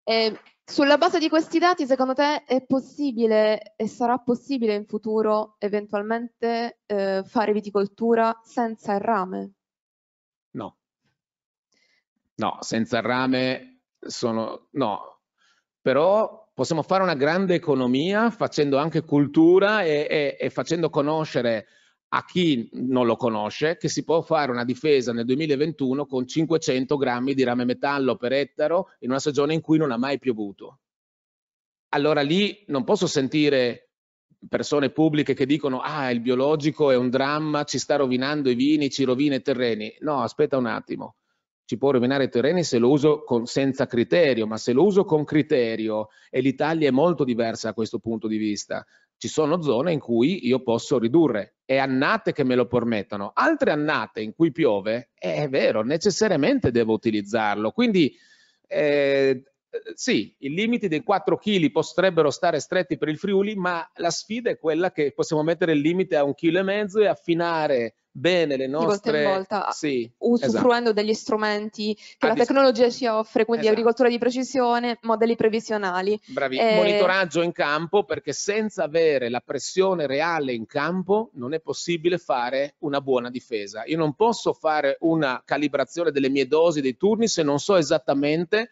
Eh, sulla base di questi dati, secondo te è possibile e sarà possibile in futuro eventualmente eh, fare viticoltura senza il rame? No. No, senza il rame sono... no. Però possiamo fare una grande economia facendo anche cultura e, e, e facendo conoscere a chi non lo conosce che si può fare una difesa nel 2021 con 500 grammi di rame metallo per ettaro in una stagione in cui non ha mai piovuto. Allora lì non posso sentire persone pubbliche che dicono ah il biologico è un dramma, ci sta rovinando i vini, ci rovina i terreni. No, aspetta un attimo ci può rovinare i terreni se lo uso con, senza criterio, ma se lo uso con criterio, e l'Italia è molto diversa da questo punto di vista, ci sono zone in cui io posso ridurre e annate che me lo permettono, altre annate in cui piove, è vero, necessariamente devo utilizzarlo, quindi eh, sì, i limiti dei 4 kg potrebbero stare stretti per il Friuli, ma la sfida è quella che possiamo mettere il limite a un chilo e mezzo e affinare bene le nostre... Di volta in volta, ah, sì, usufruendo esatto. degli strumenti che A la tecnologia ci offre, quindi esatto. agricoltura di precisione, modelli previsionali. Bravi, e... Eh, monitoraggio in campo, perché senza avere la pressione reale in campo non è possibile fare una buona difesa. Io non posso fare una calibrazione delle mie dosi, dei turni, se non so esattamente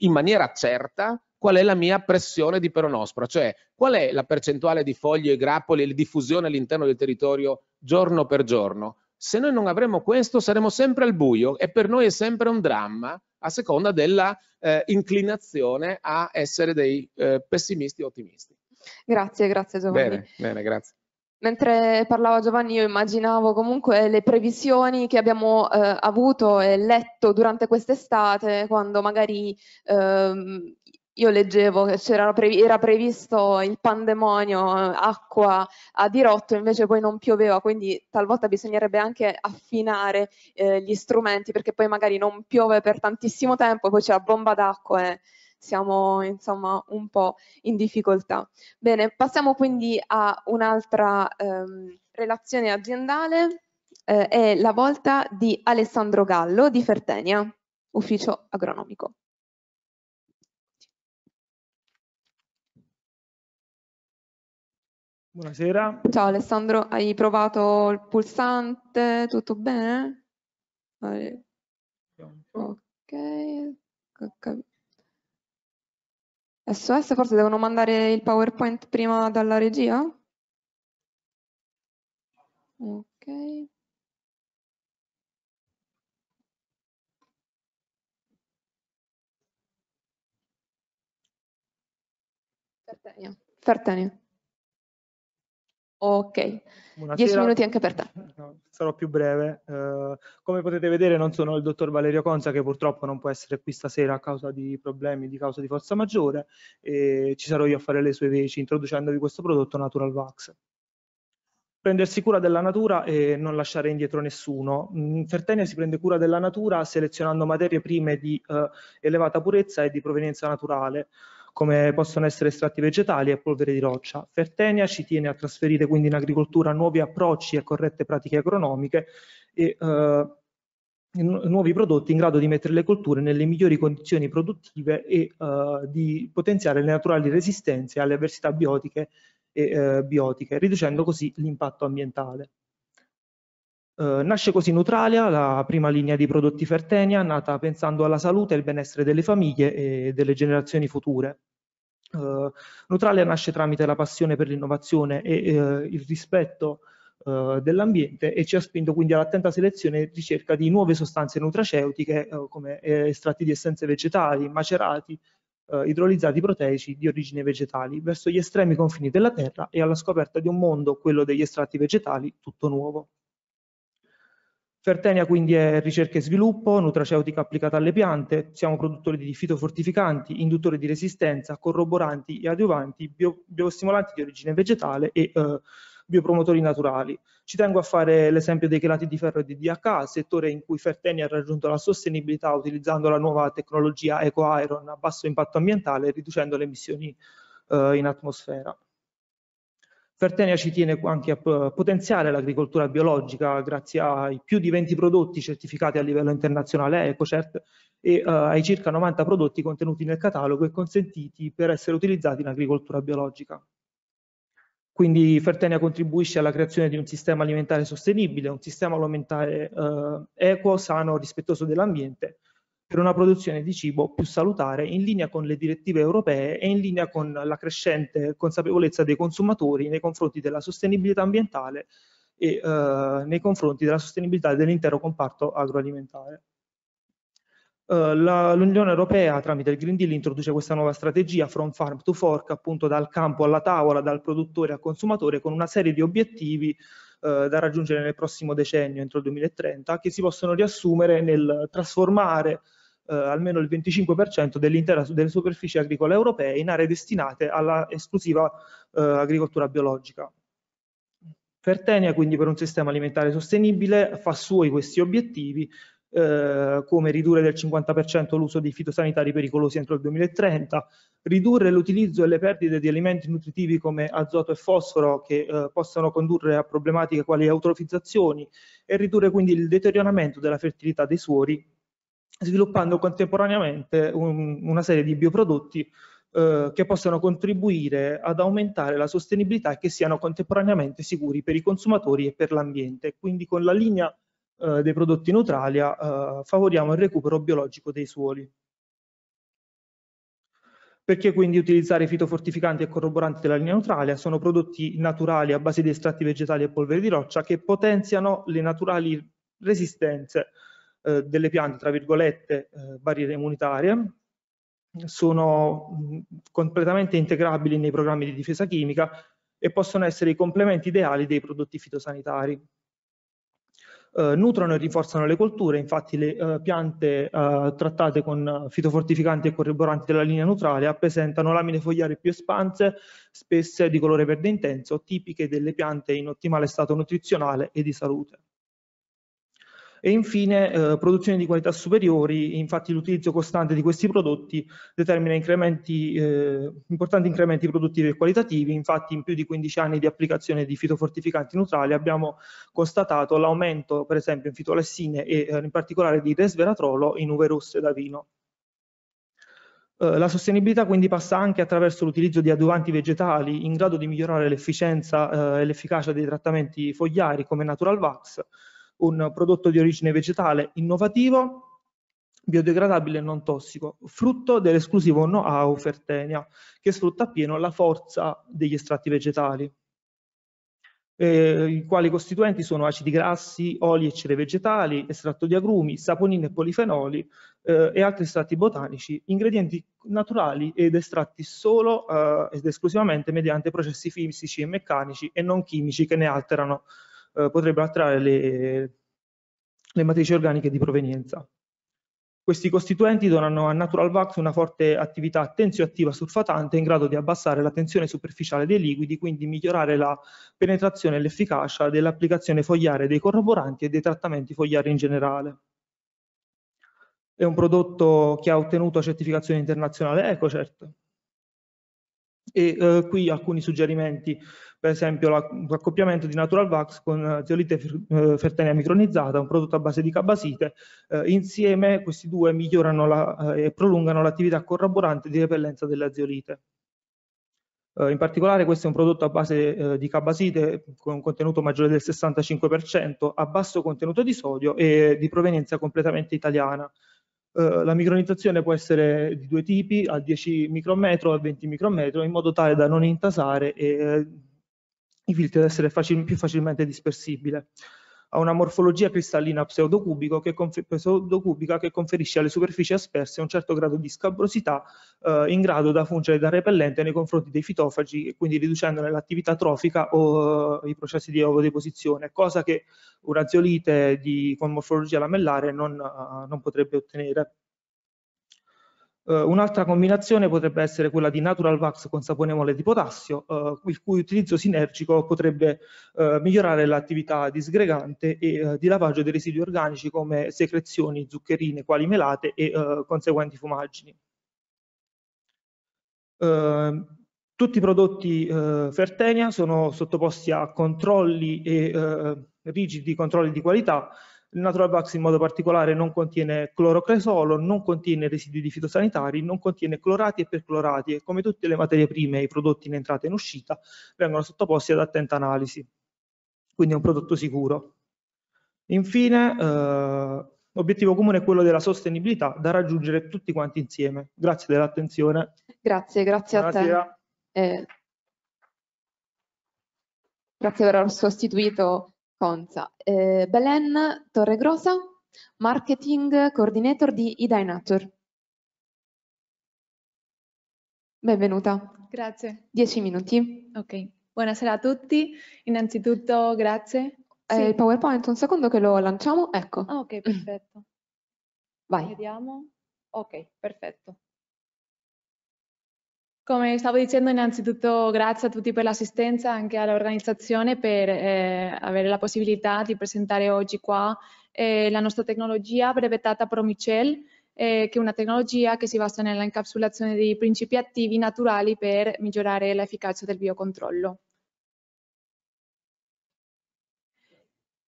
in maniera certa qual è la mia pressione di peronospora, cioè qual è la percentuale di foglie e grappoli e di diffusione all'interno del territorio giorno per giorno. Se noi non avremo questo saremo sempre al buio e per noi è sempre un dramma a seconda della eh, inclinazione a essere dei eh, pessimisti o ottimisti. Grazie, grazie Giovanni. Bene, bene, grazie. Mentre parlava Giovanni io immaginavo comunque le previsioni che abbiamo eh, avuto e letto durante quest'estate quando magari ehm, io leggevo che previ- era previsto il pandemonio, acqua a dirotto, invece poi non pioveva, quindi talvolta bisognerebbe anche affinare eh, gli strumenti perché poi magari non piove per tantissimo tempo, poi c'è la bomba d'acqua e siamo insomma un po' in difficoltà. Bene, passiamo quindi a un'altra ehm, relazione aziendale, eh, è la volta di Alessandro Gallo di Fertenia, ufficio agronomico. Buonasera. Ciao Alessandro, hai provato il pulsante? Tutto bene? Ok. SOS ecco, ecco. forse devono mandare il PowerPoint prima dalla regia? Ok. Fertenia. Fertenia. Ok, Buonasera. 10 minuti anche per te. Sarò più breve. Eh, come potete vedere non sono il dottor Valerio Conza che purtroppo non può essere qui stasera a causa di problemi di causa di forza maggiore e ci sarò io a fare le sue veci introducendovi questo prodotto Natural Vax. Prendersi cura della natura e non lasciare indietro nessuno. Fertenia mm, si prende cura della natura selezionando materie prime di eh, elevata purezza e di provenienza naturale come possono essere estratti vegetali e polvere di roccia. Fertenia ci tiene a trasferire quindi in agricoltura nuovi approcci e corrette pratiche agronomiche e eh, nuovi prodotti in grado di mettere le colture nelle migliori condizioni produttive e eh, di potenziare le naturali resistenze alle avversità biotiche e eh, biotiche, riducendo così l'impatto ambientale. Eh, nasce così Neutralia, la prima linea di prodotti Fertenia, nata pensando alla salute e al benessere delle famiglie e delle generazioni future. Eh, Nutralia nasce tramite la passione per l'innovazione e eh, il rispetto eh, dell'ambiente e ci ha spinto quindi all'attenta selezione e ricerca di nuove sostanze nutraceutiche come estratti di essenze vegetali, macerati, idrolizzati proteici di origine vegetali verso gli estremi confini della terra e alla scoperta di un mondo, quello degli estratti vegetali, tutto nuovo. Fertenia quindi è ricerca e sviluppo, nutraceutica applicata alle piante, siamo produttori di fitofortificanti, induttori di resistenza, corroboranti e adiuvanti, bio, biostimolanti di origine vegetale e eh, biopromotori naturali. Ci tengo a fare l'esempio dei chelati di ferro e di DHA, settore in cui Fertenia ha raggiunto la sostenibilità utilizzando la nuova tecnologia EcoIron a basso impatto ambientale e riducendo le emissioni eh, in atmosfera. Fertenia ci tiene anche a potenziare l'agricoltura biologica grazie ai più di 20 prodotti certificati a livello internazionale EcoCert e uh, ai circa 90 prodotti contenuti nel catalogo e consentiti per essere utilizzati in agricoltura biologica. Quindi Fertenia contribuisce alla creazione di un sistema alimentare sostenibile, un sistema alimentare uh, equo, sano, rispettoso dell'ambiente per una produzione di cibo più salutare in linea con le direttive europee e in linea con la crescente consapevolezza dei consumatori nei confronti della sostenibilità ambientale e eh, nei confronti della sostenibilità dell'intero comparto agroalimentare. Uh, L'Unione Europea tramite il Green Deal introduce questa nuova strategia From Farm to Fork, appunto dal campo alla tavola, dal produttore al consumatore, con una serie di obiettivi uh, da raggiungere nel prossimo decennio, entro il 2030, che si possono riassumere nel trasformare eh, almeno il 25% dell'intera delle superfici agricole europee in aree destinate alla esclusiva eh, agricoltura biologica. Fertenia, quindi per un sistema alimentare sostenibile, fa suoi questi obiettivi, eh, come ridurre del 50% l'uso di fitosanitari pericolosi entro il 2030, ridurre l'utilizzo e le perdite di alimenti nutritivi come azoto e fosforo che eh, possono condurre a problematiche quali eutrofizzazioni e ridurre quindi il deterioramento della fertilità dei suori sviluppando contemporaneamente un, una serie di bioprodotti eh, che possano contribuire ad aumentare la sostenibilità e che siano contemporaneamente sicuri per i consumatori e per l'ambiente. Quindi con la linea eh, dei prodotti Neutralia eh, favoriamo il recupero biologico dei suoli. Perché quindi utilizzare fitofortificanti e corroboranti della linea neutralia? Sono prodotti naturali a base di estratti vegetali e polvere di roccia che potenziano le naturali resistenze eh, delle piante, tra virgolette, eh, barriere immunitarie, sono mm, completamente integrabili nei programmi di difesa chimica e possono essere i complementi ideali dei prodotti fitosanitari. Eh, nutrono e rinforzano le colture, infatti le eh, piante eh, trattate con fitofortificanti e corroboranti della linea neutrale presentano lamine fogliari più espanse, spesse di colore verde intenso, tipiche delle piante in ottimale stato nutrizionale e di salute. E infine eh, produzione di qualità superiori, infatti l'utilizzo costante di questi prodotti determina incrementi, eh, importanti incrementi produttivi e qualitativi, infatti in più di 15 anni di applicazione di fitofortificanti neutrali abbiamo constatato l'aumento per esempio in fitolessine e eh, in particolare di resveratrolo in uve rosse da vino eh, la sostenibilità quindi passa anche attraverso l'utilizzo di adiuvanti vegetali in grado di migliorare l'efficienza eh, e l'efficacia dei trattamenti fogliari come Natural Vax, un prodotto di origine vegetale innovativo, biodegradabile e non tossico, frutto dell'esclusivo know how Fertenia, che sfrutta appieno la forza degli estratti vegetali. Eh, i quali costituenti sono acidi grassi, oli e cere vegetali, estratto di agrumi, saponine e polifenoli eh, e altri estratti botanici, ingredienti naturali ed estratti solo eh, ed esclusivamente mediante processi fisici e meccanici e non chimici che ne alterano eh, potrebbero attrarre le, le matrici organiche di provenienza. Questi costituenti donano a NaturalVax una forte attività tensioattiva surfatante in grado di abbassare la tensione superficiale dei liquidi, quindi migliorare la penetrazione e l'efficacia dell'applicazione fogliare dei corroboranti e dei trattamenti fogliari in generale. È un prodotto che ha ottenuto certificazione internazionale eh, EcoCert, e eh, qui alcuni suggerimenti, per esempio l'accoppiamento di Natural Vax con eh, zeolite eh, fertenea micronizzata, un prodotto a base di cabasite, eh, insieme questi due migliorano la, eh, e prolungano l'attività corroborante di repellenza della zeolite. Eh, in particolare questo è un prodotto a base di cabasite con un contenuto maggiore del 65%, a basso contenuto di sodio e di provenienza completamente italiana. Eh, la micronizzazione può essere di due tipi, a 10 micrometro o a 20 micrometro, in modo tale da non intasare e eh, i filtri ad essere facil più facilmente dispersibile ha una morfologia cristallina pseudocubica che, pseudocubica che conferisce alle superfici asperse un certo grado di scabrosità eh, in grado da fungere da repellente nei confronti dei fitofagi, e quindi riducendone l'attività trofica o eh, i processi di ovodeposizione, cosa che un ziolite di, con morfologia lamellare non, eh, non potrebbe ottenere. Uh, un'altra combinazione potrebbe essere quella di natural wax con sapone mole di potassio, uh, il cui utilizzo sinergico potrebbe uh, migliorare l'attività disgregante e di lavaggio dei residui organici come secrezioni zuccherine, quali melate e conseguenti fumaggini. Ehm, tutti i prodotti Fertenia sono sottoposti a controlli e rigidi controlli di qualità il Natural Bucks in modo particolare non contiene clorocresolo, non contiene residui di fitosanitari, non contiene clorati e perclorati e come tutte le materie prime e i prodotti in entrata e in uscita vengono sottoposti ad attenta analisi. Quindi è un prodotto sicuro. Infine, eh, l'obiettivo comune è quello della sostenibilità da raggiungere tutti quanti insieme. Grazie dell'attenzione. Grazie, grazie Buonasera. a te. Eh, grazie per aver sostituito Conza. Eh, Belen Torregrosa, Marketing Coordinator di iDinature. Benvenuta. Grazie. Dieci minuti. Ok. Buonasera a tutti. Innanzitutto grazie. Eh, sì. Il PowerPoint, un secondo che lo lanciamo. Ecco. Ah, ok, perfetto. Vai. Vediamo. Ok, perfetto. Come stavo dicendo, innanzitutto grazie a tutti per l'assistenza, anche all'organizzazione per eh, avere la possibilità di presentare oggi qua eh, la nostra tecnologia brevettata Promicel, eh, che è una tecnologia che si basa nella incapsulazione di principi attivi naturali per migliorare l'efficacia del biocontrollo.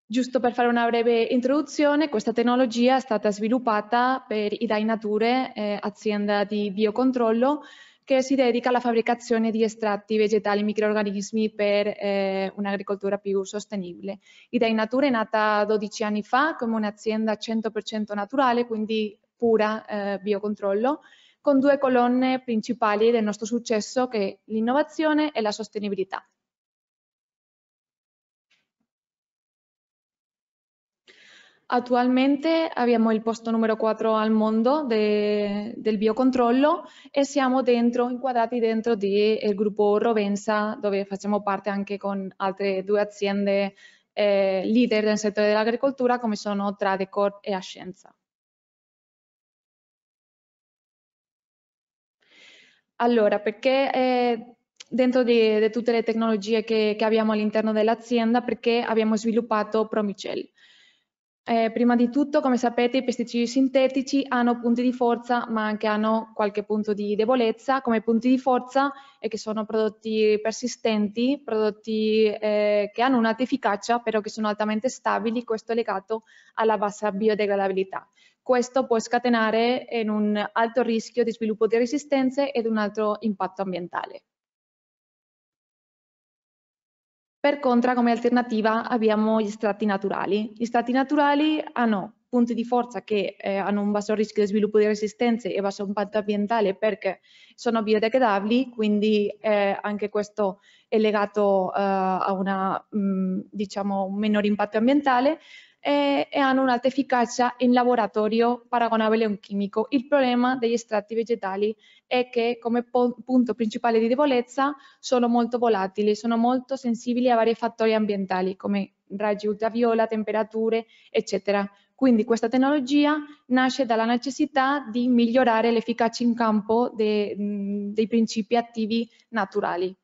Giusto per fare una breve introduzione, questa tecnologia è stata sviluppata per Idai Nature, eh, azienda di biocontrollo, che si dedica alla fabbricazione di estratti vegetali e microorganismi per eh, un'agricoltura più sostenibile. Idei Natura è nata 12 anni fa come un'azienda 100% naturale, quindi pura eh, biocontrollo, con due colonne principali del nostro successo che è l'innovazione e la sostenibilità. Attualmente abbiamo il posto numero 4 al mondo de, del biocontrollo e siamo dentro, inquadrati dentro del gruppo Rovensa, dove facciamo parte anche con altre due aziende eh, leader nel settore dell'agricoltura, come sono Tradecorp e Ascienza. Allora, perché eh, dentro di, di, tutte le tecnologie che, che abbiamo all'interno dell'azienda, perché abbiamo sviluppato Promicel. Eh, prima di tutto, come sapete, i pesticidi sintetici hanno punti di forza, ma anche hanno qualche punto di debolezza. Come punti di forza è che sono prodotti persistenti, prodotti eh, che hanno un'alta efficacia, però che sono altamente stabili, questo è legato alla bassa biodegradabilità. Questo può scatenare eh, in un alto rischio di sviluppo di resistenze ed un altro impatto ambientale. Per contro, come alternativa abbiamo gli strati naturali. Gli strati naturali hanno punti di forza che eh, hanno un basso rischio di sviluppo di resistenze e basso impatto ambientale perché sono biodegradabili, quindi eh, anche questo è legato eh, a una, mm, diciamo, un minor impatto ambientale, e, eh, e hanno un'alta efficacia in laboratorio paragonabile a un chimico. Il problema degli estratti vegetali è che come punto principale di debolezza sono molto volatili, sono molto sensibili a vari fattori ambientali come raggi ultraviola, temperature, eccetera. Quindi questa tecnologia nasce dalla necessità di migliorare l'efficacia in campo de, dei principi attivi naturali.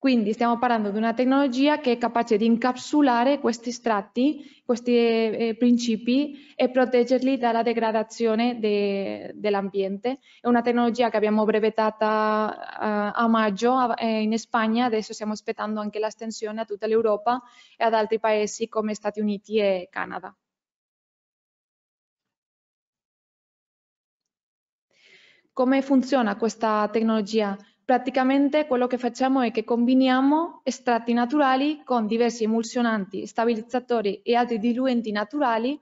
Quindi stiamo parlando di una tecnologia che è capace di incapsulare questi strati, questi eh, eh principi e proteggerli dalla degradazione de, dell'ambiente. È una tecnologia che abbiamo brevettata eh, a maggio eh, in Spagna, adesso stiamo aspettando anche l'estensione a tutta l'Europa e ad altri paesi come Stati Uniti e Canada. Come funziona questa tecnologia? Praticamente quello che facciamo è che combiniamo estratti naturali con diversi emulsionanti, stabilizzatori e altri diluenti naturali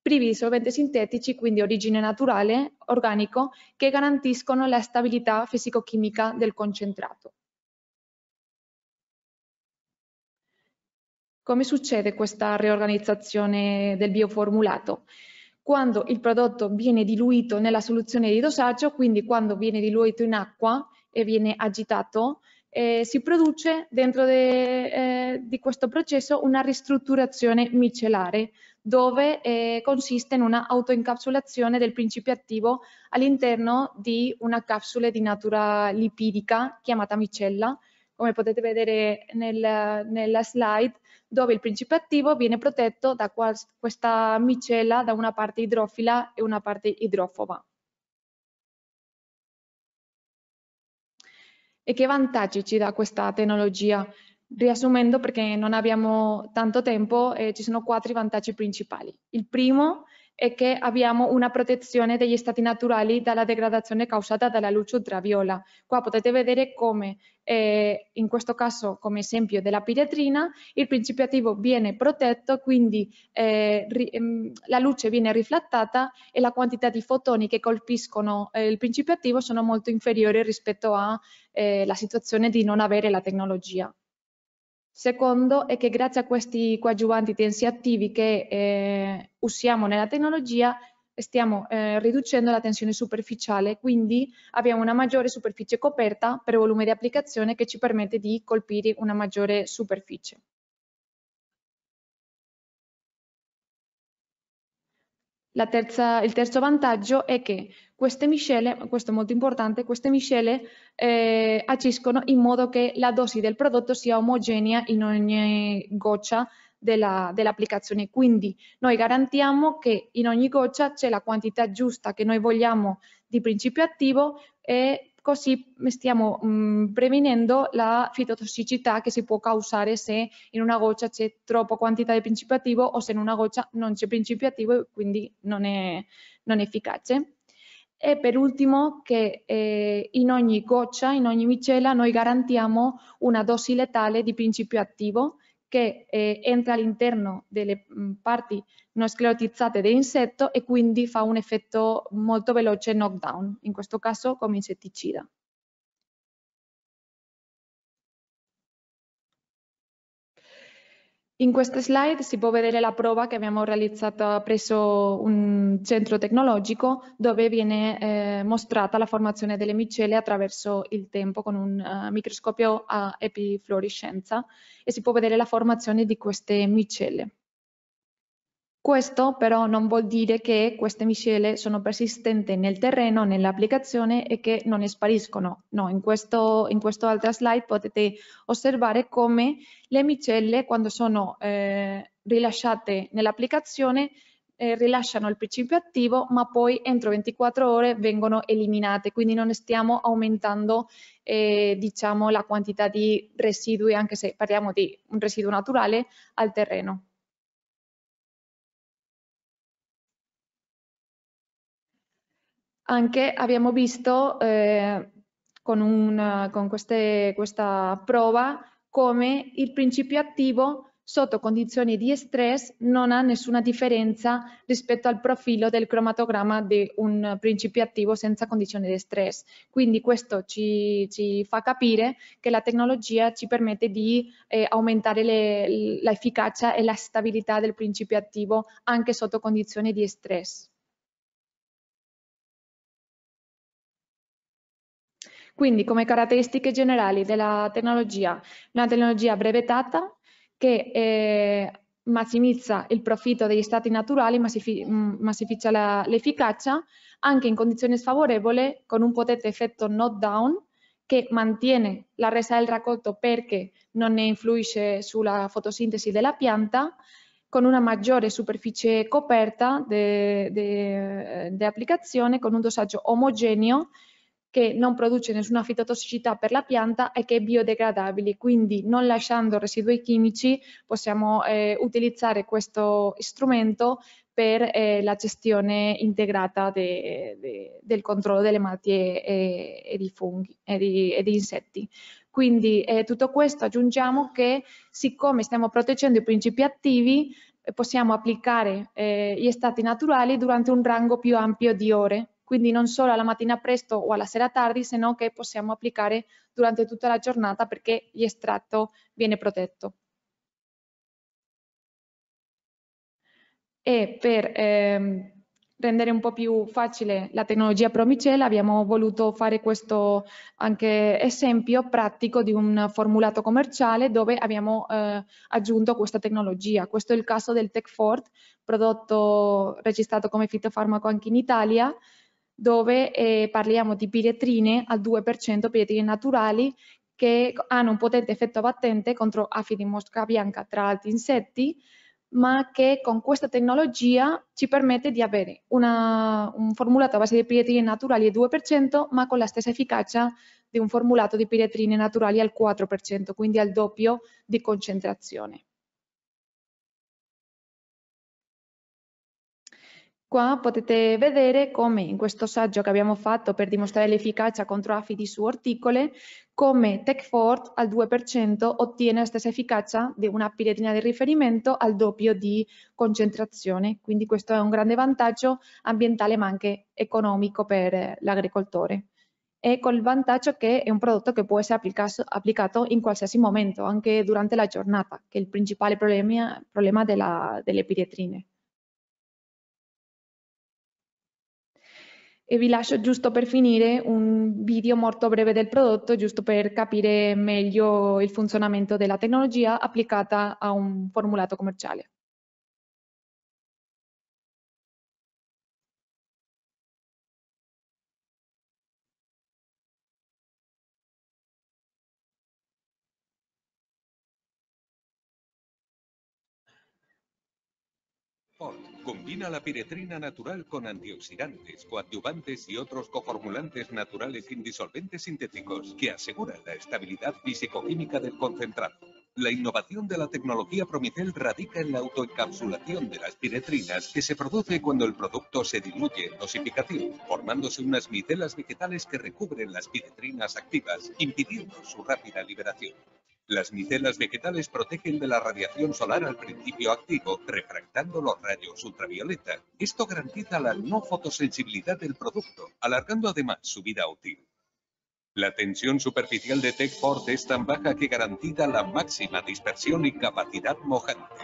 privi di solventi sintetici, quindi origine naturale, organico, che garantiscono la stabilità fisico-chimica del concentrato. Come succede questa riorganizzazione del bioformulato? Quando il prodotto viene diluito nella soluzione di dosaggio, quindi quando viene diluito in acqua, e viene agitato, eh, si produce dentro de, eh, di questo processo una ristrutturazione micelare dove eh, consiste in una autoincapsulazione del principio attivo all'interno di una capsula di natura lipidica chiamata micella come potete vedere nel, nella slide dove il principio attivo viene protetto da questa micella da una parte idrofila e una parte idrofoba. E che vantaggi ci dà questa tecnologia? Riassumendo perché non abbiamo tanto tempo, eh, ci sono quattro vantaggi principali. Il primo è che abbiamo una protezione degli stati naturali dalla degradazione causata dalla luce ultraviola. Qua potete vedere come, eh, in questo caso come esempio della piretrina, il principio attivo viene protetto, quindi eh, ri, ehm, la luce viene riflattata e la quantità di fotoni che colpiscono eh, il principio attivo sono molto inferiori rispetto alla eh, situazione di non avere la tecnologia. Secondo è che grazie a questi coadiuvanti tensiattivi che eh, usiamo nella tecnologia stiamo eh, riducendo la tensione superficiale, quindi abbiamo una maggiore superficie coperta per volume di applicazione che ci permette di colpire una maggiore superficie. La Terza, il terzo vantaggio è che queste miscele, questo è molto importante, queste miscele eh, agiscono in modo che la dosi del prodotto sia omogenea in ogni goccia dell'applicazione. Quindi noi garantiamo che in ogni goccia c'è la quantità giusta che noi vogliamo di principio attivo e così stiamo mh, mm, prevenendo la fitotossicità che si può causare se in una goccia c'è troppa quantità di principio attivo o se in una goccia non c'è principio attivo e quindi non è, non è efficace. E per ultimo che eh, in ogni goccia, in ogni micella, noi garantiamo una dosi letale di principio attivo che eh, entra all'interno delle mh, mm, parti non sclerotizzate dell'insetto e quindi fa un effetto molto veloce knockdown, in questo caso come insetticida. In queste slide si può vedere la prova che abbiamo realizzato presso un centro tecnologico dove viene eh, mostrata la formazione delle micelle attraverso il tempo con un uh, microscopio a epifluorescenza e si può vedere la formazione di queste micelle. Questo però non vuol dire che queste miscele sono persistenti nel terreno, nell'applicazione e che non spariscono. No, in, questo, in slide potete osservare come le miscele quando sono eh, rilasciate nell'applicazione eh, rilasciano il principio attivo ma poi entro 24 ore vengono eliminate, quindi non stiamo aumentando eh, diciamo, la quantità di residui anche se parliamo di un residuo naturale al terreno. anche abbiamo visto eh, con, un, con queste, questa prova come il principio attivo sotto condizioni di stress non ha nessuna differenza rispetto al profilo del cromatogramma di un principio attivo senza condizioni di stress. Quindi questo ci, ci fa capire che la tecnologia ci permette di eh, aumentare l'efficacia e la stabilità del principio attivo anche sotto condizioni di stress. Quindi come caratteristiche generali della tecnologia, una tecnologia brevettata che eh, massimizza il profitto degli stati naturali, massifi, mm, massifica l'efficacia anche in condizioni sfavorevoli con un potente effetto knockdown che mantiene la resa del raccolto perché non ne influisce sulla fotosintesi della pianta, con una maggiore superficie coperta di applicazione, con un dosaggio omogeneo che non produce nessuna fitotossicità per la pianta e che è biodegradabile, quindi non lasciando residui chimici possiamo eh, utilizzare questo strumento per eh, la gestione integrata de, de, del controllo delle malattie e, e, di funghi e di, e di insetti. Quindi eh, tutto questo aggiungiamo che siccome stiamo proteggendo i principi attivi eh, possiamo applicare eh, gli stati naturali durante un rango più ampio di ore quindi non solo alla mattina presto o alla sera tardi, se no che possiamo applicare durante tutta la giornata perché l'estratto viene protetto. E per ehm, rendere un po' più facile la tecnologia Promicella abbiamo voluto fare questo anche esempio pratico di un formulato commerciale dove abbiamo eh, aggiunto questa tecnologia. Questo è il caso del Tecfort, prodotto registrato come fitofarmaco anche in Italia dove eh, parliamo di pietrine al 2%, pietrine naturali, che hanno un potente effetto battente contro afidi mosca bianca tra altri insetti, ma che con questa tecnologia ci permette di avere una, un formulato a base di pietrine naturali al 2%, ma con la stessa efficacia di un formulato di pietrine naturali al 4%, quindi al doppio di concentrazione. Qua potete vedere come in questo saggio che abbiamo fatto per dimostrare l'efficacia contro afidi su orticole, come TechFort al 2% ottiene la stessa efficacia di una piretina di riferimento al doppio di concentrazione. Quindi questo è un grande vantaggio ambientale ma anche economico per l'agricoltore. E col vantaggio che è un prodotto che può essere applicato in qualsiasi momento, anche durante la giornata, che è il principale problema, problema della, delle piretrine. e vi lascio giusto per finire un video molto breve del prodotto, giusto per capire meglio il funzionamento della tecnologia applicata a un formulato commerciale. Combina la piretrina natural con antioxidantes, coadyuvantes y otros coformulantes naturales indisolventes sintéticos que aseguran la estabilidad físico del concentrado. La innovación de la tecnología Promicel radica en la autoencapsulación de las piretrinas que se produce cuando el producto se diluye en dosificación, formándose unas micelas vegetales que recubren las piretrinas activas, impidiendo su rápida liberación. Las micelas vegetales protegen de la radiación solar al principio activo, refractando los rayos ultravioleta. Esto garantiza la no fotosensibilidad del producto, alargando además su vida útil. La tensión superficial de Techfort es tan baja que garantiza la máxima dispersión y capacidad mojante.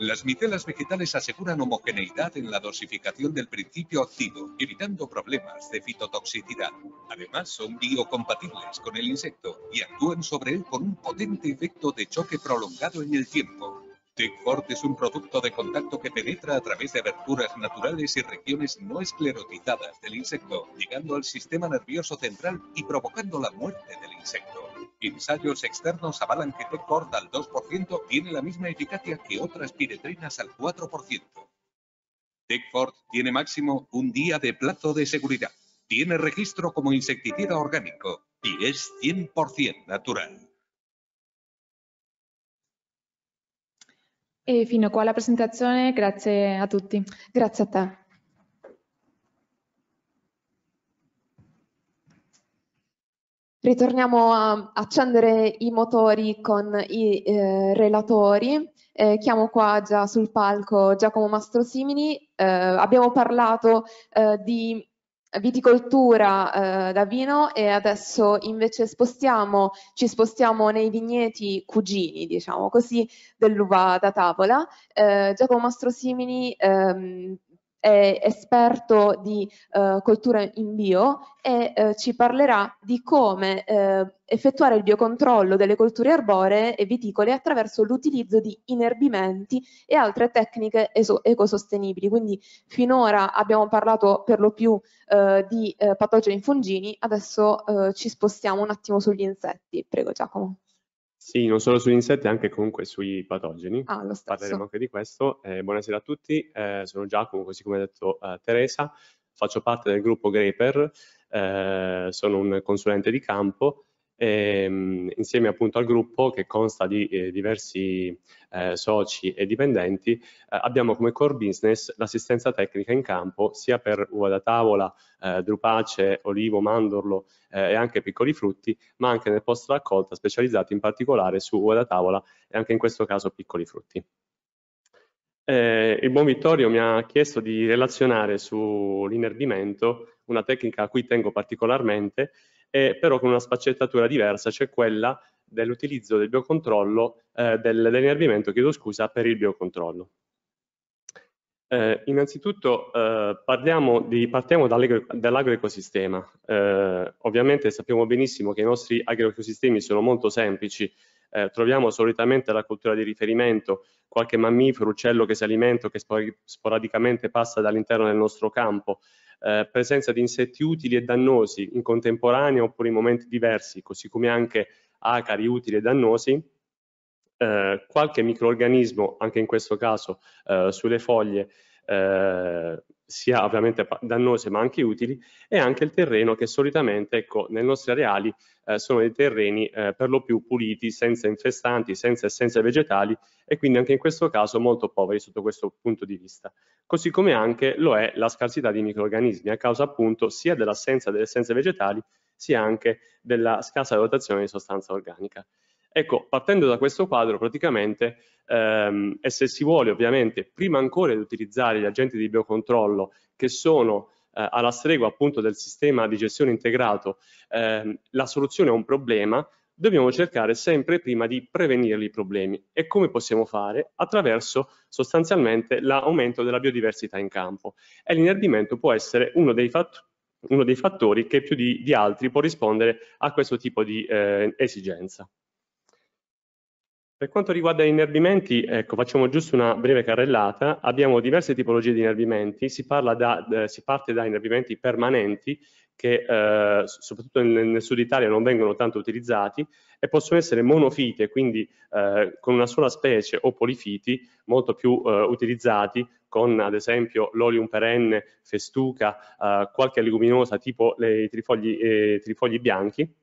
Las micelas vegetales aseguran homogeneidad en la dosificación del principio activo, evitando problemas de fitotoxicidad. Además, son biocompatibles con el insecto y actúan sobre él con un potente efecto de choque prolongado en el tiempo. TECFORT es un producto de contacto que penetra a través de aberturas naturales y regiones no esclerotizadas del insecto, llegando al sistema nervioso central y provocando la muerte del insecto. Ensayos externos avalan que Techford al 2% tiene la misma eficacia que otras piretrinas al 4%. Tecford tiene máximo un día de plazo de seguridad, tiene registro como insecticida orgánico y es 100% natural. Eh, fino qua la presentazione, grazie a tutti. Grazie a te. Ritorniamo a accendere i motori con i eh, relatori. Eh, chiamo qua già sul palco Giacomo Mastrosimini. Eh, abbiamo parlato eh, di viticoltura eh, da vino e adesso invece spostiamo, ci spostiamo nei vigneti cugini, diciamo così, dell'uva da tavola. Eh, Giacomo Mastrosimini ehm, è esperto di eh, coltura in bio e eh, ci parlerà di come eh, effettuare il biocontrollo delle colture arboree e viticole attraverso l'utilizzo di inerbimenti e altre tecniche ecosostenibili. Quindi finora abbiamo parlato per lo più eh, di eh, patogeni fungini, adesso eh, ci spostiamo un attimo sugli insetti. Prego Giacomo. Sì, non solo sugli insetti, anche comunque sui patogeni. Ah, lo stesso. Parleremo anche di questo. Eh, buonasera a tutti, eh, sono Giacomo, così come ha detto eh, Teresa, faccio parte del gruppo Graper, eh, sono un consulente di campo ehm, insieme appunto al gruppo che consta di eh, diversi eh, soci e dipendenti, eh, abbiamo come core business l'assistenza tecnica in campo sia per uva da tavola, eh, drupace, olivo, mandorlo eh, e anche piccoli frutti, ma anche nel post raccolta specializzati in particolare su uva da tavola e anche in questo caso piccoli frutti. Eh, il buon Vittorio mi ha chiesto di relazionare sull'inerbimento una tecnica a cui tengo particolarmente eh, però con una spaccettatura diversa, cioè quella dell'utilizzo del biocontrollo, eh, del, dell'innervimento, chiedo scusa, per il biocontrollo. Eh, innanzitutto eh, di, partiamo dall'agroecosistema. Eh, ovviamente sappiamo benissimo che i nostri agroecosistemi sono molto semplici eh, troviamo solitamente la cultura di riferimento, qualche mammifero, uccello che si alimenta, che sporadicamente passa dall'interno del nostro campo, eh, presenza di insetti utili e dannosi in contemporanea oppure in momenti diversi, così come anche acari utili e dannosi, eh, qualche microorganismo, anche in questo caso eh, sulle foglie, eh, sia ovviamente dannose ma anche utili, e anche il terreno che solitamente ecco, nei nostri areali eh, sono dei terreni eh, per lo più puliti, senza infestanti, senza essenze vegetali e quindi anche in questo caso molto poveri sotto questo punto di vista. Così come anche lo è la scarsità di microrganismi a causa appunto sia dell'assenza delle essenze vegetali sia anche della scarsa dotazione di sostanza organica. Ecco, partendo da questo quadro praticamente ehm, e se si vuole ovviamente prima ancora di utilizzare gli agenti di biocontrollo che sono eh, alla stregua appunto del sistema di gestione integrato ehm, la soluzione a un problema, dobbiamo cercare sempre prima di prevenire i problemi. E come possiamo fare? Attraverso sostanzialmente l'aumento della biodiversità in campo. E l'inerbimento può essere uno dei, fatt uno dei fattori che più di, di, altri può rispondere a questo tipo di eh, esigenza. Per quanto riguarda gli innervimenti, ecco, facciamo giusto una breve carrellata. Abbiamo diverse tipologie di innervimenti, si, da, eh, si parte da innervimenti permanenti che eh, soprattutto nel, nel, sud Italia non vengono tanto utilizzati e possono essere monofite, quindi eh, con una sola specie o polifiti molto più eh, utilizzati con ad esempio l'olium perenne, festuca, eh, qualche leguminosa tipo i trifogli, eh, trifogli bianchi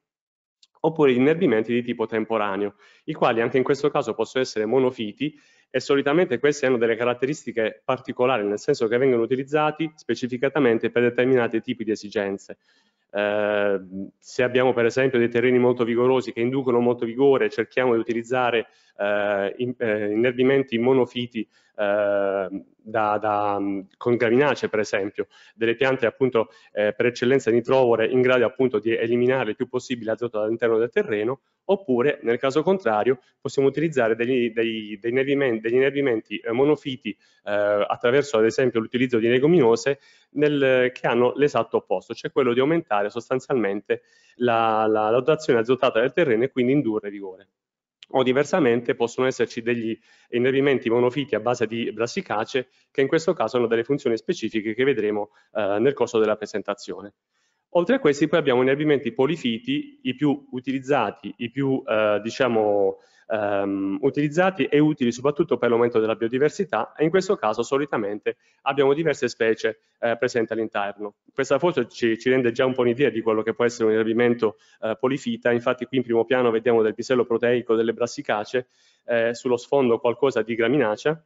oppure inerbimenti di tipo temporaneo, i quali anche in questo caso possono essere monofiti e solitamente questi hanno delle caratteristiche particolari, nel senso che vengono utilizzati specificatamente per determinati tipi di esigenze. Eh, se abbiamo per esempio dei terreni molto vigorosi che inducono molto vigore, cerchiamo di utilizzare eh, in, eh, inerdimenti monofiti eh, da, da, mm, con graminace per esempio, delle piante appunto eh, per eccellenza nitrovore in grado appunto di eliminare il più possibile azoto all'interno del terreno, oppure nel caso contrario possiamo utilizzare degli, dei, dei nervimenti, degli innervimenti eh, monofiti attraverso ad esempio l'utilizzo di leguminose nel, che hanno l'esatto opposto, cioè quello di aumentare sostanzialmente la, la, la dotazione azotata del terreno e quindi indurre vigore o diversamente possono esserci degli innervimenti monofiti a base di brassicacee che in questo caso hanno delle funzioni specifiche che vedremo eh, nel corso della presentazione. Oltre a questi poi abbiamo innervimenti polifiti, i più utilizzati, i più eh, diciamo, ehm, utilizzati e utili soprattutto per l'aumento della biodiversità e in questo caso solitamente abbiamo diverse specie eh, presenti all'interno. Questa foto ci, ci, rende già un po' un'idea di quello che può essere un inrobimento eh, polifita, infatti qui in primo piano vediamo del pisello proteico delle brassicace, eh, sullo sfondo qualcosa di graminacea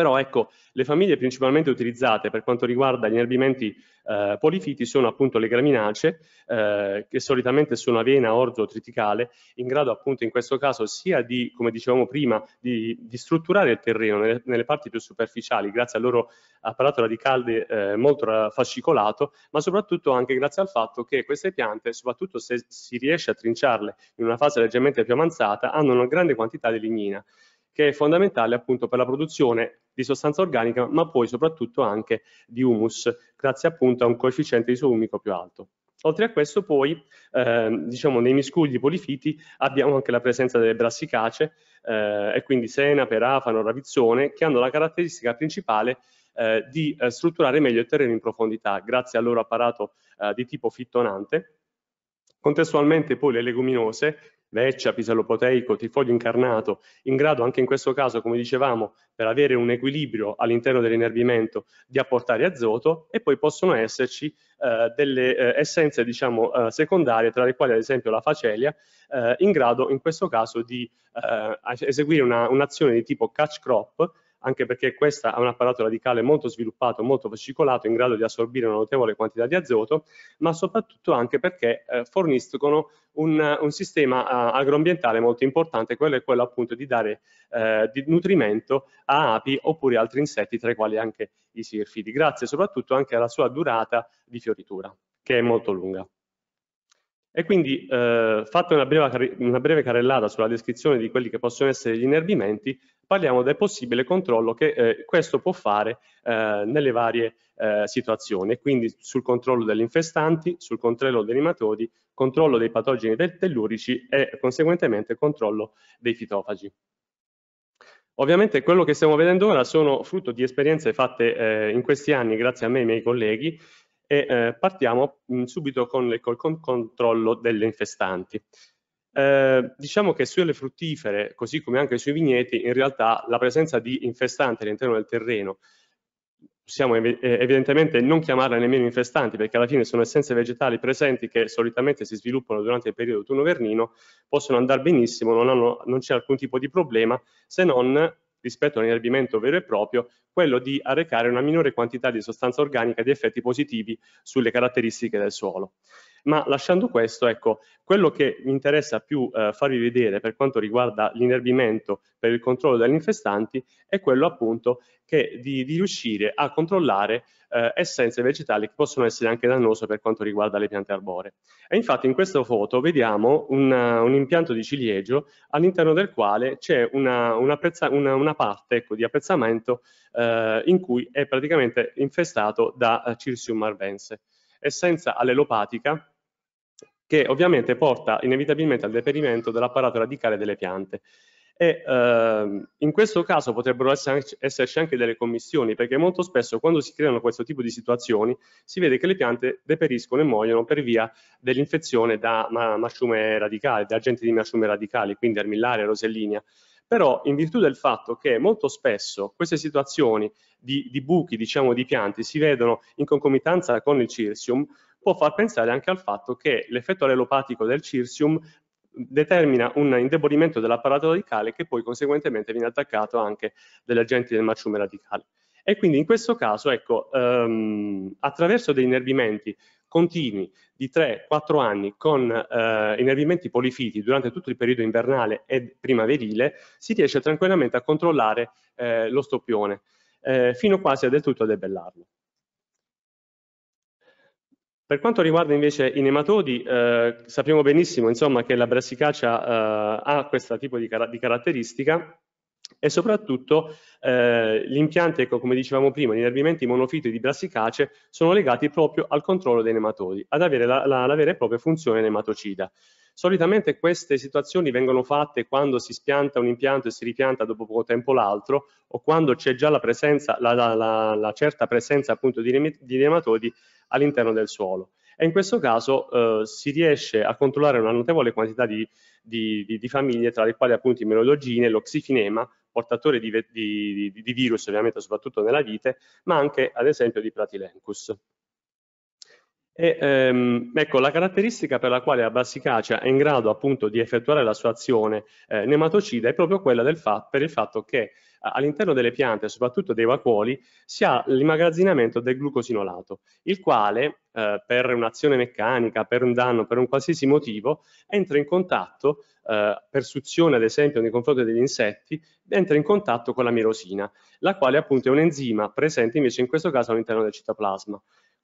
però ecco, le famiglie principalmente utilizzate per quanto riguarda gli erbimenti eh, polifiti sono appunto le graminacee, eh, che solitamente sono avena, orzo, triticale, in grado appunto in questo caso sia di, come dicevamo prima, di, di strutturare il terreno nelle, nelle, parti più superficiali, grazie al loro apparato radicale eh, molto fascicolato, ma soprattutto anche grazie al fatto che queste piante, soprattutto se si riesce a trinciarle in una fase leggermente più avanzata, hanno una grande quantità di lignina che è fondamentale appunto per la produzione di sostanza organica, ma poi soprattutto anche di humus, grazie appunto a un coefficiente isohumico più alto. Oltre a questo poi, eh, diciamo, nei miscugli polifiti abbiamo anche la presenza delle brassicace, eh, e quindi sena, perafano, ravizzone, che hanno la caratteristica principale eh, di eh, strutturare meglio il terreno in profondità, grazie al loro apparato eh, di tipo fittonante. Contestualmente poi le leguminose, veccia, piselopoteico, tifoglio incarnato, in grado anche in questo caso, come dicevamo, per avere un equilibrio all'interno dell'inerbimento di apportare azoto e poi possono esserci eh, delle eh, essenze diciamo eh, secondarie tra le quali ad esempio la facelia eh, in grado in questo caso di eh, eseguire un'azione un di tipo catch crop anche perché questa ha un apparato radicale molto sviluppato, molto fascicolato, in grado di assorbire una notevole quantità di azoto, ma soprattutto anche perché eh, forniscono un, un sistema eh, agroambientale molto importante, quello è quello appunto di dare eh, di nutrimento a api oppure altri insetti, tra i quali anche i sirfidi, grazie soprattutto anche alla sua durata di fioritura, che è molto lunga. E quindi eh, fatta una breve, una breve, carrellata sulla descrizione di quelli che possono essere gli innerbimenti, parliamo del possibile controllo che eh, questo può fare eh, nelle varie eh, situazioni, quindi sul controllo degli infestanti, sul controllo dei nematodi, controllo dei patogeni tellurici e conseguentemente controllo dei fitofagi. Ovviamente quello che stiamo vedendo ora sono frutto di esperienze fatte eh, in questi anni grazie a me e ai miei colleghi e eh, partiamo mh, subito con, le, col controllo delle infestanti. Eh, diciamo che sulle fruttifere, così come anche sui vigneti, in realtà la presenza di infestanti all'interno del terreno, possiamo ev eh, evidentemente non chiamarle nemmeno infestanti, perché alla fine sono essenze vegetali presenti che solitamente si sviluppano durante il periodo autunno-vernino, possono andare benissimo, non, non c'è alcun tipo di problema, se non rispetto all'inerbimento vero e proprio, quello di arrecare una minore quantità di sostanza organica di effetti positivi sulle caratteristiche del suolo. Ma lasciando questo, ecco, quello che mi interessa più eh, farvi vedere per quanto riguarda l'inerbimento per il controllo degli infestanti è quello appunto che di, di riuscire a controllare eh, essenze vegetali che possono essere anche dannose per quanto riguarda le piante arboree. E infatti in questa foto vediamo una, eh, un impianto di ciliegio all'interno del quale c'è una, una, una, parte ecco, di apprezzamento eh, in cui è praticamente infestato da eh, Cirsium arvense, essenza allelopatica che ovviamente porta inevitabilmente al deperimento dell'apparato radicale delle piante. E, eh, in questo caso potrebbero esserci anche delle commissioni, perché molto spesso quando si creano questo tipo di situazioni si vede che le piante deperiscono e muoiono per via dell'infezione da masciume radicali, da agenti di masciume radicali, quindi armillaria, rosellinia. Però in virtù del fatto che molto spesso queste situazioni di, di buchi, diciamo, di piante si vedono in concomitanza con il cirsium, può far pensare anche al fatto che l'effetto allelopatico del cirsium determina un indebolimento dell'apparato radicale che poi conseguentemente viene attaccato anche dagli agenti del maciume radicale. E quindi in questo caso, ecco, ehm, attraverso dei innervimenti continui di 3-4 anni con eh, innervimenti polifiti durante tutto il periodo invernale e primaverile, si riesce tranquillamente a controllare eh, lo stoppione, eh, fino quasi a del tutto a debellarlo. Per quanto riguarda invece i nematodi, eh, sappiamo benissimo insomma, che la brassicacea eh, ha questo tipo di, car di caratteristica e soprattutto eh, gli impianti, ecco, come dicevamo prima, gli innervimenti monofiti di brassicacee sono legati proprio al controllo dei nematodi, ad avere la, la, la, vera e propria funzione nematocida. Solitamente queste situazioni vengono fatte quando si spianta un impianto e si ripianta dopo poco tempo l'altro o quando c'è già la, presenza, la certa presenza appunto di, di nematodi all'interno del suolo. E in questo caso eh, si riesce a controllare una notevole quantità di, di, di, di famiglie, tra le quali appunto i melodogine, l'oxifinema, portatore di, virus ovviamente soprattutto nella vite, ma anche ad esempio di Pratilencus. E, ehm, ecco, la caratteristica per la quale la brassicacea è in grado appunto di effettuare la sua azione eh, nematocida è proprio quella del fa per il fatto che all'interno delle piante, soprattutto dei vacuoli, si ha l'immagazzinamento del glucosinolato, il quale eh, per un'azione meccanica, per un danno, per un qualsiasi motivo, entra in contatto, eh, per suzione ad esempio nei confronti degli insetti, entra in contatto con la mirosina, la quale appunto è un enzima presente invece in questo caso all'interno del citoplasma.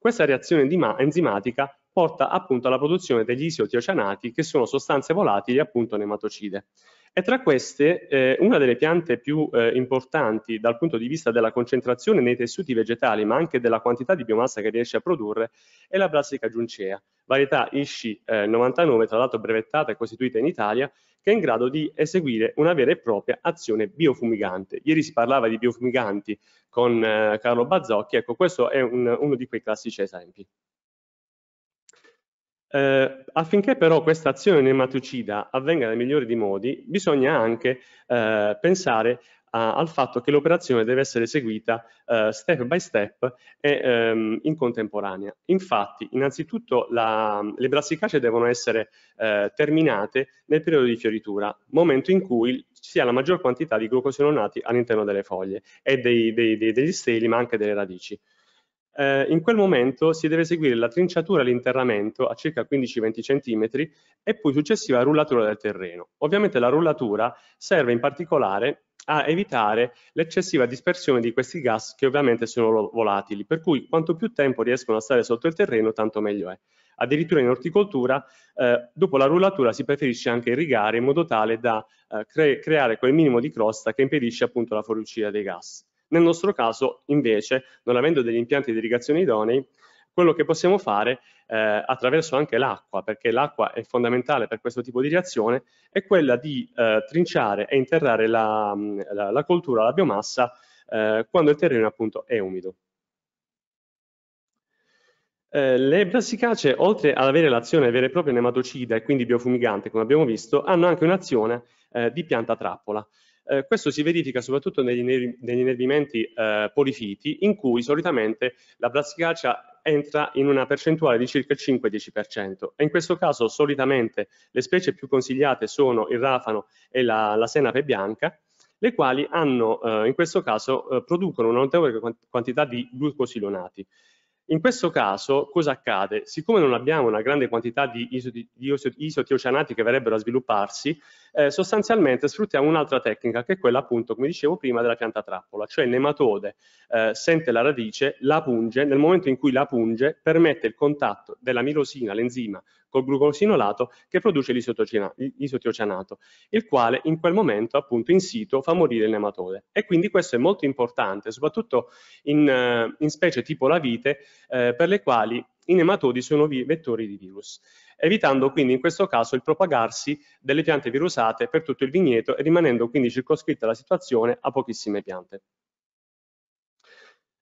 Questa reazione enzimatica porta appunto alla produzione degli isotiocianati che sono sostanze volatili appunto nematocide. E tra queste eh, una delle piante più eh, importanti dal punto di vista della concentrazione nei tessuti vegetali ma anche della quantità di biomassa che riesce a produrre è la brassica giuncea, varietà ISCI eh, 99 tra l'altro brevettata e costituita in Italia che è in grado di eseguire una vera e propria azione biofumigante. Ieri si parlava di biofumiganti con eh, Carlo Bazzocchi, ecco questo è un, uno di quei classici esempi. Eh, affinché però questa azione nematicida avvenga nel migliore dei modi, bisogna anche eh, pensare a, al fatto che l'operazione deve essere eseguita eh, step by step e ehm, in contemporanea. Infatti, innanzitutto la, le brassicacee devono essere eh, terminate nel periodo di fioritura, momento in cui ci sia la maggior quantità di glucosinonati all'interno delle foglie e dei, dei, dei, degli steli, ma anche delle radici eh, in quel momento si deve seguire la trinciatura e l'interramento a circa 15-20 cm e poi successiva rullatura del terreno. Ovviamente la rullatura serve in particolare a evitare l'eccessiva dispersione di questi gas che ovviamente sono volatili, per cui quanto più tempo riescono a stare sotto il terreno tanto meglio è. Addirittura in orticoltura, eh, dopo la rullatura si preferisce anche irrigare in modo tale da eh, cre creare quel minimo di crosta che impedisce appunto la fuoriuscita dei gas. Nel nostro caso, invece, non avendo degli impianti di irrigazione idonei, quello che possiamo fare eh, attraverso anche l'acqua, perché l'acqua è fondamentale per questo tipo di reazione, è quella di eh, trinciare e interrare la, mm, la, la coltura, la biomassa, eh, quando il terreno appunto è umido. Eh, le brassicace, oltre ad avere l'azione vera e propria nematocida e quindi biofumigante, come abbiamo visto, hanno anche un'azione eh, di pianta trappola. Eh, questo si verifica soprattutto negli, negli innervimenti eh, polifiti in cui solitamente la brassicacea entra in una percentuale di circa il 5-10% e in questo caso solitamente le specie più consigliate sono il rafano e la, la senape bianca le quali hanno, eh, in questo caso, eh, producono una notevole quantità di glucosilonati. In questo caso cosa accade? Siccome non abbiamo una grande quantità di, isotiocianati che verrebbero a svilupparsi, eh, sostanzialmente sfruttiamo un'altra tecnica che è quella appunto, come dicevo prima, della pianta trappola, cioè il nematode eh, sente la radice, la punge, nel momento in cui la punge permette il contatto della mirosina, l'enzima, col glucosinolato che produce l'isotiocianato, il quale in quel momento appunto in sito fa morire il nematode. E quindi questo è molto importante, soprattutto in, eh, in specie tipo la vite, eh, per le quali i nematodi sono vettori di virus, evitando quindi in questo caso il propagarsi delle piante virusate per tutto il vigneto e rimanendo quindi circoscritta la situazione a pochissime piante.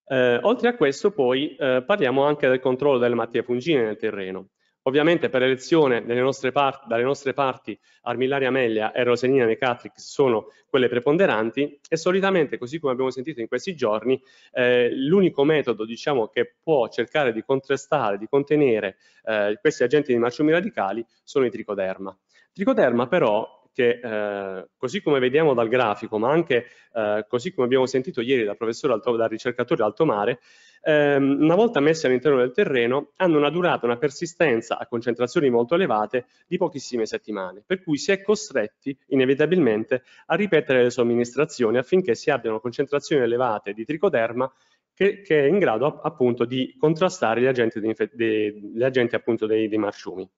Eh, oltre a questo poi eh, parliamo anche del controllo delle malattie fungine nel terreno. Ovviamente per l'elezione nostre parti, dalle nostre parti Armillaria Amelia e Rosenina Necatrix sono quelle preponderanti e solitamente, così come abbiamo sentito in questi giorni, eh, l'unico metodo diciamo, che può cercare di contrastare, di contenere eh, questi agenti di marciumi radicali sono i tricoderma. Tricoderma però che eh, così come vediamo dal grafico, ma anche eh, così come abbiamo sentito ieri dal professore Alto, dal ricercatore Altomare, ehm, una volta messi all'interno del terreno hanno una durata, una persistenza a concentrazioni molto elevate di pochissime settimane, per cui si è costretti inevitabilmente a ripetere le somministrazioni affinché si abbiano concentrazioni elevate di tricoderma che, che è in grado appunto di contrastare gli agenti, di, gli agenti appunto dei, dei marciumi.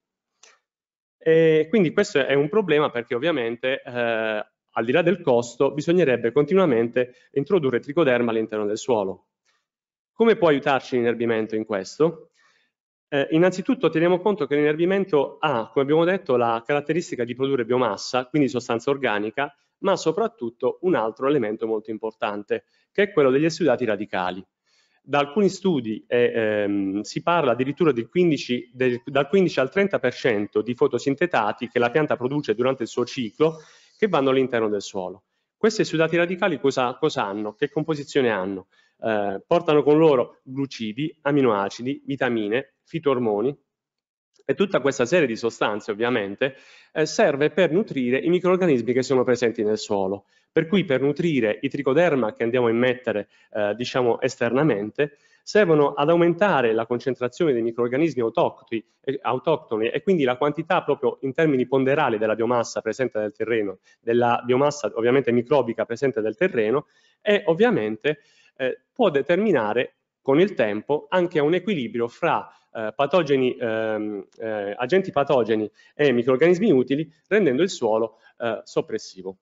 E quindi questo è un problema perché ovviamente eh, al di là del costo bisognerebbe continuamente introdurre tricoderma all'interno del suolo. Come può aiutarci l'inerbimento in questo? Eh, innanzitutto teniamo conto che l'inerbimento ha, come abbiamo detto, la caratteristica di produrre biomassa, quindi sostanza organica, ma soprattutto un altro elemento molto importante, che è quello degli esudati radicali da alcuni studi eh, ehm, si parla addirittura del 15, del, dal 15 al 30% di fotosintetati che la pianta produce durante il suo ciclo che vanno all'interno del suolo. Questi sudati radicali cosa, cosa hanno? Che composizione hanno? Eh, portano con loro glucidi, aminoacidi, vitamine, fitoormoni e tutta questa serie di sostanze ovviamente eh, serve per nutrire i microrganismi che sono presenti nel suolo. Per cui per nutrire i tricoderma che andiamo a immettere eh, diciamo esternamente, servono ad aumentare la concentrazione dei microorganismi eh, autoctoni, e quindi la quantità proprio in termini ponderali della biomassa presente nel terreno, della biomassa ovviamente microbica presente nel terreno e ovviamente eh, può determinare con il tempo anche un equilibrio fra eh, patogeni, ehm, eh, agenti patogeni e microorganismi utili rendendo il suolo eh, soppressivo.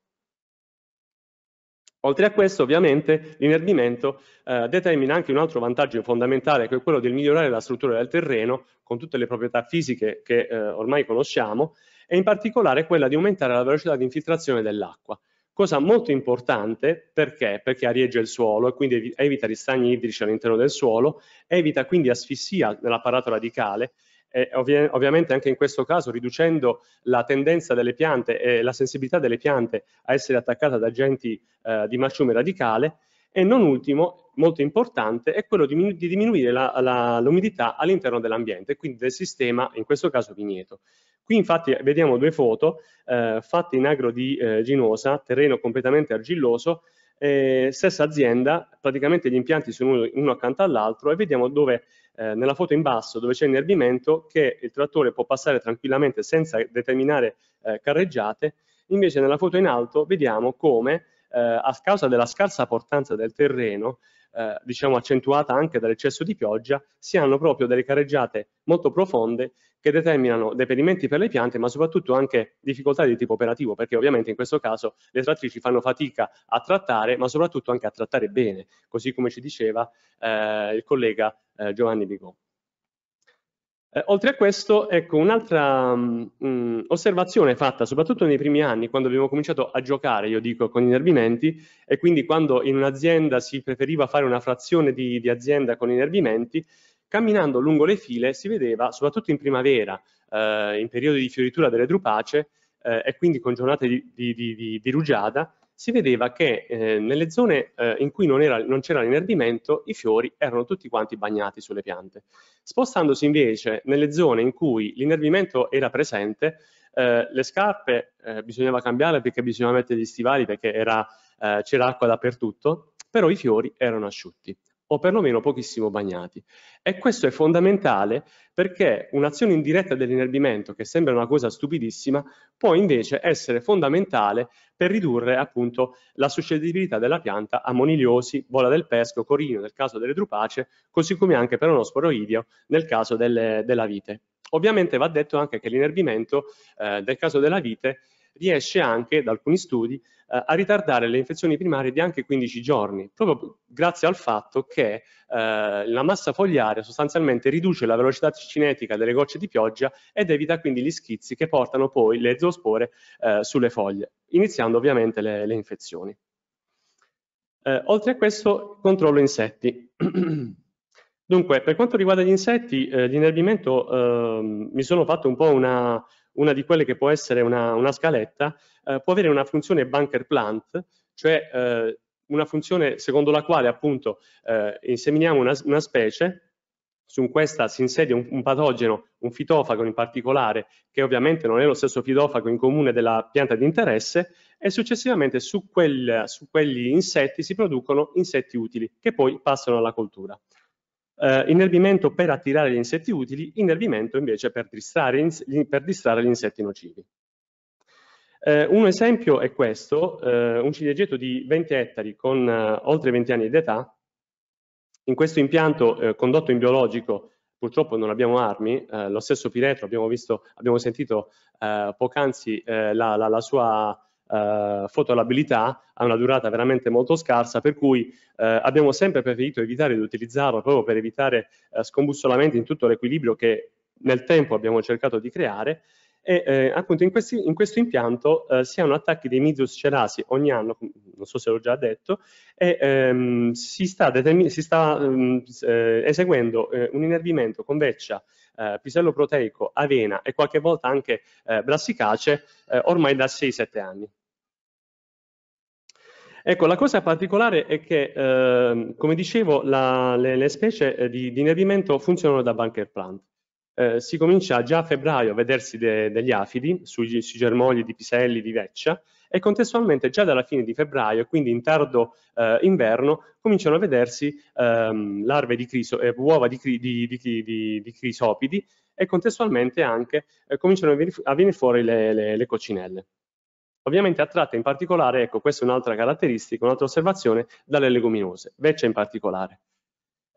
Oltre a questo, ovviamente, l'inerbimento eh, determina anche un altro vantaggio fondamentale, che è quello del migliorare la struttura del terreno, con tutte le proprietà fisiche che eh, ormai conosciamo, e in particolare quella di aumentare la velocità di infiltrazione dell'acqua. Cosa molto importante perché? Perché arieggia il suolo e quindi evita ristagni idrici all'interno del suolo, evita quindi asfissia nell'apparato radicale e ovvi- ovviamente anche in questo caso riducendo la tendenza delle piante e la sensibilità delle piante a essere attaccate ad agenti eh, di marciume radicale e non ultimo, molto importante, è quello di, di diminuire la, la, l'umidità all'interno dell'ambiente, quindi del sistema, in questo caso vigneto. Qui infatti vediamo due foto eh, fatte in agro di eh, Ginosa, terreno completamente argilloso, eh, stessa azienda, praticamente gli impianti sono uno, accanto all'altro e vediamo dove eh, nella foto in basso dove c'è innervimento che il trattore può passare tranquillamente senza determinare eh, carreggiate, invece nella foto in alto vediamo come eh, a causa della scarsa portanza del terreno eh, diciamo accentuata anche dall'eccesso di pioggia, si hanno proprio delle carreggiate molto profonde che determinano deperimenti per le piante, ma soprattutto anche difficoltà di tipo operativo, perché ovviamente in questo caso le trattrici fanno fatica a trattare, ma soprattutto anche a trattare bene, così come ci diceva eh, il collega eh, Giovanni Bigò. Eh, oltre a questo, ecco, un'altra mm, mm, osservazione fatta soprattutto nei primi anni, quando abbiamo cominciato a giocare, io dico, con inerbimenti, e quindi quando in un'azienda si preferiva fare una frazione di, di azienda con i inerbimenti, camminando lungo le file si vedeva, soprattutto in primavera, eh, in periodi di fioritura delle drupace eh, e quindi con giornate di, di, di, di rugiada, si vedeva che eh, nelle zone eh, in cui non, c'era l'inerbimento i fiori erano tutti quanti bagnati sulle piante. Spostandosi invece nelle zone in cui l'inerbimento era presente, eh, le scarpe eh, bisognava cambiare perché bisognava mettere gli stivali perché eh, c'era acqua dappertutto, però i fiori erano asciutti o perlomeno pochissimo bagnati. E questo è fondamentale perché un'azione indiretta dell'inerbimento, che sembra una cosa stupidissima, può invece essere fondamentale per ridurre appunto la suscettibilità della pianta a moniliosi, bola del pesco, corino nel caso delle drupace, così come anche per onosporoideo nel caso delle, della vite. Ovviamente va detto anche che l'inerbimento eh, nel caso della vite riesce anche, da alcuni studi, eh, a ritardare le infezioni primarie di anche 15 giorni, proprio grazie al fatto che eh, la massa fogliare sostanzialmente riduce la velocità cinetica delle gocce di pioggia ed evita quindi gli schizzi che portano poi le zoospore eh, sulle foglie, iniziando ovviamente le, le infezioni. Eh, oltre a questo, controllo insetti. Dunque, per quanto riguarda gli insetti, eh, l'inerbimento eh, mi sono fatto un po' una, una di quelle che può essere una, una scaletta, eh, può avere una funzione bunker plant, cioè eh, una funzione secondo la quale appunto eh, inseminiamo una, una specie, su questa si insedia un, un, patogeno, un fitofago in particolare, che ovviamente non è lo stesso fitofago in comune della pianta di interesse, e successivamente su, quel, su quegli insetti si producono insetti utili, che poi passano alla coltura. Eh, innervimento per attirare gli insetti utili, innervimento invece per distrarre, per distrarre gli insetti nocivi. Eh, un esempio è questo, eh, un ciliegieto di 20 ettari con eh, oltre 20 anni di età, in questo impianto eh, condotto in biologico purtroppo non abbiamo armi, eh, lo stesso Piretro abbiamo, visto, abbiamo sentito poc'anzi la, la, la sua eh, fotoalabilità ha una durata veramente molto scarsa, per cui eh, abbiamo sempre preferito evitare di utilizzarlo proprio per evitare eh, scombussolamenti in tutto l'equilibrio che nel tempo abbiamo cercato di creare e eh, appunto in, questi, in, questo impianto eh, si hanno attacchi di misoscelasi ogni anno, non so se l'ho già detto, e ehm, si sta, si sta ehm, eseguendo eh, un innervimento con veccia eh, pisello proteico, avena e qualche volta anche eh, brassicacee eh, ormai da 6-7 anni. Ecco, la cosa particolare è che, eh, come dicevo, la, le, le, specie eh, di, di, inevimento funzionano da bunker plant. Eh, si comincia già a febbraio a vedersi de, degli afidi sui, sui germogli di piselli, di veccia, e contestualmente già dalla fine di febbraio, quindi in tardo eh, inverno, cominciano a vedersi ehm, larve di criso, eh, uova di, cri, di, di, di, crisopidi e contestualmente anche eh, cominciano a, venire, fuori le, le, le coccinelle. Ovviamente attratta in particolare, ecco questa è un'altra caratteristica, un'altra osservazione, dalle leguminose, veccia in particolare.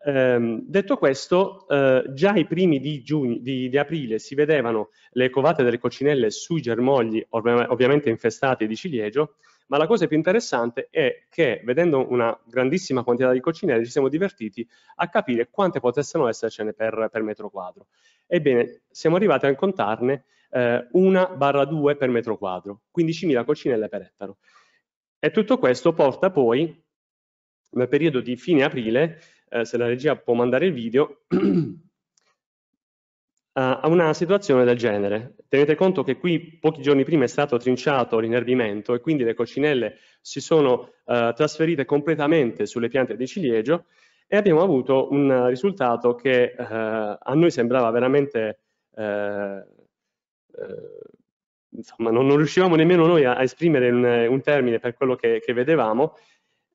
Eh, detto questo, eh, già i primi di, giugno, di, di, aprile si vedevano le covate delle coccinelle sui germogli, ov ovviamente infestati di ciliegio, ma la cosa più interessante è che vedendo una grandissima quantità di coccinelle ci siamo divertiti a capire quante potessero essercene per, per metro quadro. Ebbene, siamo arrivati a contarne eh, una barra due per metro quadro, 15.000 coccinelle per ettaro. E tutto questo porta poi, nel periodo di fine aprile, eh, se la regia può mandare il video, eh, a una situazione del genere. Tenete conto che qui pochi giorni prima è stato trinciato l'inerbimento e quindi le coccinelle si sono eh, trasferite completamente sulle piante di ciliegio e abbiamo avuto un risultato che eh, a noi sembrava veramente... Eh, eh insomma, non, non, riuscivamo nemmeno noi a, a esprimere un, un, termine per quello che, che vedevamo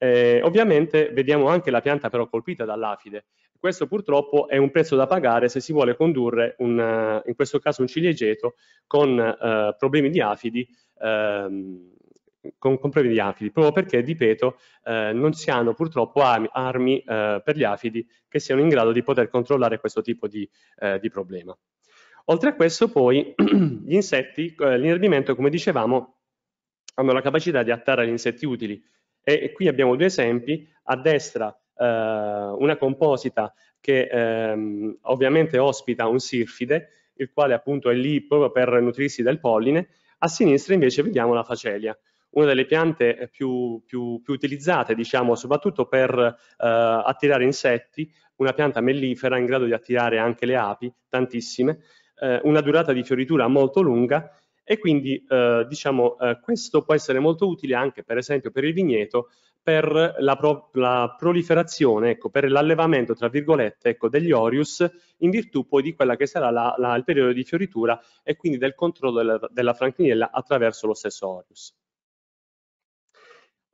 eh, ovviamente vediamo anche la pianta però colpita dall'afide. Questo purtroppo è un prezzo da pagare se si vuole condurre, un, eh, in questo caso un ciliegeto, con eh, problemi di afidi, ehm, con, con problemi di afidi, proprio perché, ripeto, eh, non si hanno purtroppo armi, armi eh, per gli afidi che siano in grado di poter controllare questo tipo di, eh, di problema. Oltre a questo poi gli insetti, l'inerbimento come dicevamo, hanno la capacità di attare gli insetti utili, e, qui abbiamo due esempi, a destra eh, una composita che ehm, ovviamente ospita un sirfide, il quale appunto è lì proprio per nutrirsi del polline, a sinistra invece vediamo la facelia, una delle piante eh, più, più, più utilizzate, diciamo, soprattutto per eh, attirare insetti, una pianta mellifera in grado di attirare anche le api, tantissime, eh, una durata di fioritura molto lunga e quindi eh, diciamo eh, questo può essere molto utile anche per esempio per il vigneto per la, pro la proliferazione, ecco, per l'allevamento tra virgolette ecco, degli Orius in virtù poi di quella che sarà la, la, il periodo di fioritura e quindi del controllo della, della franchinella attraverso lo stesso Orius.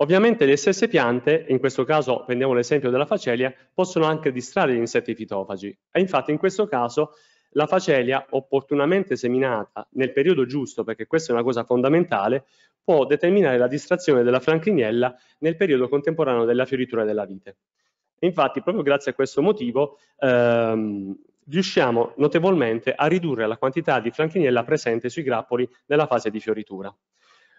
Ovviamente le stesse piante, in questo caso prendiamo l'esempio della facelia, possono anche distrarre gli insetti fitofagi e infatti in questo caso la facelia opportunamente seminata nel periodo giusto, perché questa è una cosa fondamentale, può determinare la distrazione della franchiniella nel periodo contemporaneo della fioritura della vite. infatti, proprio grazie a questo motivo, ehm, riusciamo notevolmente a ridurre la quantità di franchiniella presente sui grappoli nella fase di fioritura.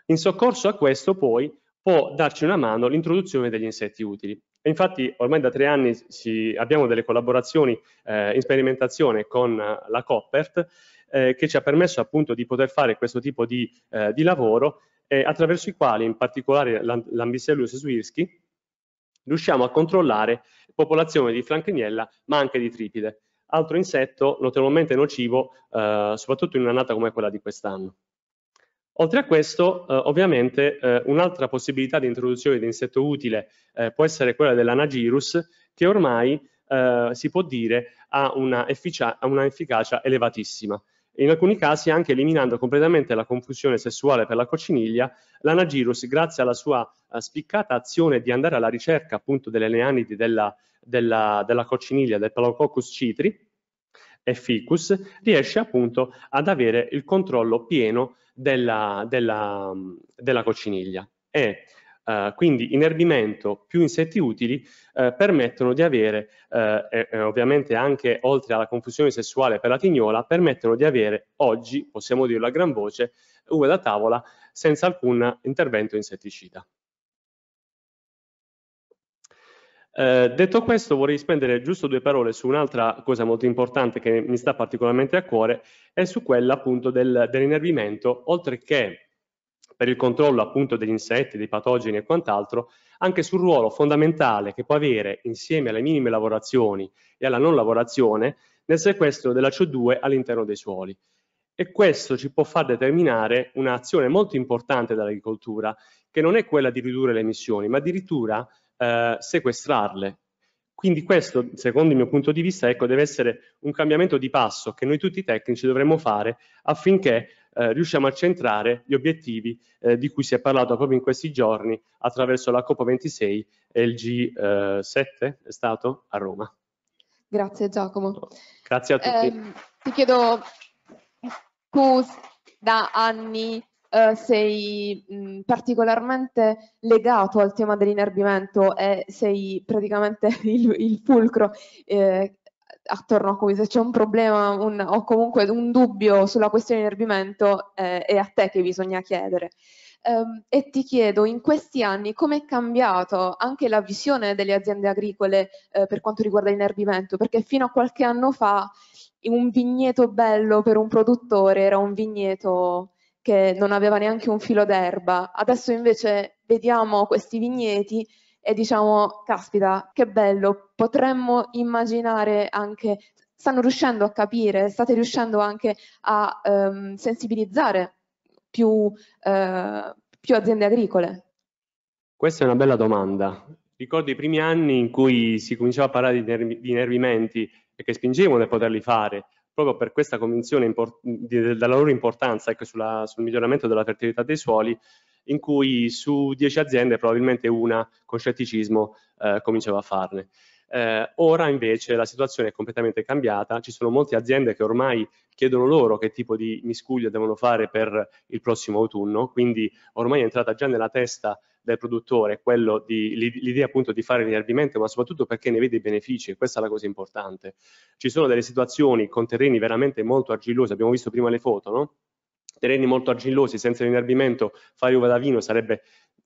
In soccorso a questo poi può darci una mano l'introduzione degli insetti utili. infatti ormai da tre anni si, abbiamo delle collaborazioni eh, in sperimentazione con eh, la Coppert eh, che ci ha permesso appunto di poter fare questo tipo di, eh, di lavoro attraverso i quali in particolare l'Ambisellus swirski riusciamo a controllare popolazioni di flanchiniella ma anche di tripide, altro insetto notevolmente nocivo eh, soprattutto in un'annata come quella di quest'anno. Oltre a questo, eh, ovviamente, eh, un'altra possibilità di introduzione di insetto utile eh, può essere quella dell'anagirus, che ormai eh, si può dire ha una, ha una, efficacia elevatissima. In alcuni casi, anche eliminando completamente la confusione sessuale per la cocciniglia, l'anagirus, grazie alla sua eh, spiccata azione di andare alla ricerca appunto delle neanidi della, della, della cocciniglia, del Palococcus citri, e Ficus, riesce appunto ad avere il controllo pieno della, della, della cocciniglia. E eh, quindi inerbimento più insetti utili eh, permettono di avere, eh, e, ovviamente anche oltre alla confusione sessuale per la tignola, permettono di avere oggi, possiamo dirlo a gran voce, uve da tavola senza alcun intervento insetticida. Eh, detto questo vorrei spendere giusto due parole su un'altra cosa molto importante che mi sta particolarmente a cuore e su quella appunto del, dell'innervimento oltre che per il controllo appunto degli insetti, dei patogeni e quant'altro, anche sul ruolo fondamentale che può avere insieme alle minime lavorazioni e alla non lavorazione nel sequestro della CO2 all'interno dei suoli. E questo ci può far determinare un'azione molto importante dall'agricoltura, che non è quella di ridurre le emissioni, ma addirittura eh, sequestrarle. Quindi questo, secondo il mio punto di vista, ecco, deve essere un cambiamento di passo che noi tutti i tecnici dovremmo fare affinché eh, riusciamo a centrare gli obiettivi eh, di cui si è parlato proprio in questi giorni attraverso la COP26 e il G7 è stato a Roma. Grazie Giacomo. Grazie a tutti. Ehm, ti chiedo, tu da anni eh, sei mh, mm, particolarmente legato al tema dell'inerbimento e sei praticamente il, il fulcro eh, attorno a cui se c'è un problema un, o comunque un dubbio sulla questione dell'inerbimento eh, è a te che bisogna chiedere. Um, e ti chiedo in questi anni come è cambiato anche la visione delle aziende agricole eh, per quanto riguarda l'inerbimento, perché fino a qualche anno fa un vigneto bello per un produttore era un vigneto che non aveva neanche un filo d'erba. Adesso invece vediamo questi vigneti e diciamo, caspita, che bello, potremmo immaginare anche, stanno riuscendo a capire, state riuscendo anche a ehm, sensibilizzare più, eh, più aziende agricole. Questa è una bella domanda. Ricordo i primi anni in cui si cominciava a parlare di, nerv di nervimenti e che spingevano a poterli fare, proprio per questa convinzione della loro importanza ecco, sulla, sul miglioramento della fertilità dei suoli, in cui su 10 aziende probabilmente una con scetticismo eh, cominciava a farne. Eh, ora invece la situazione è completamente cambiata, ci sono molte aziende che ormai chiedono loro che tipo di miscuglio devono fare per il prossimo autunno, quindi ormai è entrata già nella testa del produttore, di, l'idea appunto di fare l'inerbimento, ma soprattutto perché ne vede i benefici, e questa è la cosa importante. Ci sono delle situazioni con terreni veramente molto argillosi, abbiamo visto prima le foto, no? terreni molto argillosi senza l'inerbimento fare uva da vino sarebbe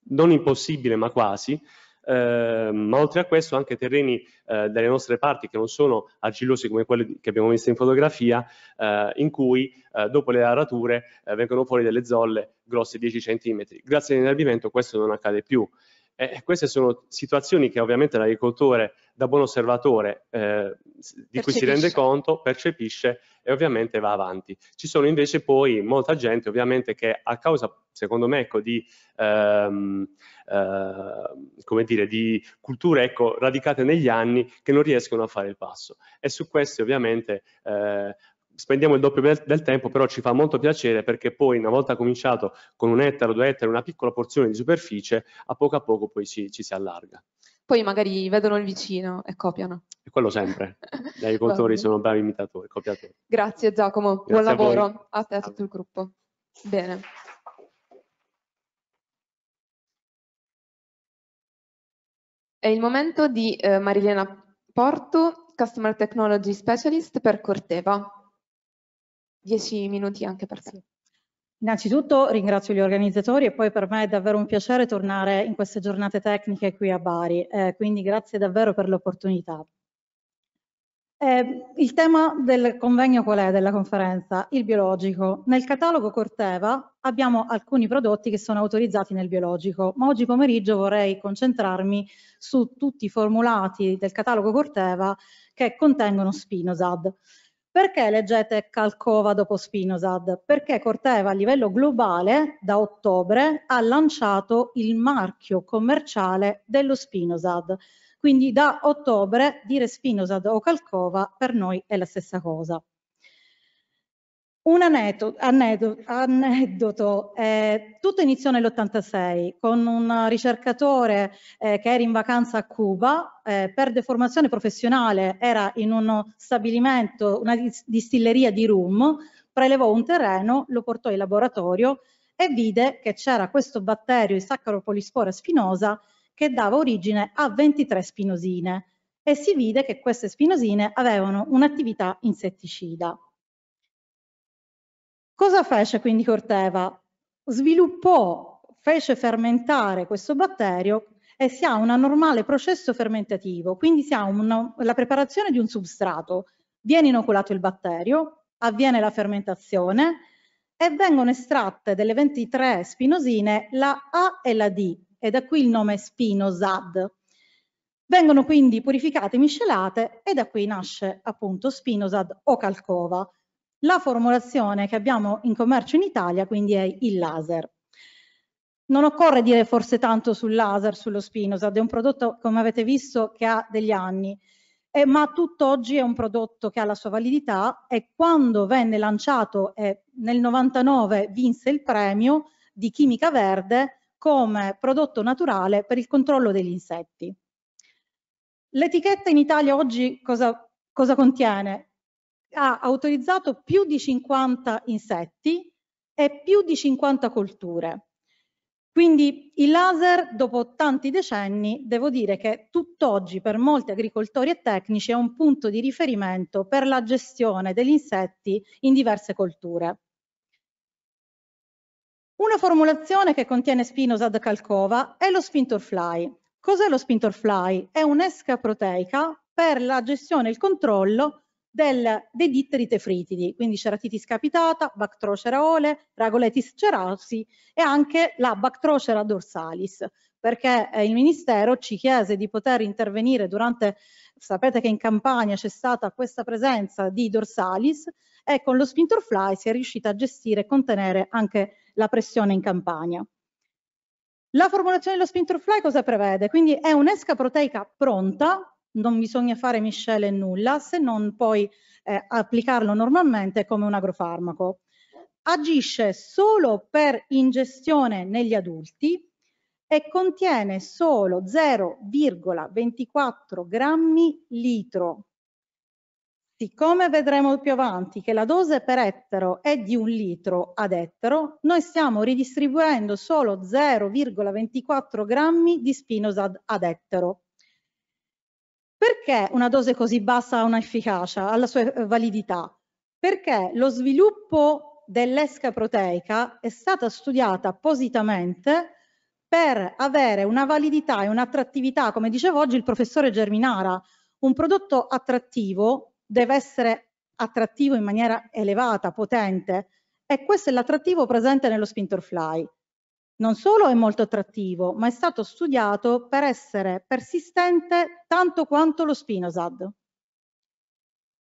non impossibile ma quasi Ehm, ma oltre a questo anche terreni eh, dalle nostre parti che non sono argillosi come quelli che abbiamo visto in fotografia, eh, in cui eh, dopo le arature eh, vengono fuori delle zolle grosse 10 cm. Grazie all'inerbimento questo non accade più. Eh, queste sono situazioni che ovviamente l'agricoltore da buon osservatore eh, di percepisce. cui si rende conto, percepisce e ovviamente va avanti. Ci sono invece poi molta gente ovviamente che a causa secondo me ecco, di, ehm, eh, dire, di culture ecco, radicate negli anni che non riescono a fare il passo e su queste ovviamente eh, spendiamo il doppio del, del, tempo, però ci fa molto piacere perché poi una volta cominciato con un ettaro, due ettari, una piccola porzione di superficie, a poco a poco poi ci, ci si allarga. Poi magari vedono il vicino e copiano. E quello sempre. Gli agricoltori sono bravi imitatori, copiatori. Grazie Giacomo, Grazie buon a lavoro voi. a te e a tutto il gruppo. Bene. È il momento di eh, Marilena Porto, Customer Technology Specialist per Corteva dieci minuti anche per te. Innanzitutto ringrazio gli organizzatori e poi per me è davvero un piacere tornare in queste giornate tecniche qui a Bari, eh, quindi grazie davvero per l'opportunità. Eh, il tema del convegno qual è, della conferenza? Il biologico. Nel catalogo Corteva abbiamo alcuni prodotti che sono autorizzati nel biologico, ma oggi pomeriggio vorrei concentrarmi su tutti i formulati del catalogo Corteva che contengono Spinosad. Perché leggete Calcova dopo Spinozad? Perché Corteva a livello globale da ottobre ha lanciato il marchio commerciale dello Spinozad. Quindi da ottobre dire Spinozad o Calcova per noi è la stessa cosa. Un aneddoto, aneddoto, Eh, tutto iniziò nell'86 con un ricercatore eh, che era in vacanza a Cuba, eh, per deformazione professionale era in uno stabilimento, una distilleria di rum, prelevò un terreno, lo portò in laboratorio e vide che c'era questo batterio, il Saccharopolispora spinosa, che dava origine a 23 spinosine e si vide che queste spinosine avevano un'attività insetticida. Cosa fece quindi Corteva? Sviluppò, fece fermentare questo batterio e si ha un normale processo fermentativo, quindi si ha una, la preparazione di un substrato, viene inoculato il batterio, avviene la fermentazione e vengono estratte delle 23 spinosine la A e la D, e da qui il nome spinosad. Vengono quindi purificate, miscelate e da qui nasce appunto spinosad o calcova, la formulazione che abbiamo in commercio in Italia quindi è il laser. Non occorre dire forse tanto sul laser, sullo spinosad, è un prodotto come avete visto che ha degli anni, eh, ma tutt'oggi è un prodotto che ha la sua validità e quando venne lanciato eh, nel 99 vinse il premio di chimica verde come prodotto naturale per il controllo degli insetti. L'etichetta in Italia oggi cosa, cosa contiene? ha autorizzato più di 50 insetti e più di 50 colture. Quindi il laser, dopo tanti decenni, devo dire che tutt'oggi per molti agricoltori e tecnici è un punto di riferimento per la gestione degli insetti in diverse colture. Una formulazione che contiene spinosad calcova è lo spintor Cos'è lo spintor È un'esca proteica per la gestione e il controllo del, dei ditterite fritidi, quindi ceratitis capitata, Bactrocera ole, Ragoletis cerasi e anche la Bactrocera dorsalis, perché eh, il Ministero ci chiese di poter intervenire durante, sapete che in Campania c'è stata questa presenza di dorsalis e con lo Spintor Fly si è riuscita a gestire e contenere anche la pressione in Campania. La formulazione dello Spintor Fly cosa prevede? Quindi è un'esca proteica pronta non bisogna fare miscele nulla se non poi eh, applicarlo normalmente come un agrofarmaco. Agisce solo per ingestione negli adulti e contiene solo 0,24 grammi litro. Siccome vedremo più avanti che la dose per ettero è di un litro ad ettero, noi stiamo ridistribuendo solo 0,24 grammi di spinosad ad ettero. Perché una dose così bassa ha un'efficacia, ha la sua eh, validità? Perché lo sviluppo dell'esca proteica è stata studiata appositamente per avere una validità e un'attrattività, come diceva oggi il professore Germinara, un prodotto attrattivo deve essere attrattivo in maniera elevata, potente, e questo è l'attrattivo presente nello Spintorfly non solo è molto attrattivo, ma è stato studiato per essere persistente tanto quanto lo spinosad.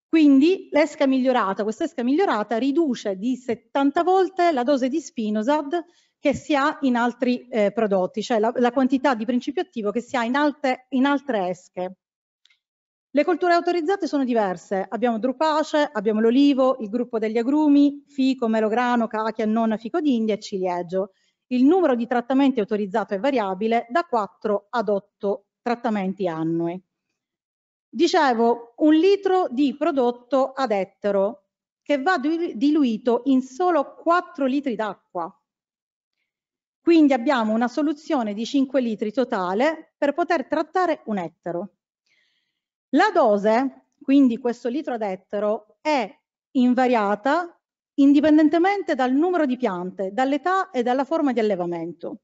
Quindi l'esca migliorata, questa esca migliorata riduce di 70 volte la dose di spinosad che si ha in altri eh, prodotti, cioè la, la, quantità di principio attivo che si ha in, alte, in altre esche. Le colture autorizzate sono diverse, abbiamo drupace, abbiamo l'olivo, il gruppo degli agrumi, fico, melograno, cacchia, nonna, fico d'India e ciliegio. Il numero di trattamenti autorizzato è variabile da 4 ad 8 trattamenti annui. Dicevo, un litro di prodotto ad ettaro che va diluito in solo 4 litri d'acqua. Quindi abbiamo una soluzione di 5 litri totale per poter trattare un ettaro. La dose, quindi questo litro ad ettaro, è invariata indipendentemente dal numero di piante, dall'età e dalla forma di allevamento.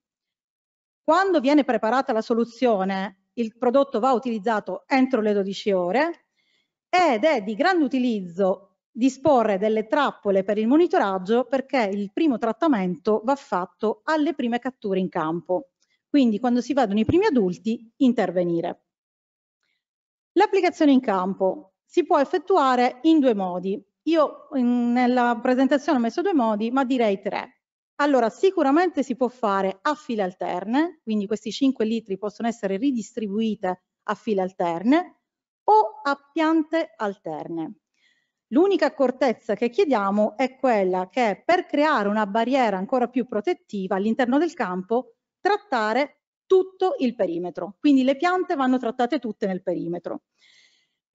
Quando viene preparata la soluzione, il prodotto va utilizzato entro le 12 ore ed è di grande utilizzo disporre delle trappole per il monitoraggio perché il primo trattamento va fatto alle prime catture in campo. Quindi quando si vedono i primi adulti, intervenire. L'applicazione in campo si può effettuare in due modi. Io in, nella presentazione ho messo due modi, ma direi tre. Allora, sicuramente si può fare a file alterne, quindi questi 5 litri possono essere ridistribuite a file alterne o a piante alterne. L'unica accortezza che chiediamo è quella che per creare una barriera ancora più protettiva all'interno del campo, trattare tutto il perimetro. Quindi le piante vanno trattate tutte nel perimetro.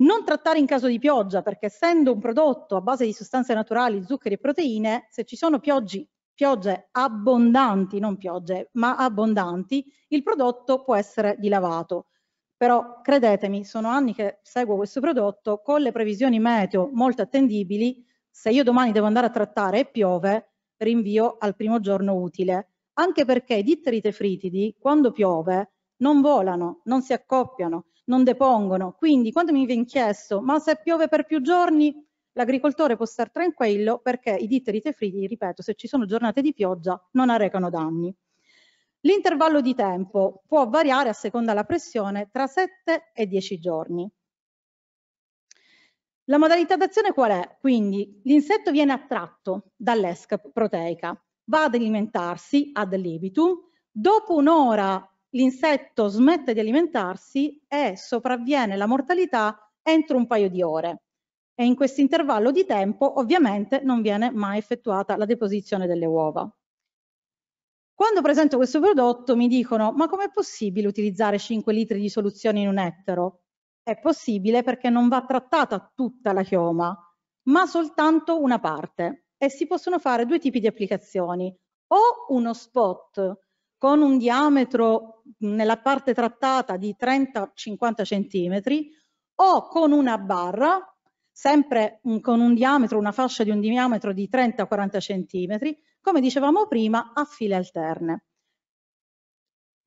Non trattare in caso di pioggia, perché essendo un prodotto a base di sostanze naturali, zuccheri e proteine, se ci sono pioggi, piogge abbondanti, non piogge, ma abbondanti, il prodotto può essere dilavato. Però credetemi, sono anni che seguo questo prodotto, con le previsioni meteo molto attendibili, se io domani devo andare a trattare e piove, rinvio al primo giorno utile. Anche perché i ditterite fritidi, quando piove, non volano, non si accoppiano non depongono. Quindi quando mi viene chiesto ma se piove per più giorni l'agricoltore può stare tranquillo perché i ditterite fridi, ripeto, se ci sono giornate di pioggia non arrecano danni. L'intervallo di tempo può variare a seconda della pressione tra 7 e 10 giorni. La modalità d'azione qual è? Quindi l'insetto viene attratto dall'esca proteica, va ad alimentarsi ad libitum, dopo un'ora l'insetto smette di alimentarsi e sopravviene la mortalità entro un paio di ore. E in questo intervallo di tempo ovviamente non viene mai effettuata la deposizione delle uova. Quando presento questo prodotto mi dicono ma com'è possibile utilizzare 5 litri di soluzione in un ettaro? È possibile perché non va trattata tutta la chioma, ma soltanto una parte e si possono fare due tipi di applicazioni, o uno spot con un diametro nella parte trattata di 30-50 cm o con una barra, sempre con un diametro, una fascia di un diametro di 30-40 cm, come dicevamo prima, a file alterne.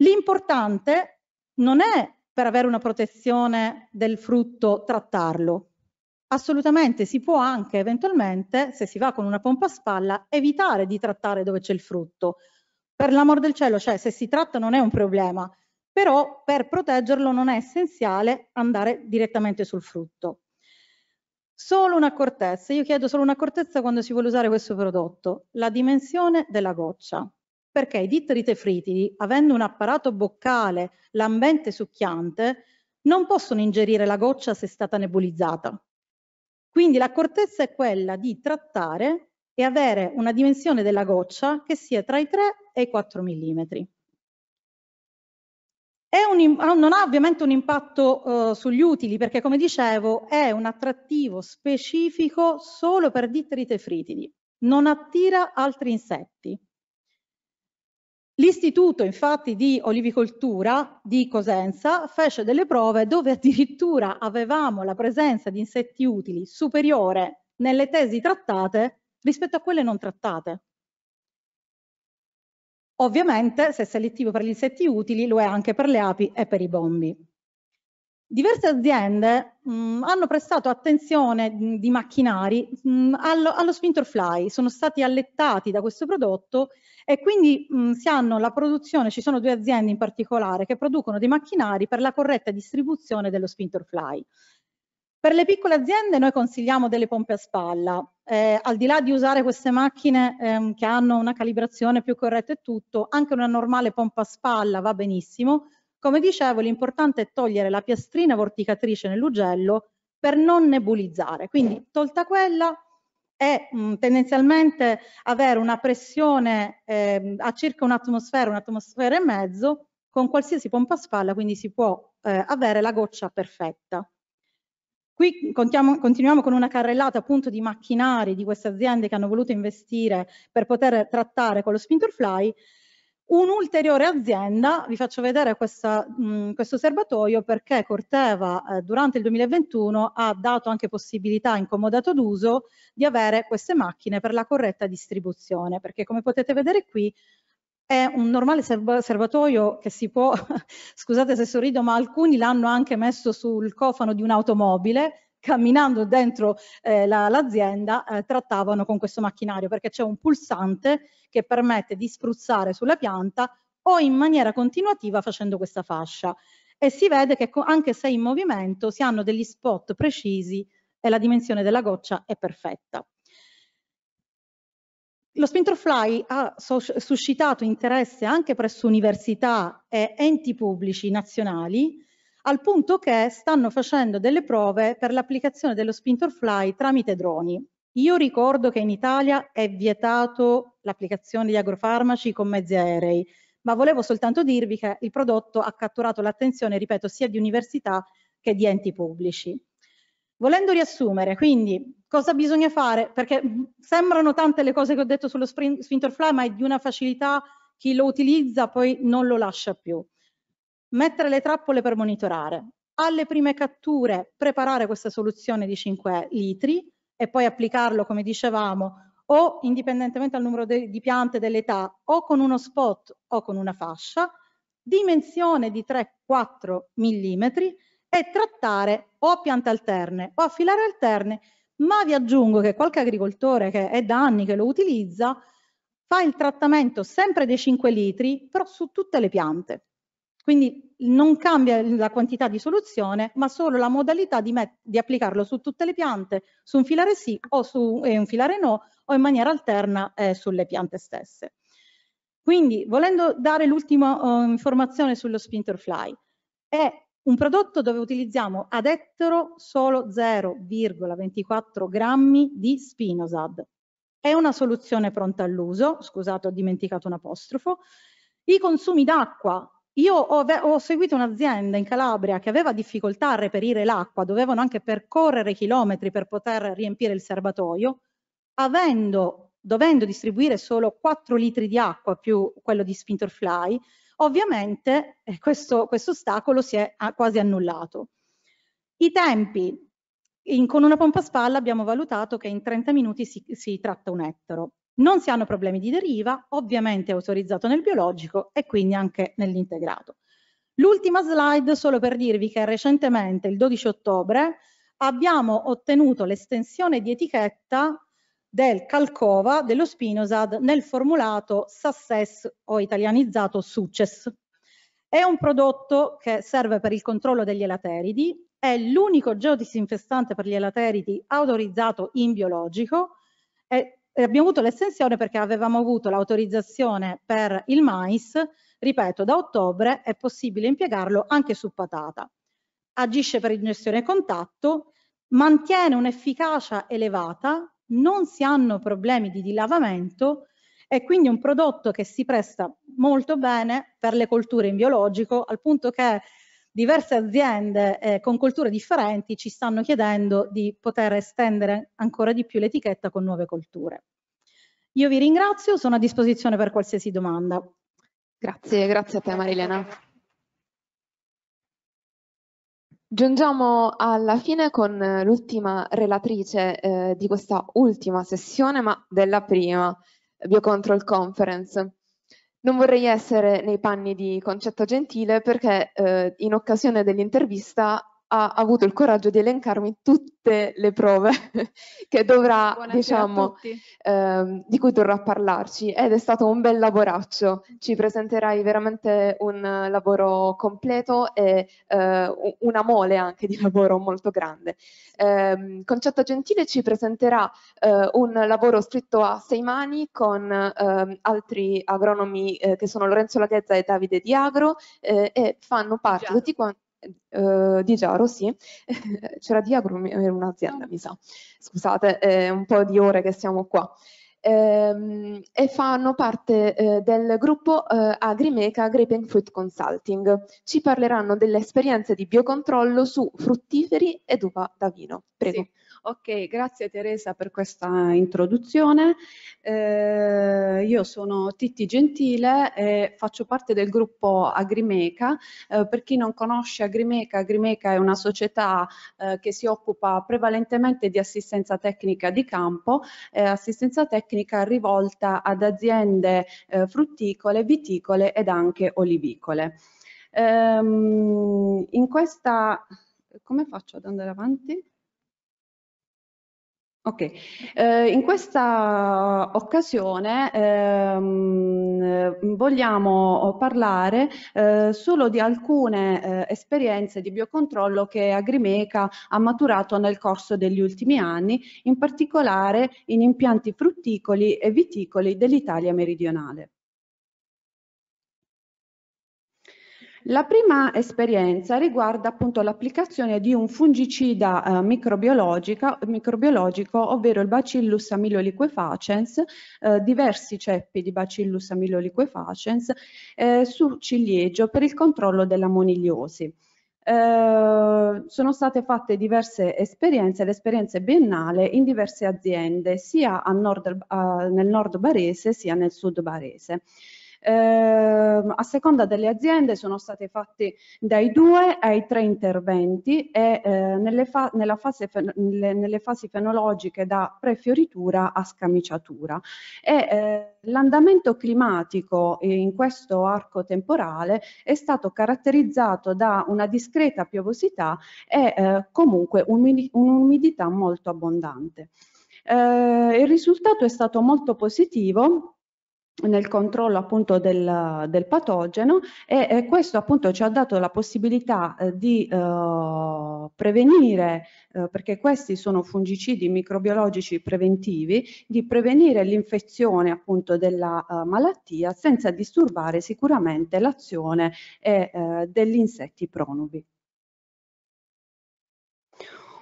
L'importante non è per avere una protezione del frutto trattarlo. Assolutamente si può anche eventualmente, se si va con una pompa a spalla, evitare di trattare dove c'è il frutto, per l'amor del cielo, cioè se si tratta non è un problema, però per proteggerlo non è essenziale andare direttamente sul frutto. Solo un'accortezza, io chiedo solo un'accortezza quando si vuole usare questo prodotto, la dimensione della goccia, perché i ditterite fritidi, avendo un apparato boccale lambente succhiante, non possono ingerire la goccia se è stata nebulizzata. Quindi l'accortezza è quella di trattare e avere una dimensione della goccia che sia tra i 3 e i 4 mm. Un, ah, non ha ovviamente un impatto eh, sugli utili perché come dicevo è un attrattivo specifico solo per ditterite e fritidi, non attira altri insetti. L'istituto infatti di olivicoltura di Cosenza fece delle prove dove addirittura avevamo la presenza di insetti utili superiore nelle tesi trattate rispetto a quelle non trattate. Ovviamente, se è selettivo per gli insetti utili, lo è anche per le api e per i bombi. Diverse aziende mh, mm, hanno prestato attenzione mh, mm, di macchinari mh, mm, allo, allo spintor fly, sono stati allettati da questo prodotto e quindi si hanno la produzione, ci sono due aziende in particolare che producono dei macchinari per la corretta distribuzione dello spintor fly. Per le piccole aziende noi consigliamo delle pompe a spalla, eh, al di là di usare queste macchine ehm, che hanno una calibrazione più corretta e tutto, anche una normale pompa a spalla va benissimo. Come dicevo, l'importante è togliere la piastrina vorticatrice nell'ugello per non nebulizzare. Quindi, tolta quella, è mh, mm, tendenzialmente avere una pressione eh, a circa un'atmosfera, un'atmosfera e mezzo, con qualsiasi pompa a spalla, quindi si può eh, avere la goccia perfetta. Qui contiamo, continuiamo con una carrellata appunto di macchinari di queste aziende che hanno voluto investire per poter trattare con lo Spinterfly. Un'ulteriore azienda, vi faccio vedere questa, mh, questo serbatoio perché Corteva eh, durante il 2021 ha dato anche possibilità in comodato d'uso di avere queste macchine per la corretta distribuzione, perché come potete vedere qui è un normale serba- serbatoio che si può, scusate se sorrido, ma alcuni l'hanno anche messo sul cofano di un'automobile, camminando dentro eh, la, l'azienda eh, trattavano con questo macchinario perché c'è un pulsante che permette di spruzzare sulla pianta o in maniera continuativa facendo questa fascia e si vede che anche se in movimento si hanno degli spot precisi e la dimensione della goccia è perfetta. Lo Spintrofly ha suscitato interesse anche presso università e enti pubblici nazionali, al punto che stanno facendo delle prove per l'applicazione dello Spintrofly tramite droni. Io ricordo che in Italia è vietato l'applicazione di agrofarmaci con mezzi aerei, ma volevo soltanto dirvi che il prodotto ha catturato l'attenzione, ripeto, sia di università che di enti pubblici. Volendo riassumere, quindi cosa bisogna fare? Perché sembrano tante le cose che ho detto sullo Sprinter Fly, ma è di una facilità chi lo utilizza poi non lo lascia più. Mettere le trappole per monitorare. Alle prime catture preparare questa soluzione di 5 litri e poi applicarlo, come dicevamo, o indipendentemente dal numero di piante dell'età, o con uno spot o con una fascia, dimensione di 3-4 mm e trattare o a piante alterne o a filare alterne, ma vi aggiungo che qualche agricoltore che è da anni che lo utilizza fa il trattamento sempre dei 5 litri, però su tutte le piante. Quindi non cambia la quantità di soluzione, ma solo la modalità di, di applicarlo su tutte le piante, su un filare sì o su eh, un filare no, o in maniera alterna eh, sulle piante stesse. Quindi, volendo dare l'ultima eh, informazione sullo spinterfly, è un prodotto dove utilizziamo ad ettero solo 0,24 grammi di spinosad. È una soluzione pronta all'uso, scusate ho dimenticato un apostrofo. I consumi d'acqua. Io ho, ho seguito un'azienda in Calabria che aveva difficoltà a reperire l'acqua, dovevano anche percorrere chilometri per poter riempire il serbatoio. Avendo dovendo distribuire solo 4 litri di acqua più quello di Spinterfly, Ovviamente eh, questo quest ostacolo si è quasi annullato. I tempi. In, con una pompa a spalla abbiamo valutato che in 30 minuti si, si tratta un ettaro. Non si hanno problemi di deriva, ovviamente è autorizzato nel biologico e quindi anche nell'integrato. L'ultima slide solo per dirvi che recentemente, il 12 ottobre, abbiamo ottenuto l'estensione di etichetta del Calcova dello Spinosad nel formulato SASSES o italianizzato SUCES. È un prodotto che serve per il controllo degli elateridi, è l'unico geodisinfestante per gli elateridi autorizzato in biologico e abbiamo avuto l'estensione perché avevamo avuto l'autorizzazione per il mais, ripeto, da ottobre è possibile impiegarlo anche su patata. Agisce per ingestione contatto, mantiene un'efficacia elevata non si hanno problemi di dilavamento e quindi un prodotto che si presta molto bene per le colture in biologico al punto che diverse aziende eh, con colture differenti ci stanno chiedendo di poter estendere ancora di più l'etichetta con nuove colture. Io vi ringrazio, sono a disposizione per qualsiasi domanda. Grazie, grazie a te Marilena. Giungiamo alla fine con l'ultima relatrice eh, di questa ultima sessione, ma della prima, Biocontrol Conference. Non vorrei essere nei panni di Concetto Gentile perché eh, in occasione dell'intervista ha avuto il coraggio di elencarmi tutte le prove che dovrà, Buonasera diciamo, ehm, di cui dovrà parlarci ed è stato un bel lavoraccio. Ci presenterai veramente un lavoro completo e eh, una mole anche di lavoro molto grande. Eh, Concetta Gentile ci presenterà eh, un lavoro scritto a sei mani con ehm, altri agronomi eh, che sono Lorenzo Laghezza e Davide Diagro eh, e fanno parte Già. tutti quanti Uh, di Giaro, sì, c'era Diagro, era un'azienda, ah. mi sa, scusate, è eh, un po' di ore che siamo qua. Ehm, e fanno parte eh, del gruppo Agrimeca Grape Fruit Consulting. Ci parleranno delle esperienze di biocontrollo su fruttiferi ed uva da vino. Prego. Sì. Ok, grazie Teresa per questa introduzione. Eh, io sono Titti Gentile e faccio parte del gruppo Agrimeca. Eh, per chi non conosce Agrimeca, Agrimeca è una società eh, che si occupa prevalentemente di assistenza tecnica di campo, eh, assistenza tecnica rivolta ad aziende eh, frutticole, viticole ed anche olivicole. Ehm, in questa... come faccio ad andare avanti? Ok, eh, in questa occasione ehm, vogliamo parlare eh, solo di alcune eh, esperienze di biocontrollo che Agrimeca ha maturato nel corso degli ultimi anni, in particolare in impianti frutticoli e viticoli dell'Italia meridionale. La prima esperienza riguarda appunto l'applicazione di un fungicida eh, microbiologico, ovvero il Bacillus amyloliquefacens, eh, diversi ceppi di Bacillus amyloliquefacens eh, su ciliegio per il controllo della monigliosi. Eh, sono state fatte diverse esperienze, l'esperienza biennale in diverse aziende, sia nord, eh, nel nord barese sia nel sud barese. Eh, a seconda delle aziende sono stati fatti dai due ai tre interventi e eh, nelle, fa fase nelle, nelle, fasi fenologiche da prefioritura a scamiciatura. Eh, l'andamento climatico in questo arco temporale è stato caratterizzato da una discreta piovosità e eh, comunque un'umidità molto abbondante. Eh, il risultato è stato molto positivo nel controllo appunto del, del patogeno e, e, questo appunto ci ha dato la possibilità eh, di eh, prevenire, eh, perché questi sono fungicidi microbiologici preventivi, di prevenire l'infezione appunto della eh, malattia senza disturbare sicuramente l'azione eh, degli insetti pronubi.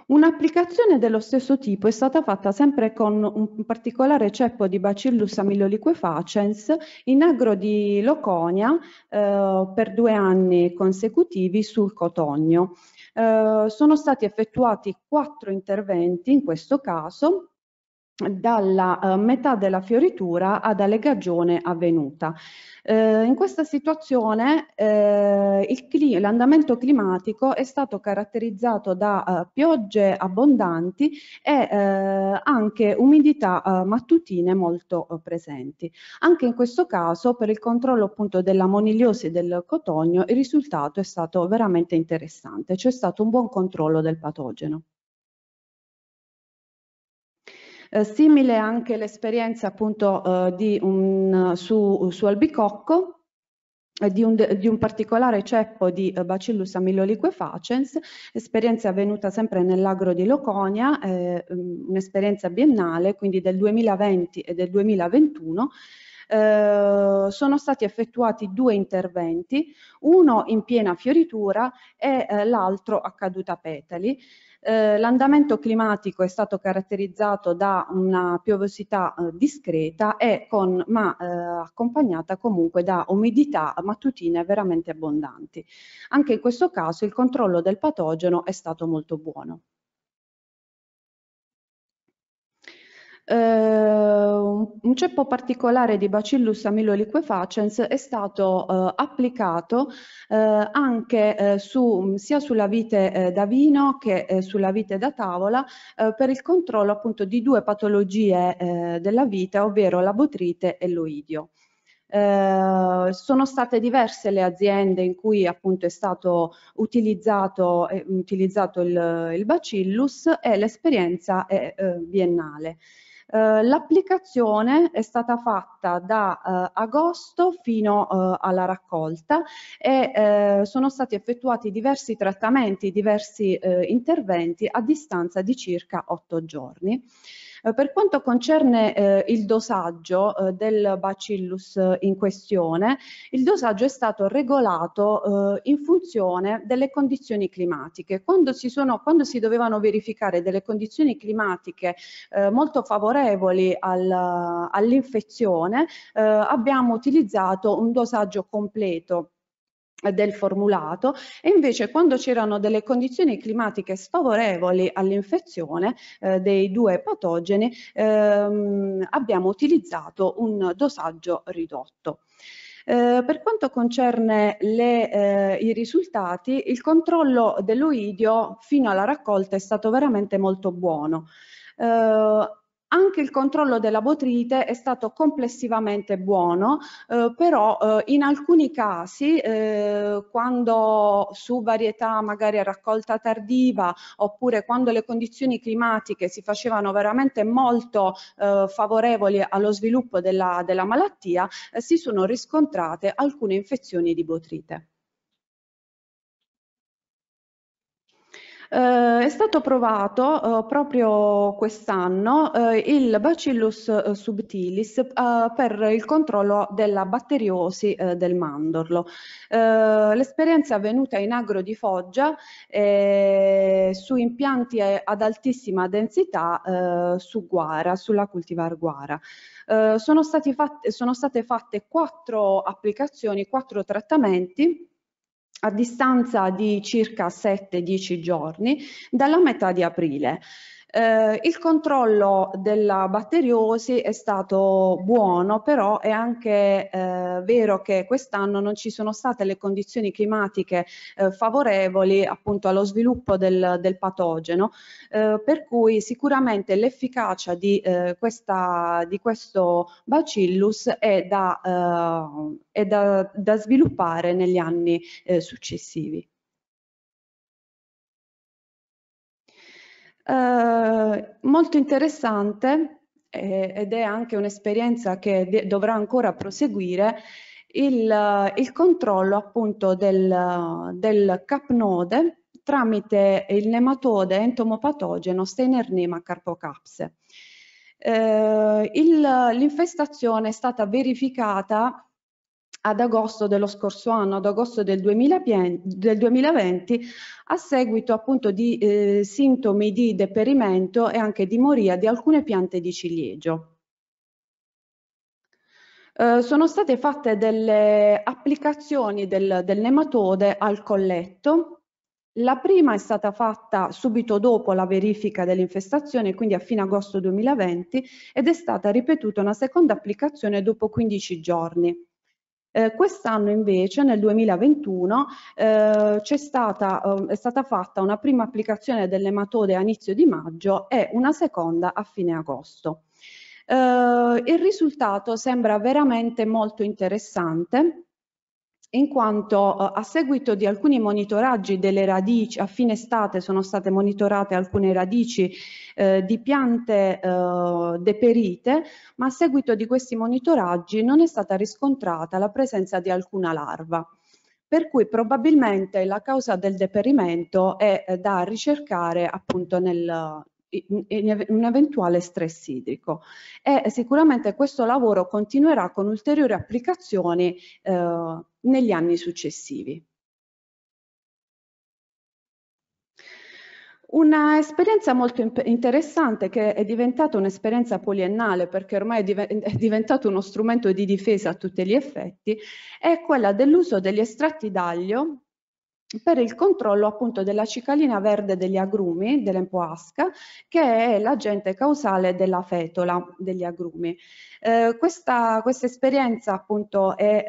Un'applicazione dello stesso tipo è stata fatta sempre con un particolare ceppo di Bacillus amyloliquefacens in agro di Loconia eh, per due anni consecutivi sul cotogno. Eh, sono stati effettuati quattro interventi in questo caso dalla eh, metà della fioritura ad allegagione avvenuta. Eh, in questa situazione eh, cli l'andamento climatico è stato caratterizzato da eh, piogge abbondanti e eh, anche umidità mattutine molto presenti. Anche in questo caso per il controllo appunto della moniliosi del cotogno il risultato è stato veramente interessante, c'è stato un buon controllo del patogeno. Eh, simile anche l'esperienza appunto eh, un, su, su, Albicocco eh, di, un, di un, particolare ceppo di eh, Bacillus amyloliquefacens, esperienza avvenuta sempre nell'agro di Loconia, eh, mm, un'esperienza biennale quindi del 2020 e del 2021, eh, sono stati effettuati due interventi, uno in piena fioritura e eh, l'altro a caduta petali. Eh, l'andamento climatico è stato caratterizzato da una piovosità eh, discreta e con, ma eh, accompagnata comunque da umidità mattutine veramente abbondanti. Anche in questo caso il controllo del patogeno è stato molto buono. Ehm, un ceppo particolare di Bacillus amyloliquefacens è stato eh, applicato eh, anche eh, su, sia sulla vite da vino che sulla vite da tavola per il controllo appunto di due patologie della vite, ovvero la botrite e l'oidio. Eh, sono state diverse le aziende in cui appunto è stato utilizzato, utilizzato il, il, bacillus e l'esperienza è eh, biennale. Eh, l'applicazione è stata fatta da eh, agosto fino eh, alla raccolta e eh, sono stati effettuati diversi trattamenti, diversi eh, interventi a distanza di circa otto giorni. Eh, per quanto concerne eh, il dosaggio eh, del bacillus in questione, il dosaggio è stato regolato in funzione delle condizioni climatiche. Quando si, sono, quando si dovevano verificare delle condizioni climatiche molto favorevoli al, all'infezione, abbiamo utilizzato un dosaggio completo eh, del formulato e invece quando c'erano delle condizioni climatiche sfavorevoli all'infezione eh, dei due patogeni ehm, abbiamo utilizzato un dosaggio ridotto. Eh, per quanto concerne le, eh, i risultati, il controllo dell'oidio fino alla raccolta è stato veramente molto buono. Eh, anche il controllo della botrite è stato complessivamente buono, eh, però eh, in alcuni casi, eh, quando su varietà magari a raccolta tardiva oppure quando le condizioni climatiche si facevano veramente molto eh, favorevoli allo sviluppo della, della malattia, eh, si sono riscontrate alcune infezioni di botrite. Eh, è stato provato eh, proprio quest'anno eh, il Bacillus eh, subtilis eh, per il controllo della batteriosi eh, del mandorlo. l'esperienza è avvenuta in agro di Foggia su impianti ad altissima densità su Guara, sulla cultivar Guara. Sono, fatte, sono state fatte quattro applicazioni, quattro trattamenti a distanza di circa 7-10 giorni dalla metà di aprile. Eh, il controllo della batteriosi è stato buono, però è anche eh, vero che quest'anno non ci sono state le condizioni climatiche eh, favorevoli appunto allo sviluppo del, del patogeno, eh, per cui sicuramente l'efficacia di, eh, questa, di questo bacillus è da, eh, è da, da sviluppare negli anni successivi. Eh, molto interessante eh, ed è anche un'esperienza che dovrà ancora proseguire il, il controllo appunto del, del capnode tramite il nematode entomopatogeno Steinernema carpocapse. Eh, L'infestazione è stata verificata ad agosto dello scorso anno, ad agosto del, 2020, a seguito appunto di eh, sintomi di deperimento e anche di moria di alcune piante di ciliegio. Eh, sono state fatte delle applicazioni del, del nematode al colletto. La prima è stata fatta subito dopo la verifica dell'infestazione, quindi a fine agosto 2020, ed è stata ripetuta una seconda applicazione dopo 15 giorni. Eh, quest'anno invece, nel 2021, eh, stata, eh, è stata fatta una prima applicazione delle matode a inizio di maggio e una seconda a fine agosto. Eh, il risultato sembra veramente molto interessante in quanto eh, a seguito di alcuni monitoraggi delle radici, a fine estate sono state monitorate alcune radici eh, di piante eh, deperite, ma a seguito di questi monitoraggi non è stata riscontrata la presenza di alcuna larva. Per cui probabilmente la causa del deperimento è eh, da ricercare appunto nel, in un eventuale stress idrico e sicuramente questo lavoro continuerà con ulteriori applicazioni eh, negli anni successivi. Una esperienza molto interessante che è diventata un'esperienza poliennale perché ormai è diventato uno strumento di difesa a tutti gli effetti è quella dell'uso degli estratti d'aglio per il controllo appunto della cicalina verde degli agrumi, dell'empoasca, che è l'agente causale della fetola degli agrumi. Eh, questa, questa esperienza appunto è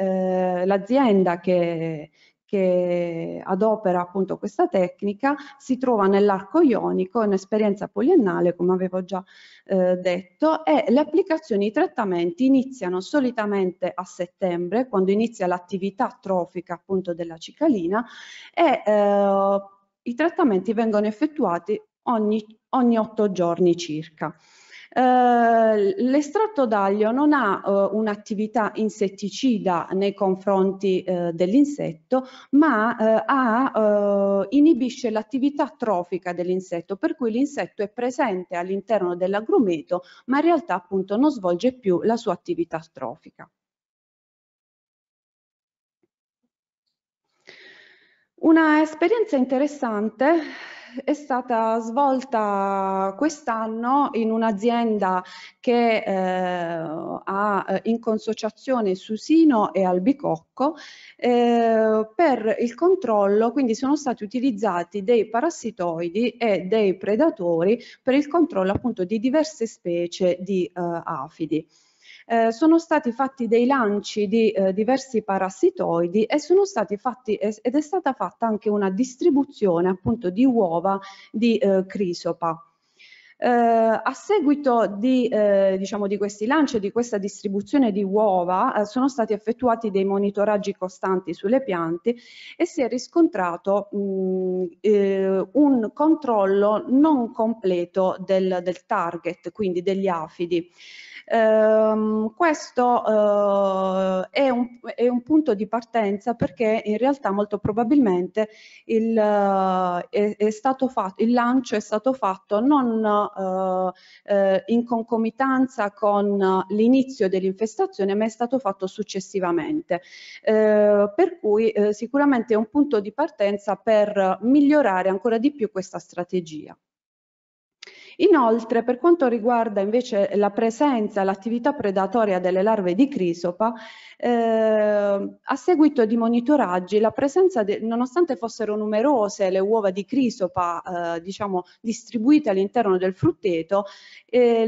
eh, l'azienda che, che adopera appunto questa tecnica si trova nell'arco ionico, in esperienza poliennale come avevo già eh, detto e le applicazioni i trattamenti iniziano solitamente a settembre quando inizia l'attività trofica appunto della cicalina e eh, i trattamenti vengono effettuati ogni, ogni 8 giorni circa. Eh, l'estratto d'aglio non ha eh, un'attività insetticida nei confronti eh, dell'insetto, ma eh, ha, eh, inibisce l'attività trofica dell'insetto, per cui l'insetto è presente all'interno dell'agrumeto, ma in realtà appunto non svolge più la sua attività trofica. Una esperienza interessante è stata svolta quest'anno in un'azienda che eh, ha eh, in consociazione Susino e Albicocco eh, per il controllo, quindi sono stati utilizzati dei parassitoidi e dei predatori per il controllo appunto di diverse specie di eh, afidi eh, sono stati fatti dei lanci di eh, diversi parassitoidi e sono stati fatti, ed è stata fatta anche una distribuzione appunto di uova di eh, crisopa. Eh, a seguito di, eh, diciamo, di questi lanci e di questa distribuzione di uova eh, sono stati effettuati dei monitoraggi costanti sulle piante e si è riscontrato mh, mm, eh, un controllo non completo del, del target, quindi degli afidi. Ehm, questo eh, è, un, è, un, punto di partenza perché in realtà molto probabilmente il, eh, è, è fatto, il lancio è stato fatto non eh, eh, in concomitanza con l'inizio dell'infestazione ma è stato fatto successivamente. Eh, per cui eh, sicuramente è un punto di partenza per migliorare ancora di più questa strategia. Inoltre, per quanto riguarda invece la presenza, l'attività predatoria delle larve di crisopa, eh, a seguito di monitoraggi, la presenza, de, nonostante fossero numerose le uova di crisopa, eh, diciamo, distribuite all'interno del frutteto, eh,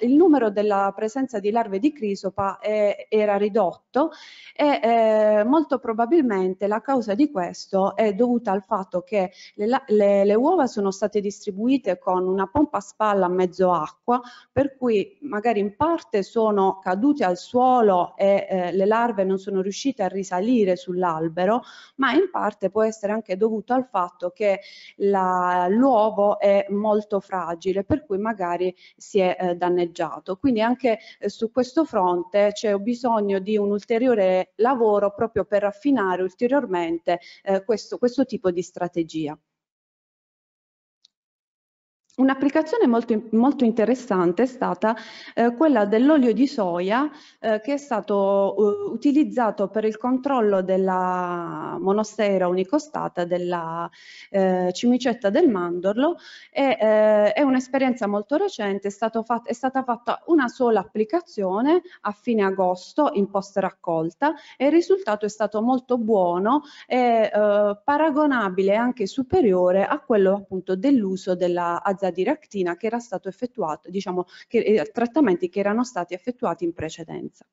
il numero della presenza di larve di crisopa è, era ridotto e ehm, molto probabilmente la causa di questo è dovuta al fatto che le, le, le uova sono state distribuite con una pompa troppa spalla a mezzo acqua, per cui magari in parte sono cadute al suolo e eh, le larve non sono riuscite a risalire sull'albero, ma in parte può essere anche dovuto al fatto che l'uovo è molto fragile, per cui magari si è eh, danneggiato. Quindi anche eh, su questo fronte c'è bisogno di un ulteriore lavoro proprio per raffinare ulteriormente eh, questo, questo tipo di strategia. Un'applicazione molto, molto, interessante è stata eh, quella dell'olio di soia eh, che è stato uh, utilizzato per il controllo della monostera unicostata della eh, cimicetta del mandorlo e, eh, è un'esperienza molto recente, è, fatto, è, stata fatta una sola applicazione a fine agosto in post raccolta e il risultato è stato molto buono e eh, paragonabile anche superiore a quello appunto dell'uso dell'azienda base a diractina che era stato effettuato, diciamo, che, eh, trattamenti che erano stati effettuati in precedenza.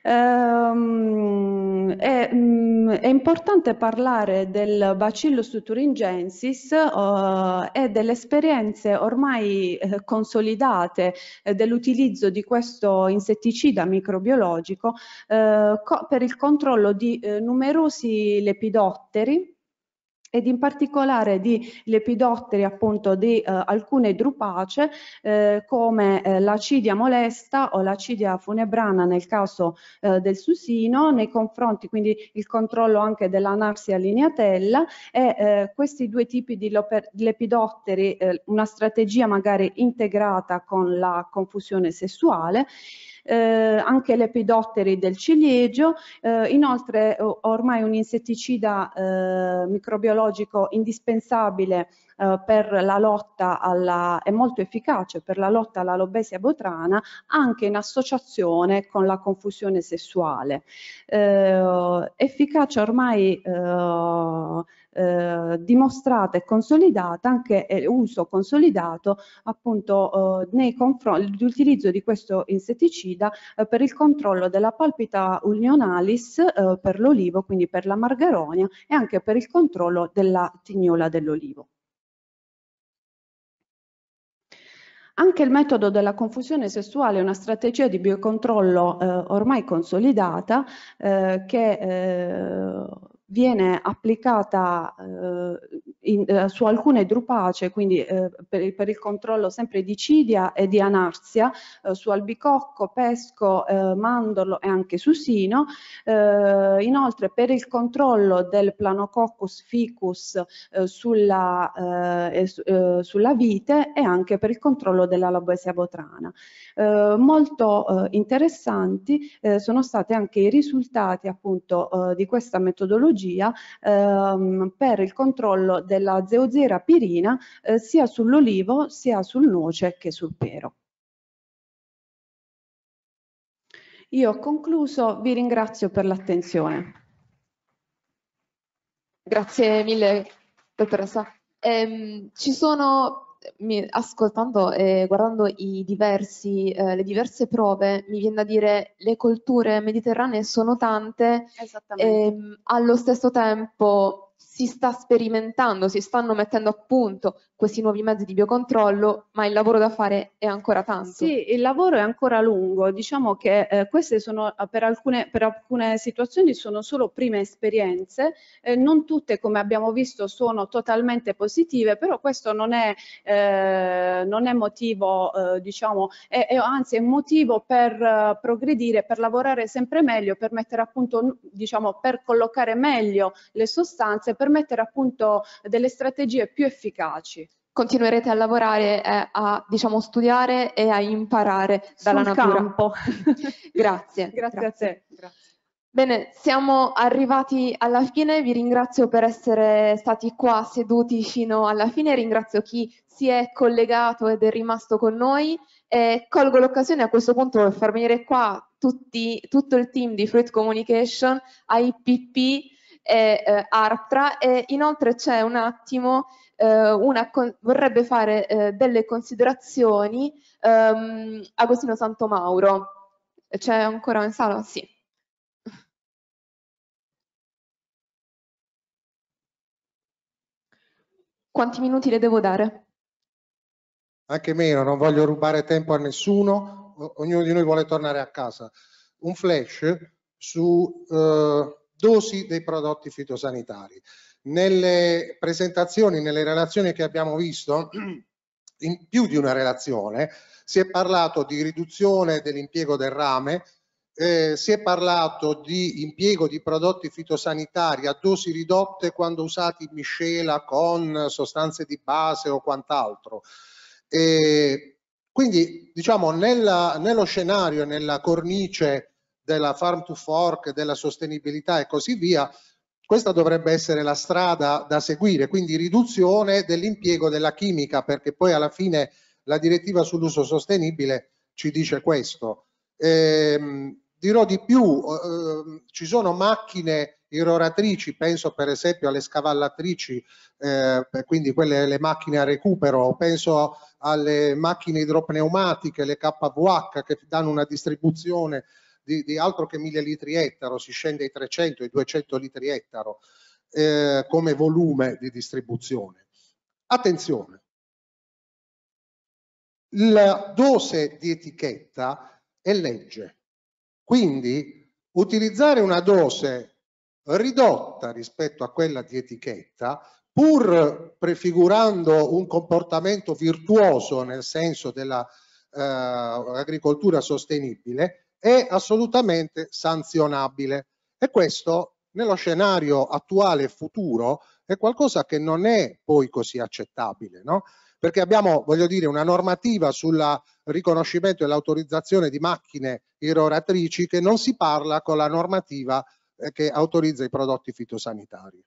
Um, è, um, è, importante parlare del bacillus thuringiensis uh, eh, e delle esperienze ormai eh, consolidate eh, dell'utilizzo di questo insetticida microbiologico eh, per il controllo di eh, numerosi lepidotteri ed in particolare di lepidotteri appunto di eh, alcune drupace eh, come eh, l'acidia molesta o l'acidia funebrana nel caso eh, del susino nei confronti quindi il controllo anche della narsia lineatella e eh, questi due tipi di lepidotteri eh, una strategia magari integrata con la confusione sessuale eh, anche lepidotteri del ciliegio, eh, inoltre ormai un insetticida eh, microbiologico indispensabile eh, per la lotta alla, è molto efficace per la lotta alla lobesia botrana anche in associazione con la confusione sessuale. Eh, efficace ormai eh, eh, dimostrata e consolidata, anche eh, uso consolidato appunto eh, nei confronti l'utilizzo di questo insetticida eh, per il controllo della palpita unionalis eh, per l'olivo, quindi per la margaronia e anche per il controllo della tignola dell'olivo. Anche il metodo della confusione sessuale è una strategia di biocontrollo eh, ormai consolidata eh, che eh, viene applicata eh, in, eh, su alcune drupace, quindi eh, per, per, il controllo sempre di cidia e di anarsia, eh, su albicocco, pesco, eh, mandorlo e anche su sino. Eh, inoltre per il controllo del planococcus ficus sulla, su, sulla, vite e anche per il controllo della lobesia botrana. molto interessanti sono stati anche i risultati appunto di questa metodologia tecnologia ehm, per il controllo della zeozera pirina eh, sia sull'olivo sia sul noce che sul pero. Io ho concluso, vi ringrazio per l'attenzione. Grazie mille, dottoressa. Ehm, ci sono mi, ascoltando e eh, guardando diversi, eh, le diverse prove, mi viene da dire che le colture mediterranee sono tante, e, ehm, allo stesso tempo si sta sperimentando, si stanno mettendo a punto questi nuovi mezzi di biocontrollo, ma il lavoro da fare è ancora tanto. Sì, il lavoro è ancora lungo, diciamo che eh, queste sono eh, per alcune, per alcune, situazioni sono solo prime esperienze, eh, non tutte come abbiamo visto sono totalmente positive, però questo non è, eh, non è motivo, eh, diciamo, è, è, anzi è motivo per eh, progredire, per lavorare sempre meglio, per mettere a punto, diciamo, per collocare meglio le sostanze piazze per mettere appunto delle strategie più efficaci continuerete a lavorare, eh, a diciamo, studiare e a imparare dalla Sul natura. campo. grazie, grazie, grazie. a te. Grazie. Bene, siamo arrivati alla fine, vi ringrazio per essere stati qua seduti fino alla fine, ringrazio chi si è collegato ed è rimasto con noi e colgo l'occasione a questo punto per far venire qua tutti, tutto il team di Fruit Communication, IPP, e eh, Artra e inoltre c'è un attimo eh, una, vorrebbe fare eh, delle considerazioni ehm, Agostino Santomauro. C'è ancora in sala? Sì. Quanti minuti le devo dare? Anche meno, non voglio rubare tempo a nessuno, ognuno di noi vuole tornare a casa. Un flash su eh, dosi dei prodotti fitosanitari. Nelle presentazioni, nelle relazioni che abbiamo visto, in più di una relazione, si è parlato di riduzione dell'impiego del rame, eh, si è parlato di impiego di prodotti fitosanitari a dosi ridotte quando usati in miscela con sostanze di base o quant'altro. E quindi diciamo nella, nello scenario, nella cornice della farm to fork, della sostenibilità e così via, questa dovrebbe essere la strada da seguire, quindi riduzione dell'impiego della chimica, perché poi alla fine la direttiva sull'uso sostenibile ci dice questo. Ehm, dirò di più, eh, ci sono macchine irroratrici, penso per esempio alle scavallatrici, eh, quindi quelle le macchine a recupero, penso alle macchine idropneumatiche, le KVH che danno una distribuzione di, di altro che 1000 litri ettaro, si scende ai 300, ai 200 litri ettaro eh, come volume di distribuzione. Attenzione, la dose di etichetta è legge, quindi utilizzare una dose ridotta rispetto a quella di etichetta, pur prefigurando un comportamento virtuoso nel senso dell'agricoltura eh, sostenibile, è assolutamente sanzionabile. E questo nello scenario attuale e futuro è qualcosa che non è poi così accettabile, no? Perché abbiamo, voglio dire, una normativa sul riconoscimento e l'autorizzazione di macchine irroratrici che non si parla con la normativa eh, che autorizza i prodotti fitosanitari.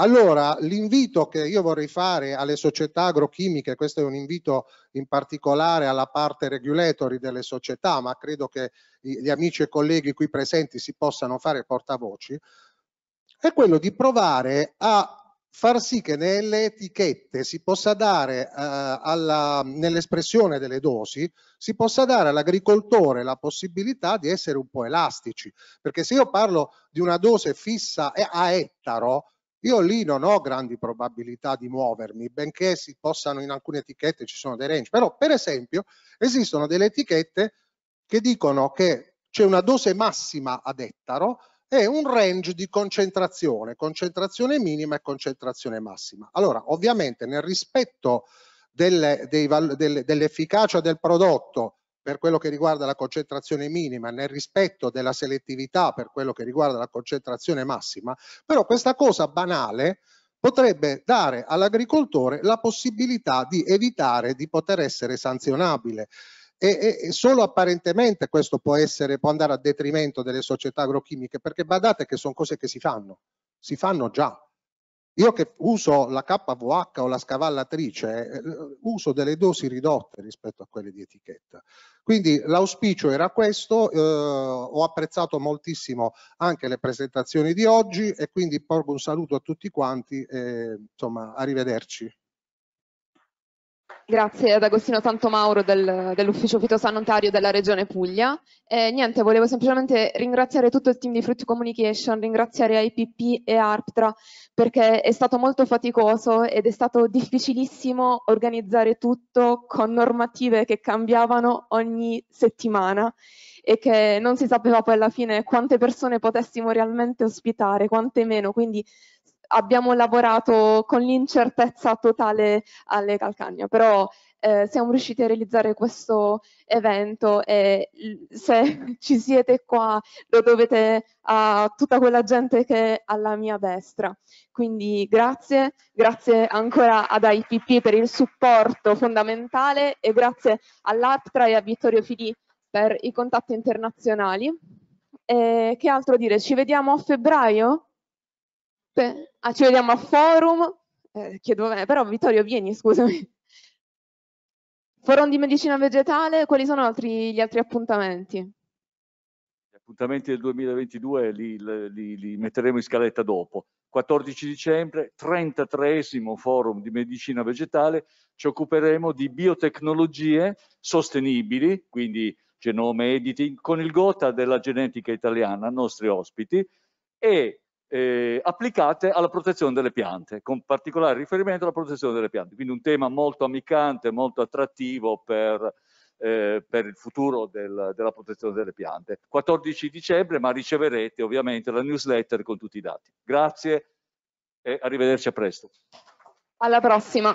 Allora, l'invito che io vorrei fare alle società agrochimiche, questo è un invito in particolare alla parte regulatory delle società, ma credo che gli amici e colleghi qui presenti si possano fare portavoci, è quello di provare a far sì che nelle etichette si possa dare, eh, nell'espressione delle dosi, si possa dare all'agricoltore la possibilità di essere un po' elastici, perché se io parlo di una dose fissa a ettaro, io lì non ho grandi probabilità di muovermi, benché si possano in alcune etichette ci sono dei range, però per esempio esistono delle etichette che dicono che c'è una dose massima ad ettaro e un range di concentrazione, concentrazione minima e concentrazione massima. Allora, ovviamente nel rispetto dell'efficacia del prodotto per quello che riguarda la concentrazione minima, nel rispetto della selettività per quello che riguarda la concentrazione massima, però questa cosa banale potrebbe dare all'agricoltore la possibilità di evitare di poter essere sanzionabile. E, e, solo apparentemente questo può, essere, può andare a detrimento delle società agrochimiche, perché badate che sono cose che si fanno, si fanno già. Io che uso la KVH o la scavallatrice, eh, uso delle dosi ridotte rispetto a quelle di etichetta. Quindi l'auspicio era questo, eh, ho apprezzato moltissimo anche le presentazioni di oggi e quindi porgo un saluto a tutti quanti e insomma arrivederci. Grazie ad Agostino Santomauro del, dell'Ufficio Fitosanitario della Regione Puglia. Eh, niente, volevo semplicemente ringraziare tutto il team di Fruit Communication, ringraziare IPP e ARPTRA perché è stato molto faticoso ed è stato difficilissimo organizzare tutto con normative che cambiavano ogni settimana e che non si sapeva poi alla fine quante persone potessimo realmente ospitare, quante meno, quindi abbiamo lavorato con l'incertezza totale alle calcagna, però eh, siamo riusciti a realizzare questo evento e se ci siete qua lo dovete a tutta quella gente che è alla mia destra. Quindi grazie, grazie ancora ad IPP per il supporto fondamentale e grazie all'APTRA e a Vittorio Fili per i contatti internazionali. E che altro dire? Ci vediamo a febbraio? Giuseppe, ah, ci vediamo a forum, eh, chiedo me, però Vittorio vieni scusami. Forum di medicina vegetale, quali sono altri, gli altri appuntamenti? Gli appuntamenti del 2022 li, li, li metteremo in scaletta dopo. 14 dicembre, 33 esimo forum di medicina vegetale, ci occuperemo di biotecnologie sostenibili, quindi genome editing, con il GOTA della genetica italiana, nostri ospiti, e eh, applicate alla protezione delle piante, con particolare riferimento alla protezione delle piante. Quindi un tema molto amicante, molto attrattivo per, eh, per il futuro del, della protezione delle piante. 14 dicembre, ma riceverete ovviamente la newsletter con tutti i dati. Grazie e arrivederci a presto. Alla prossima.